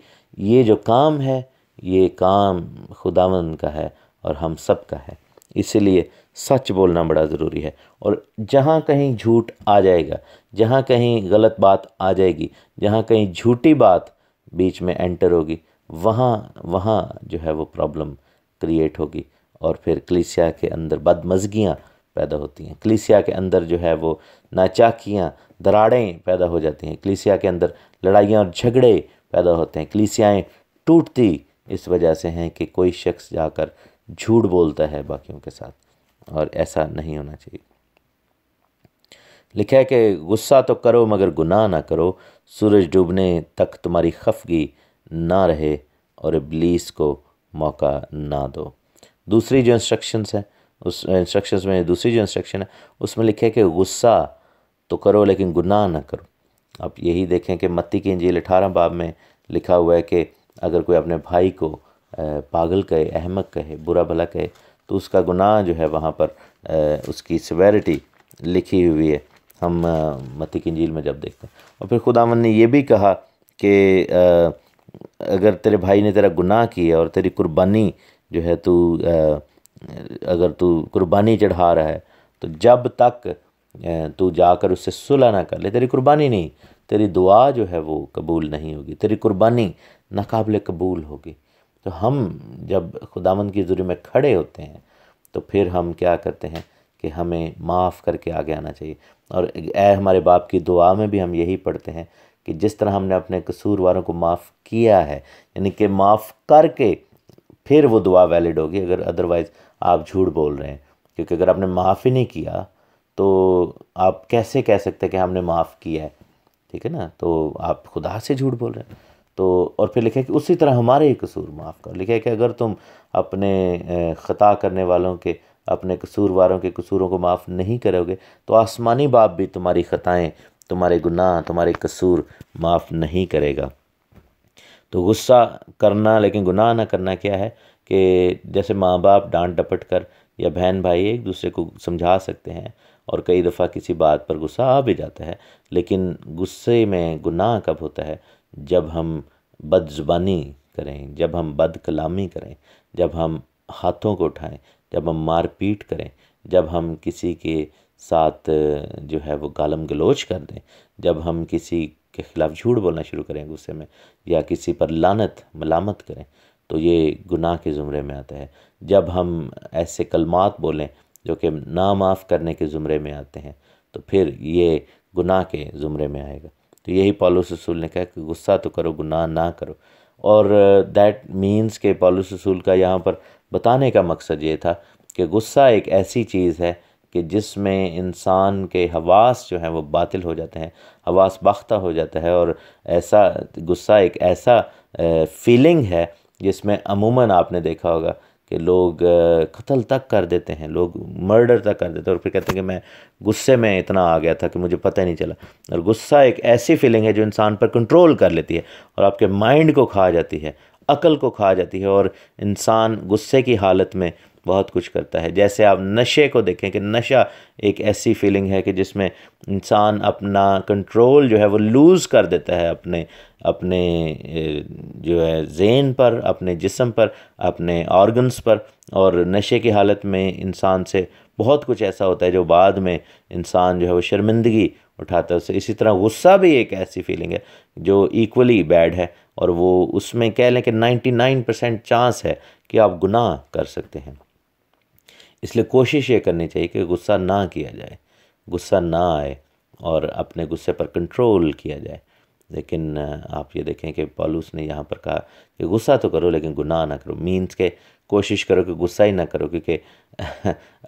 یہ جو کام ہے یہ کام خداون کا ہے اور ہم سب کا ہے اسی لیے سچ بولنا بڑا ضروری ہے اور جہاں کہیں جھوٹ آ جائے گا جہاں کہیں غلط بات آ جائے گی جہاں کہیں جھوٹی بات بیچ میں انٹر ہوگی وہاں وہاں جو ہے وہ پرابلم کریٹ ہوگی اور پھر کلیسیا کے اندر بدمزگیاں پیدا ہوتی ہیں کلیسیا کے اندر جو ہے وہ ناچاکیاں دراڑیں پیدا ہو جاتی ہیں کلیسیا کے اندر لڑائیاں اور جھگڑے پیدا ہوتے ہیں کلیسیائیں ٹوٹتی اس وجہ سے ہیں کہ کوئی شخص جا کر جھوٹ بولتا ہے باقیوں کے ساتھ اور ایسا نہیں ہونا چاہیے لکھا ہے کہ غصہ تو کرو مگر گناہ نہ کرو سورج ڈوبنے تک تمہاری خفگی نہ رہے اور ابلیس کو موقع نہ دو دوسری جو انسٹرکشنز ہیں اس انسٹرکشنز میں دوسری جو انسٹرکشن ہے اس میں لکھے کہ غصہ تو کرو لیکن گناہ نہ کرو آپ یہی دیکھیں کہ متی کی انجیل اٹھارہ باب میں لکھا ہوا ہے کہ اگر کوئی اپنے بھائی کو پاگل کہے احمق کہے برا بھلا کہے تو اس کا گناہ جو ہے وہاں پر اس کی سویرٹی لکھی ہوئی ہے ہم متی کی انجیل میں جب دیکھتے ہیں اور پھر خدا من نے یہ بھی کہا کہ اگر تیرے بھائی نے تیرا گناہ کیا اور تیری قربانی جو ہے تو اگر تو قربانی چڑھا رہا ہے تو جب تک تو جا کر اس سے صلح نہ کر لے تیری قربانی نہیں تیری دعا جو ہے وہ قبول نہیں ہوگی تیری قربانی ناقابل قبول ہوگی تو ہم جب خداوند کی ذریعے میں کھڑے ہوتے ہیں تو پھر ہم کیا کرتے ہیں کہ ہمیں معاف کر کے آگے آنا چاہیے اور اے ہمارے باپ کی دعا میں بھی ہم یہی پڑھتے ہیں کہ جس طرح ہم نے اپنے قصور واروں کو معاف کیا ہے یعنی کہ معاف کر کے پھر وہ دعا ویلڈ ہوگی اگر ادروائز آپ جھوٹ بول رہے ہیں کیونکہ اگر آپ نے معاف ہی نہیں کیا تو آپ کیسے کہہ سکتے کہ ہم نے معاف کیا ہے ٹھیک ہے نا تو آپ خدا سے جھوٹ بول رہے ہیں تو اور پھر لکھے کہ اسی طرح ہمارے ہی قصور معاف کرو لکھے کہ اگر تم اپنے خطا کرنے والوں کے اپنے قصور واروں کے قصوروں کو معاف نہیں کرو گے تو آسمانی باپ بھی تمہاری خطائیں تمہارے گناہ تمہارے قصور معاف نہیں کرے گا تو غصہ کرنا لیکن گناہ نہ کرنا کیا ہے کہ جیسے ماں باپ ڈانٹ ڈپٹ کر یا بہن بھائی ایک دوسرے کو سمجھا سکتے ہیں اور کئی دفعہ کسی بات پر غصہ آ بھی جاتا ہے لیکن غصے میں گناہ کب ہوتا ہے جب ہم بد زبانی کریں جب ہم بد کلامی کریں جب ہم ہاتھوں کو اٹھائیں جب ہم مار پیٹ کریں جب ہم کسی کے ساتھ جو ہے وہ گالم گلوچ کر دیں جب ہم کسی کے خلاف جھوٹ بولنا شروع کریں غصے میں یا کسی پر لانت ملامت کریں تو یہ گناہ کے زمرے میں آتا ہے جب ہم ایسے کلمات بولیں جو کہ نامعاف معاف کرنے کے زمرے میں آتے ہیں تو پھر یہ گناہ کے زمرے میں آئے گا تو یہی پالوس رسول نے کہا کہ غصہ تو کرو گناہ نہ کرو اور دیٹ مینس کہ پالوس رسول کا یہاں پر بتانے کا مقصد یہ تھا کہ غصہ ایک ایسی چیز ہے کہ جس میں انسان کے حواس جو ہیں وہ باطل ہو جاتے ہیں حواس باختہ ہو جاتا ہے اور ایسا غصہ ایک ایسا فیلنگ ہے جس میں عموماً آپ نے دیکھا ہوگا کہ لوگ قتل تک کر دیتے ہیں لوگ مرڈر تک کر دیتے ہیں اور پھر کہتے ہیں کہ میں غصے میں اتنا آ گیا تھا کہ مجھے پتہ نہیں چلا اور غصہ ایک ایسی فیلنگ ہے جو انسان پر کنٹرول کر لیتی ہے اور آپ کے مائنڈ کو کھا جاتی ہے عقل کو کھا جاتی ہے اور انسان غصے کی حالت میں بہت کچھ کرتا ہے جیسے آپ نشے کو دیکھیں کہ نشہ ایک ایسی فیلنگ ہے کہ جس میں انسان اپنا کنٹرول جو ہے وہ لوز کر دیتا ہے اپنے اپنے جو ہے ذہن پر اپنے جسم پر اپنے آرگنس پر اور نشے کی حالت میں انسان سے بہت کچھ ایسا ہوتا ہے جو بعد میں انسان جو ہے وہ شرمندگی اٹھاتا ہے اس سے اسی طرح غصہ بھی ایک ایسی فیلنگ ہے جو ایکولی بیڈ ہے اور وہ اس میں کہہ لیں کہ نائنٹی نائن پرسینٹ چانس ہے کہ آپ گناہ کر سکتے ہیں اس لیے کوشش یہ کرنی چاہیے کہ غصہ نہ کیا جائے غصہ نہ آئے اور اپنے غصے پر کنٹرول کیا جائے لیکن آپ یہ دیکھیں کہ پالوس نے یہاں پر کہا کہ غصہ تو کرو لیکن گناہ نہ کرو مینس کہ کوشش کرو کہ غصہ ہی نہ کرو کیونکہ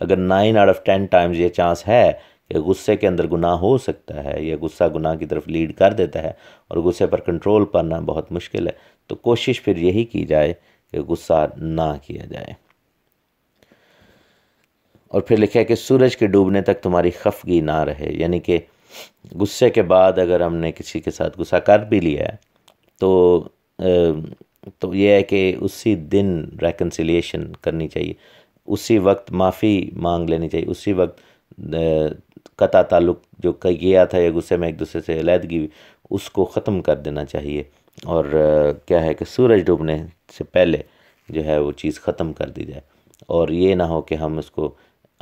اگر nine out of ten times یہ چانس ہے کہ غصے کے اندر گناہ ہو سکتا ہے یا غصہ گناہ کی طرف لیڈ کر دیتا ہے اور غصے پر کنٹرول پانا بہت مشکل ہے تو کوشش پھر یہی کی جائے کہ غصہ نہ کیا جائے اور پھر لکھا ہے کہ سورج کے ڈوبنے تک تمہاری خفگی نہ رہے یعنی کہ غصے کے بعد اگر ہم نے کسی کے ساتھ غصہ کر بھی لیا ہے تو تو یہ ہے کہ اسی دن ریکنسیلیشن کرنی چاہیے اسی وقت معافی مانگ لینی چاہیے اسی وقت قطع تعلق جو کہ گیا تھا یا غصے میں ایک دوسرے سے علیحدگی اس کو ختم کر دینا چاہیے اور کیا ہے کہ سورج ڈوبنے سے پہلے جو ہے وہ چیز ختم کر دی جائے اور یہ نہ ہو کہ ہم اس کو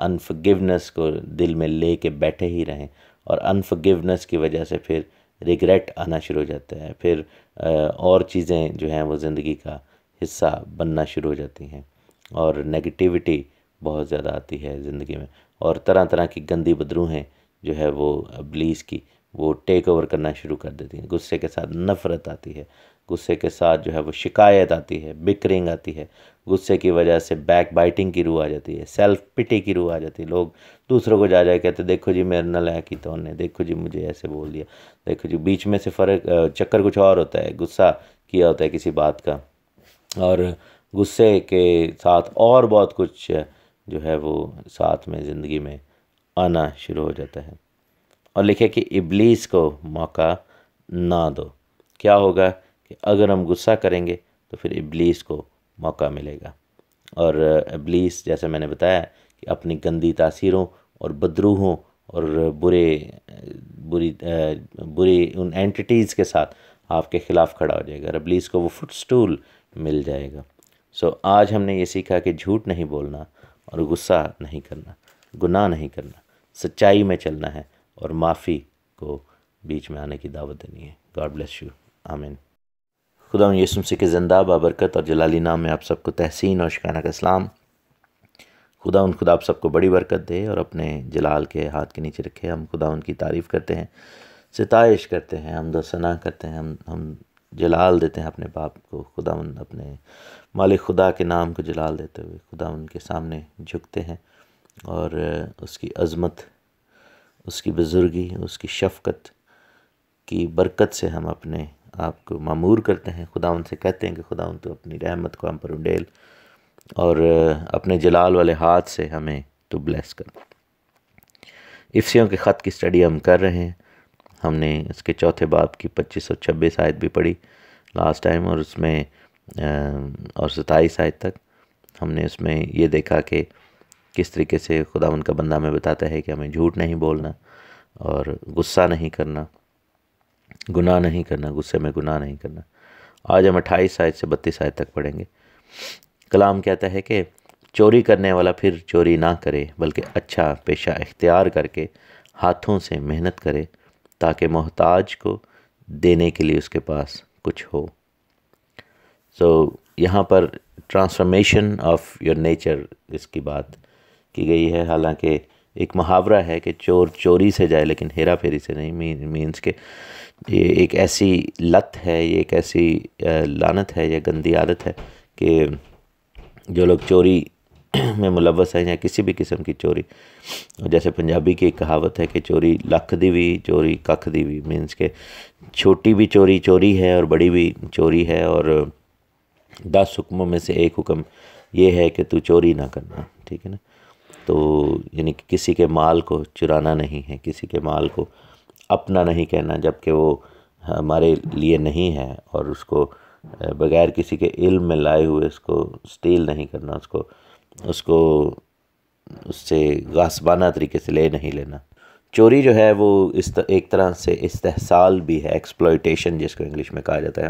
انفگیونس کو دل میں لے کے بیٹھے ہی رہیں اور انفگیونس کی وجہ سے پھر ریگریٹ آنا شروع ہو جاتا ہے پھر اور چیزیں جو ہیں وہ زندگی کا حصہ بننا شروع ہو جاتی ہیں اور نگیٹیوٹی بہت زیادہ آتی ہے زندگی میں اور طرح طرح کی گندی بدروہیں جو ہے وہ ابلیس کی وہ ٹیک اوور کرنا شروع کر دیتی ہیں غصے کے ساتھ نفرت آتی ہے غصے کے ساتھ جو ہے وہ شکایت آتی ہے بکرنگ آتی ہے غصے کی وجہ سے بیک بائٹنگ کی روح آ جاتی ہے سیلف پٹی کی روح آ جاتی ہے لوگ دوسروں کو جا جائے کہتے دیکھو جی میرے نل ہے کی تو نے دیکھو جی مجھے ایسے بول دیا دیکھو جی بیچ میں سے فرق چکر کچھ اور ہوتا ہے غصہ کیا ہوتا ہے کسی بات کا اور غصے کے ساتھ اور بہت کچھ جو ہے وہ ساتھ میں زندگی میں آنا شروع ہو جاتا ہے اور لکھے کہ ابلیس کو موقع نہ دو کیا ہوگا کہ اگر ہم غصہ کریں گے تو پھر ابلیس کو موقع ملے گا اور ابلیس جیسے میں نے بتایا کہ اپنی گندی تاثیروں اور بدروحوں اور برے بری بری ان اینٹیز کے ساتھ آپ کے خلاف کھڑا ہو جائے گا اور ابلیس کو وہ فٹ سٹول مل جائے گا سو آج ہم نے یہ سیکھا کہ جھوٹ نہیں بولنا اور غصہ نہیں کرنا گناہ نہیں کرنا سچائی میں چلنا ہے اور معافی کو بیچ میں آنے کی دعوت دینی ہے گاڈ بلیس یو آمین خدا یسوم یسم کہ زندہ بابرکت اور جلالی نام میں آپ سب کو تحسین اور شکانہ کا اسلام خدا ان خدا آپ سب کو بڑی برکت دے اور اپنے جلال کے ہاتھ کے نیچے رکھے ہم خدا ان کی تعریف کرتے ہیں ستائش کرتے ہیں ہم و ثنا کرتے ہیں ہم ہم جلال دیتے ہیں اپنے باپ کو خدا ان اپنے مالک خدا کے نام کو جلال دیتے ہوئے خدا ان کے سامنے جھکتے ہیں اور اس کی عظمت اس کی بزرگی اس کی شفقت کی برکت سے ہم اپنے آپ کو معمور کرتے ہیں خدا ان سے کہتے ہیں کہ خدا ان تو اپنی رحمت کو ہم پر اڈیل اور اپنے جلال والے ہاتھ سے ہمیں تو بلیس کر افسیوں کے خط کی سٹڈی ہم کر رہے ہیں ہم نے اس کے چوتھے باپ کی پچیس اور چھبیس آیت بھی پڑھی لاسٹ ٹائم اور اس میں اور ستائیس آیت تک ہم نے اس میں یہ دیکھا کہ کس طریقے سے خدا ان کا بندہ میں بتاتا ہے کہ ہمیں جھوٹ نہیں بولنا اور غصہ نہیں کرنا گناہ نہیں کرنا غصے میں گناہ نہیں کرنا آج ہم اٹھائیس آیت سے بتیس آیت تک پڑھیں گے کلام کہتا ہے کہ چوری کرنے والا پھر چوری نہ کرے بلکہ اچھا پیشہ اختیار کر کے ہاتھوں سے محنت کرے تاکہ محتاج کو دینے کے لیے اس کے پاس کچھ ہو سو یہاں پر ٹرانسفرمیشن آف یور نیچر اس کی بات کی گئی ہے حالانکہ ایک محاورہ ہے کہ چور چوری سے جائے لیکن ہیرا پھیری سے نہیں مینس کہ یہ ایک ایسی لت ہے یہ ایک ایسی لانت ہے یا گندی عادت ہے کہ جو لوگ چوری میں ملوث ہیں یا کسی بھی قسم کی چوری جیسے پنجابی کی ایک کہاوت ہے کہ چوری لکھ دی بھی چوری ککھ دی بھی مینس کہ چھوٹی بھی چوری چوری ہے اور بڑی بھی چوری ہے اور دس حکموں میں سے ایک حکم یہ ہے کہ تو چوری نہ کرنا ٹھیک ہے نا تو یعنی کہ کسی کے مال کو چرانا نہیں ہے کسی کے مال کو اپنا نہیں کہنا جبکہ وہ ہمارے لیے نہیں ہے اور اس کو بغیر کسی کے علم میں لائے ہوئے اس کو اسٹیل نہیں کرنا اس کو اس کو اس سے غاسبانہ طریقے سے لے نہیں لینا چوری جو ہے وہ اس ایک طرح سے استحصال بھی ہے ایکسپلوئٹیشن جس کو انگلش میں کہا جاتا ہے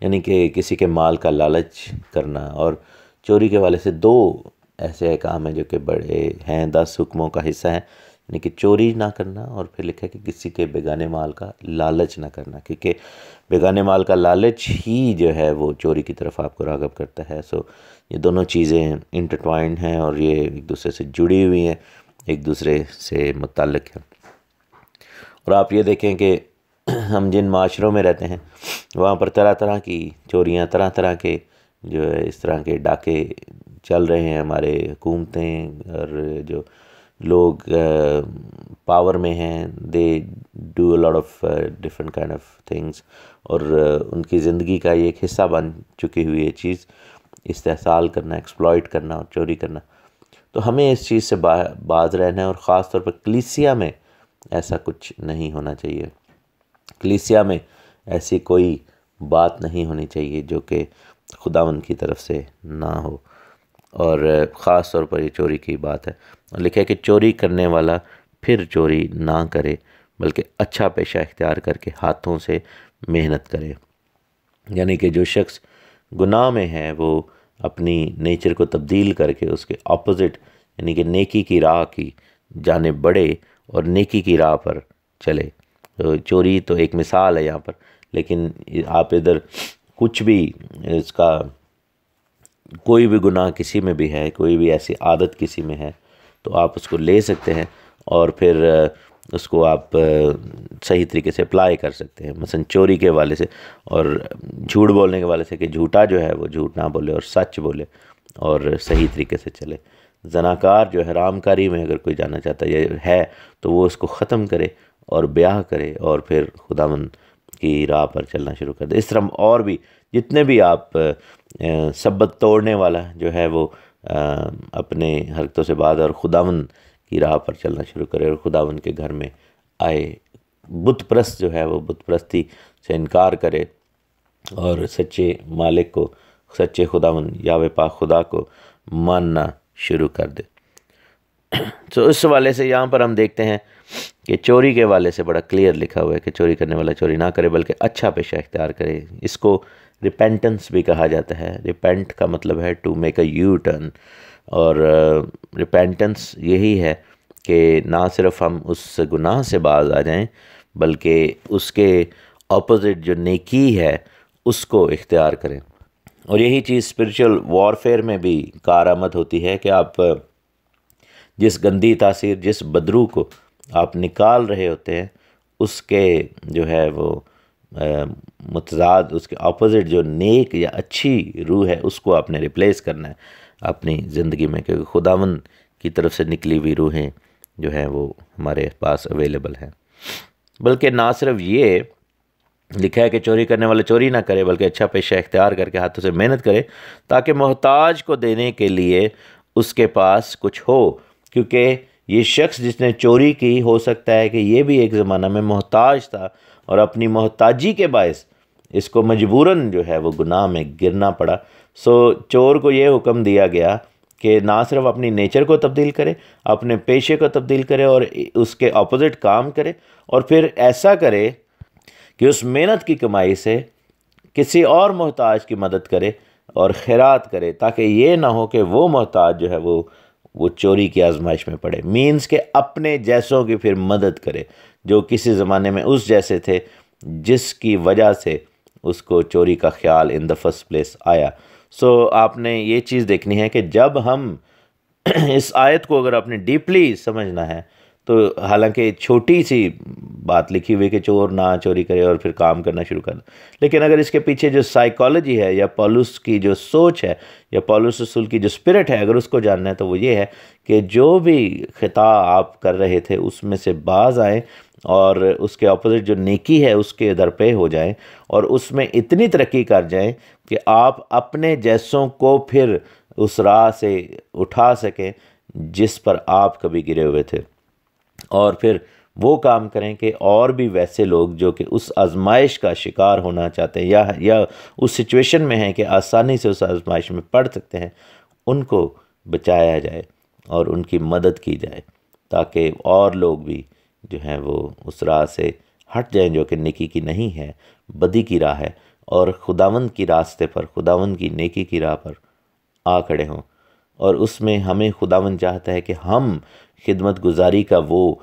یعنی کہ کسی کے مال کا لالچ کرنا اور چوری کے والے سے دو ایسے احکام ہیں جو کہ بڑے ہیں دس حکموں کا حصہ ہیں یعنی کہ چوری نہ کرنا اور پھر لکھا کہ کسی کے بیگانے مال کا لالچ نہ کرنا کیونکہ بیگانے مال کا لالچ ہی جو ہے وہ چوری کی طرف آپ کو راغب کرتا ہے سو یہ دونوں چیزیں انٹرٹوائنڈ ہیں اور یہ ایک دوسرے سے جڑی ہوئی ہیں ایک دوسرے سے متعلق ہیں اور آپ یہ دیکھیں کہ ہم جن معاشروں میں رہتے ہیں وہاں پر طرح طرح کی چوریاں طرح طرح کے جو ہے اس طرح کے ڈاکے چل رہے ہیں ہمارے حکومتیں اور جو لوگ پاور میں ہیں they do a lot of different kind of things اور ان کی زندگی کا یہ ایک حصہ بن چکی ہوئی یہ چیز استحصال کرنا ایکسپلائٹ کرنا اور چوری کرنا تو ہمیں اس چیز سے باز رہنا ہے اور خاص طور پر کلیسیا میں ایسا کچھ نہیں ہونا چاہیے کلیسیا میں ایسی کوئی بات نہیں ہونی چاہیے جو کہ خداون کی طرف سے نہ ہو اور خاص طور پر یہ چوری کی بات ہے لکھا لکھے کہ چوری کرنے والا پھر چوری نہ کرے بلکہ اچھا پیشہ اختیار کر کے ہاتھوں سے محنت کرے یعنی کہ جو شخص گناہ میں ہے وہ اپنی نیچر کو تبدیل کر کے اس کے اپوزٹ یعنی کہ نیکی کی راہ کی جانب بڑھے اور نیکی کی راہ پر چلے چوری تو ایک مثال ہے یہاں پر لیکن آپ ادھر کچھ بھی اس کا کوئی بھی گناہ کسی میں بھی ہے کوئی بھی ایسی عادت کسی میں ہے تو آپ اس کو لے سکتے ہیں اور پھر اس کو آپ صحیح طریقے سے اپلائی کر سکتے ہیں مثلا چوری کے والے سے اور جھوٹ بولنے کے والے سے کہ جھوٹا جو ہے وہ جھوٹ نہ بولے اور سچ بولے اور صحیح طریقے سے چلے زناکار جو حرام کاری میں اگر کوئی جانا چاہتا ہے تو وہ اس کو ختم کرے اور بیاہ کرے اور پھر خدا مند کی راہ پر چلنا شروع کر دے اس طرح اور بھی جتنے بھی آپ سبت توڑنے والا جو ہے وہ اپنے حرکتوں سے بعد اور خداون کی راہ پر چلنا شروع کرے اور خداون کے گھر میں آئے بت پرست جو ہے وہ بت پرستی سے انکار کرے اور سچے مالک کو سچے خداون یاو پاک خدا کو ماننا شروع کر دے تو اس حوالے سے یہاں پر ہم دیکھتے ہیں کہ چوری کے حوالے سے بڑا کلیئر لکھا ہوا ہے کہ چوری کرنے والا چوری نہ کرے بلکہ اچھا پیشہ اختیار کرے اس کو ریپینٹنس بھی کہا جاتا ہے ریپینٹ کا مطلب ہے to make a U turn اور ریپینٹنس uh, یہی ہے کہ نہ صرف ہم اس گناہ سے باز آ جائیں بلکہ اس کے اپوزٹ جو نیکی ہے اس کو اختیار کریں اور یہی چیز اسپریچول وارفیئر میں بھی کارآمد ہوتی ہے کہ آپ uh, جس گندی تاثیر جس بدرو کو آپ نکال رہے ہوتے ہیں اس کے جو ہے وہ متضاد اس کے اپوزٹ جو نیک یا اچھی روح ہے اس کو آپ نے ریپلیس کرنا ہے اپنی زندگی میں کیونکہ خداون کی طرف سے نکلی ہوئی روحیں جو ہیں وہ ہمارے پاس اویلیبل ہیں بلکہ نہ صرف یہ لکھا ہے کہ چوری کرنے والا چوری نہ کرے بلکہ اچھا پیشہ اختیار کر کے ہاتھوں سے محنت کرے تاکہ محتاج کو دینے کے لیے اس کے پاس کچھ ہو کیونکہ یہ شخص جس نے چوری کی ہو سکتا ہے کہ یہ بھی ایک زمانہ میں محتاج تھا اور اپنی محتاجی کے باعث اس کو مجبوراً جو ہے وہ گناہ میں گرنا پڑا سو چور کو یہ حکم دیا گیا کہ نہ صرف اپنی نیچر کو تبدیل کرے اپنے پیشے کو تبدیل کرے اور اس کے اپوزٹ کام کرے اور پھر ایسا کرے کہ اس محنت کی کمائی سے کسی اور محتاج کی مدد کرے اور خیرات کرے تاکہ یہ نہ ہو کہ وہ محتاج جو ہے وہ وہ چوری کی آزمائش میں پڑے مینز کہ اپنے جیسوں کی پھر مدد کرے جو کسی زمانے میں اس جیسے تھے جس کی وجہ سے اس کو چوری کا خیال ان دا فسٹ پلیس آیا سو آپ نے یہ چیز دیکھنی ہے کہ جب ہم اس آیت کو اگر آپ نے ڈیپلی سمجھنا ہے تو حالانکہ چھوٹی سی بات لکھی ہوئی کہ چور نہ چوری کرے اور پھر کام کرنا شروع کر لیکن اگر اس کے پیچھے جو سائیکالوجی ہے یا پالوس کی جو سوچ ہے یا پولوس رسول کی جو اسپرٹ ہے اگر اس کو جاننا ہے تو وہ یہ ہے کہ جو بھی خطا آپ کر رہے تھے اس میں سے بعض آئیں اور اس کے اپوزٹ جو نیکی ہے اس کے درپے ہو جائیں اور اس میں اتنی ترقی کر جائیں کہ آپ اپنے جیسوں کو پھر اس راہ سے اٹھا سکیں جس پر آپ کبھی گرے ہوئے تھے اور پھر وہ کام کریں کہ اور بھی ویسے لوگ جو کہ اس آزمائش کا شکار ہونا چاہتے ہیں یا اس سچویشن میں ہیں کہ آسانی سے اس آزمائش میں پڑھ سکتے ہیں ان کو بچایا جائے اور ان کی مدد کی جائے تاکہ اور لوگ بھی جو ہیں وہ اس راہ سے ہٹ جائیں جو کہ نیکی کی نہیں ہے بدی کی راہ ہے اور خداون کی راستے پر خداون کی نیکی کی راہ پر آ کھڑے ہوں اور اس میں ہمیں خداون چاہتا ہے کہ ہم خدمت گزاری کا وہ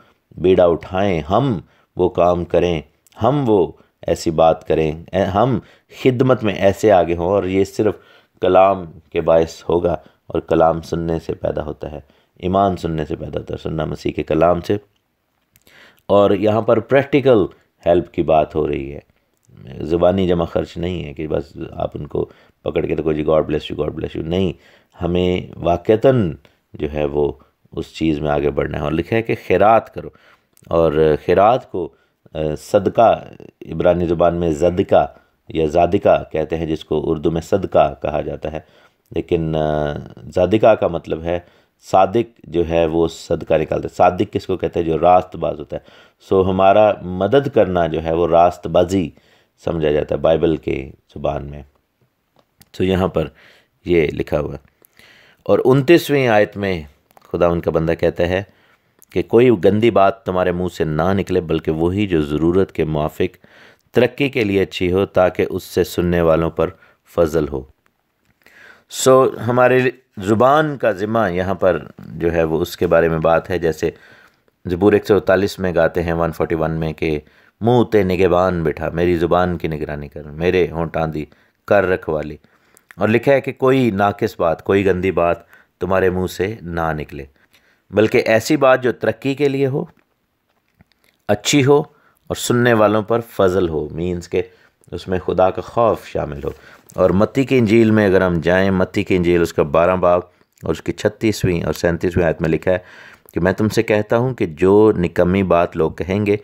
بیڑا اٹھائیں ہم وہ کام کریں ہم وہ ایسی بات کریں ہم خدمت میں ایسے آگے ہوں اور یہ صرف کلام کے باعث ہوگا اور کلام سننے سے پیدا ہوتا ہے ایمان سننے سے پیدا ہوتا ہے سننا مسیح کے کلام سے اور یہاں پر پریکٹیکل ہیلپ کی بات ہو رہی ہے زبانی جمع خرچ نہیں ہے کہ بس آپ ان کو پکڑ کے کوئی جی God bless you God bless you نہیں ہمیں واقعتاً جو ہے وہ اس چیز میں آگے بڑھنا ہے اور لکھا ہے کہ خیرات کرو اور خیرات کو صدقہ عبرانی زبان میں زدکہ یا زادقہ کہتے ہیں جس کو اردو میں صدقہ کہا جاتا ہے لیکن زادقہ کا مطلب ہے صادق جو ہے وہ صدقہ نکالتا ہے صادق کس کو کہتے ہیں جو راست باز ہوتا ہے سو ہمارا مدد کرنا جو ہے وہ راست بازی سمجھا جاتا ہے بائبل کے زبان میں سو یہاں پر یہ لکھا ہوا ہے اور انتیسویں آیت میں خدا ان کا بندہ کہتا ہے کہ کوئی گندی بات تمہارے منہ سے نہ نکلے بلکہ وہی جو ضرورت کے موافق ترقی کے لیے اچھی ہو تاکہ اس سے سننے والوں پر فضل ہو سو ہمارے زبان کا ذمہ یہاں پر جو ہے وہ اس کے بارے میں بات ہے جیسے زبور ایک سو اتالیس میں گاتے ہیں ون فورٹی ون میں کہ منہ تے نگبان بٹھا میری زبان کی نگرانی کر میرے ہونٹ آندھی کر رکھ والی اور لکھا ہے کہ کوئی ناقص بات کوئی گندی بات تمہارے منہ سے نہ نکلے بلکہ ایسی بات جو ترقی کے لیے ہو اچھی ہو اور سننے والوں پر فضل ہو مینس کہ اس میں خدا کا خوف شامل ہو اور متی کی انجیل میں اگر ہم جائیں متی کی انجیل اس کا بارہ باغ اور اس کی چھتیسویں اور سینتیسویں آیت میں لکھا ہے کہ میں تم سے کہتا ہوں کہ جو نکمی بات لوگ کہیں گے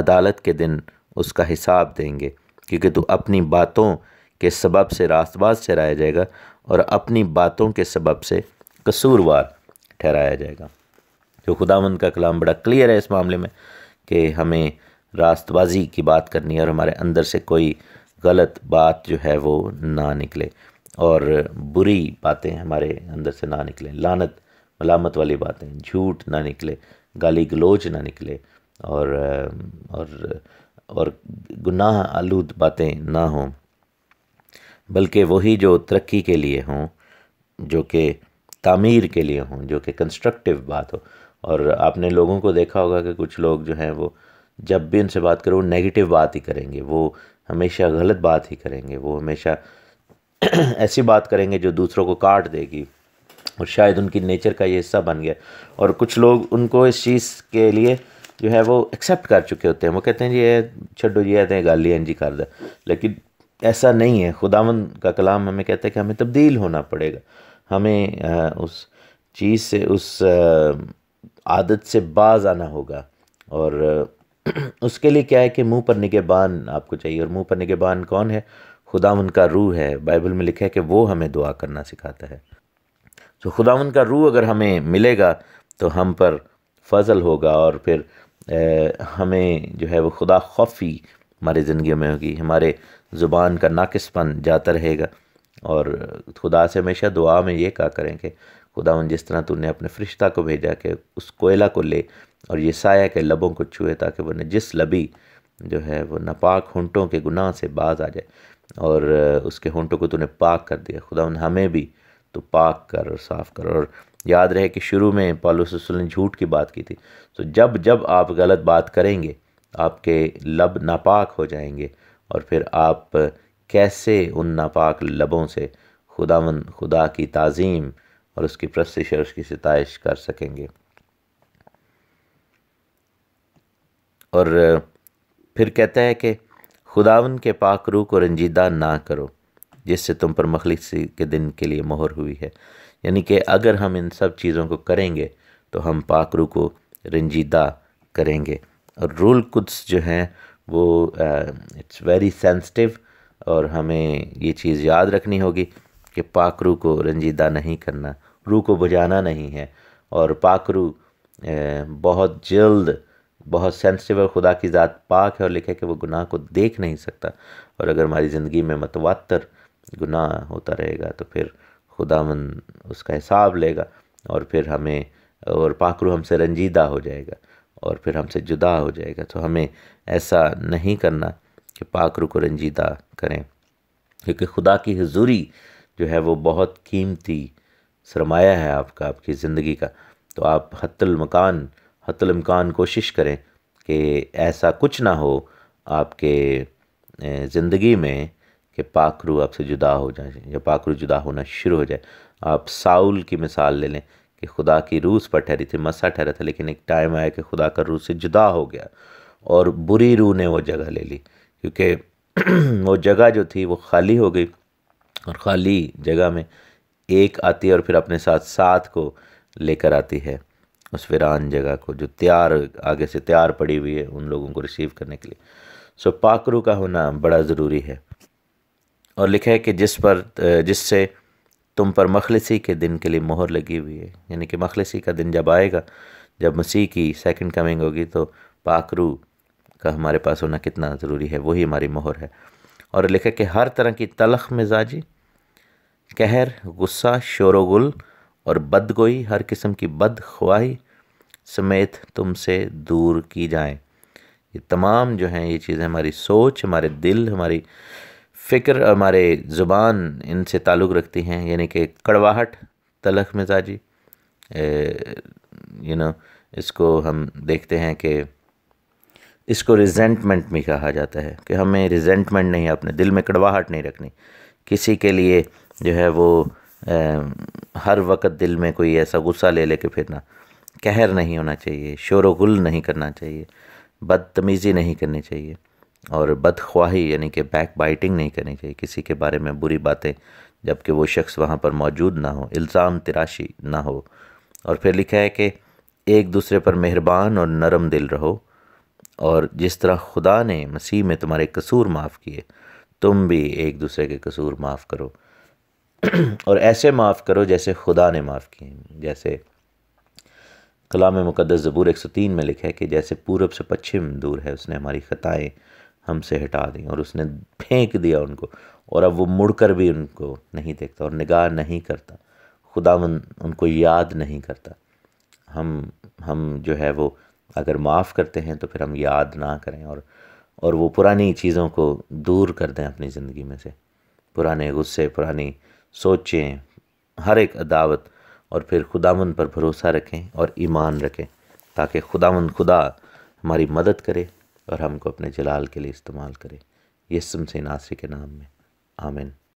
عدالت کے دن اس کا حساب دیں گے کیونکہ تو اپنی باتوں کے سبب سے راست باز سے رائے جائے گا اور اپنی باتوں کے سبب سے قصوروار ٹھہرایا جائے گا جو خدا مند کا کلام بڑا کلیئر ہے اس معاملے میں کہ ہمیں راست بازی کی بات کرنی ہے اور ہمارے اندر سے کوئی غلط بات جو ہے وہ نہ نکلے اور بری باتیں ہمارے اندر سے نہ نکلیں لانت ملامت والی باتیں جھوٹ نہ نکلے گالی گلوچ نہ نکلے اور اور اور گناہ آلود باتیں نہ ہوں بلکہ وہی جو ترقی کے لیے ہوں جو کہ تعمیر کے لیے ہوں جو کہ کنسٹرکٹیو بات ہو اور آپ نے لوگوں کو دیکھا ہوگا کہ کچھ لوگ جو ہیں وہ جب بھی ان سے بات کرو وہ نگیٹو بات ہی کریں گے وہ ہمیشہ غلط بات ہی کریں گے وہ ہمیشہ ایسی بات کریں گے جو دوسروں کو کاٹ دے گی اور شاید ان کی نیچر کا یہ حصہ بن گیا اور کچھ لوگ ان کو اس چیز کے لیے جو ہے وہ ایکسیپٹ کر چکے ہوتے ہیں وہ کہتے ہیں جی یہ چھڈو جی آتے ہیں گالی این جی کر دیں لیکن ایسا نہیں ہے خداون کا کلام ہمیں کہتا ہے کہ ہمیں تبدیل ہونا پڑے گا ہمیں اس چیز سے اس عادت سے باز آنا ہوگا اور اس کے لیے کیا ہے کہ منہ پر نگہبان بان آپ کو چاہیے اور منہ پر نگہبان بان کون ہے خدا ان کا روح ہے بائبل میں لکھا ہے کہ وہ ہمیں دعا کرنا سکھاتا ہے تو خدا ان کا روح اگر ہمیں ملے گا تو ہم پر فضل ہوگا اور پھر ہمیں جو ہے وہ خدا خوفی ہماری زندگیوں میں ہوگی ہمارے زبان کا پن جاتا رہے گا اور خدا سے ہمیشہ دعا میں یہ کہا کریں کہ خدا ان جس طرح تو نے اپنے فرشتہ کو بھیجا کہ اس کوئلہ کو لے اور یہ سایہ کے لبوں کو چھوئے تاکہ وہ نجس لبی جو ہے وہ ناپاک ہنٹوں کے گناہ سے باز آ جائے اور اس کے ہنٹوں کو تو نے پاک کر دیا خدا ان ہمیں بھی تو پاک کر اور صاف کر اور یاد رہے کہ شروع میں نے جھوٹ کی بات کی تھی تو جب جب آپ غلط بات کریں گے آپ کے لب ناپاک ہو جائیں گے اور پھر آپ کیسے ان ناپاک لبوں سے خداون خدا کی تعظیم اور اس کی پرستش اور اس کی ستائش کر سکیں گے اور پھر کہتا ہے کہ خداون کے پاک روح کو رنجیدہ نہ کرو جس سے تم پر مخلص کے دن کے لیے مہر ہوئی ہے یعنی کہ اگر ہم ان سب چیزوں کو کریں گے تو ہم پاک روح کو رنجیدہ کریں گے اور رول قدس جو ہیں وہ اٹس ویری سینسٹیو اور ہمیں یہ چیز یاد رکھنی ہوگی کہ پاک روح کو رنجیدہ نہیں کرنا روح کو بجانا نہیں ہے اور پاک روح بہت جلد بہت سینسٹیو اور خدا کی ذات پاک ہے اور لکھے کہ وہ گناہ کو دیکھ نہیں سکتا اور اگر ہماری زندگی میں متواتر گناہ ہوتا رہے گا تو پھر خدا من اس کا حساب لے گا اور پھر ہمیں اور پاکرو ہم سے رنجیدہ ہو جائے گا اور پھر ہم سے جدا ہو جائے گا تو ہمیں ایسا نہیں کرنا کہ پاکرو کو رنجیدہ کریں کیونکہ خدا کی حضوری جو ہے وہ بہت قیمتی سرمایہ ہے آپ کا آپ کی زندگی کا تو آپ حت المکان حت الامکان کوشش کریں کہ ایسا کچھ نہ ہو آپ کے زندگی میں کہ پاکرو آپ سے جدا ہو جائیں یا پاکرو جدا ہونا شروع ہو جائے آپ ساؤل کی مثال لے لیں کہ خدا کی اس پر ٹھہری تھی مسا ٹھہرا تھا لیکن ایک ٹائم آیا کہ خدا کا روح سے جدا ہو گیا اور بری روح نے وہ جگہ لے لی کیونکہ وہ جگہ جو تھی وہ خالی ہو گئی اور خالی جگہ میں ایک آتی ہے اور پھر اپنے ساتھ ساتھ کو لے کر آتی ہے اس ویران جگہ کو جو تیار آگے سے تیار پڑی ہوئی ہے ان لوگوں کو ریسیو کرنے کے لیے سو پاکرو کا ہونا بڑا ضروری ہے اور لکھا ہے کہ جس پر جس سے تم پر مخلصی کے دن کے لیے مہر لگی ہوئی ہے یعنی کہ مخلصی کا دن جب آئے گا جب مسیح کی سیکنڈ کمنگ ہوگی تو پاکرو کا ہمارے پاس ہونا کتنا ضروری ہے وہی ہماری مہر ہے اور لکھا کہ ہر طرح کی تلخ مزاجی قہر غصہ شور و گل اور بدگوئی ہر قسم کی بد خواہی سمیت تم سے دور کی جائیں یہ تمام جو ہیں یہ چیزیں ہماری سوچ ہمارے دل ہماری فکر ہمارے زبان ان سے تعلق رکھتی ہیں یعنی کہ کڑواہٹ تلخ مزاجی یو نو اس کو ہم دیکھتے ہیں کہ اس کو ریزنٹمنٹ بھی کہا جاتا ہے کہ ہمیں ریزنٹمنٹ نہیں اپنے دل میں کڑواہٹ نہیں رکھنی کسی کے لیے جو ہے وہ ہر وقت دل میں کوئی ایسا غصہ لے لے کے پھرنا قہر نہیں ہونا چاہیے شور و غل نہیں کرنا چاہیے بدتمیزی نہیں کرنی چاہیے اور بدخواہی یعنی کہ بیک بائٹنگ نہیں کرنی چاہیے کسی کے بارے میں بری باتیں جب کہ وہ شخص وہاں پر موجود نہ ہو الزام تراشی نہ ہو اور پھر لکھا ہے کہ ایک دوسرے پر مہربان اور نرم دل رہو اور جس طرح خدا نے مسیح میں تمہارے قصور معاف کیے تم بھی ایک دوسرے کے قصور معاف کرو اور ایسے معاف کرو جیسے خدا نے معاف کیے جیسے کلام مقدس زبور ایک سو تین میں لکھا ہے کہ جیسے پورب سے پچھم دور ہے اس نے ہماری خطائیں ہم سے ہٹا دیں اور اس نے پھینک دیا ان کو اور اب وہ مڑ کر بھی ان کو نہیں دیکھتا اور نگاہ نہیں کرتا خدا ان کو یاد نہیں کرتا ہم ہم جو ہے وہ اگر معاف کرتے ہیں تو پھر ہم یاد نہ کریں اور اور وہ پرانی چیزوں کو دور کر دیں اپنی زندگی میں سے پرانے غصے پرانی سوچیں ہر ایک عداوت اور پھر خداون پر بھروسہ رکھیں اور ایمان رکھیں تاکہ خداون خدا ہماری مدد کرے اور ہم کو اپنے جلال کے لیے استعمال کرے یہ سم سے ناصر کے نام میں آمن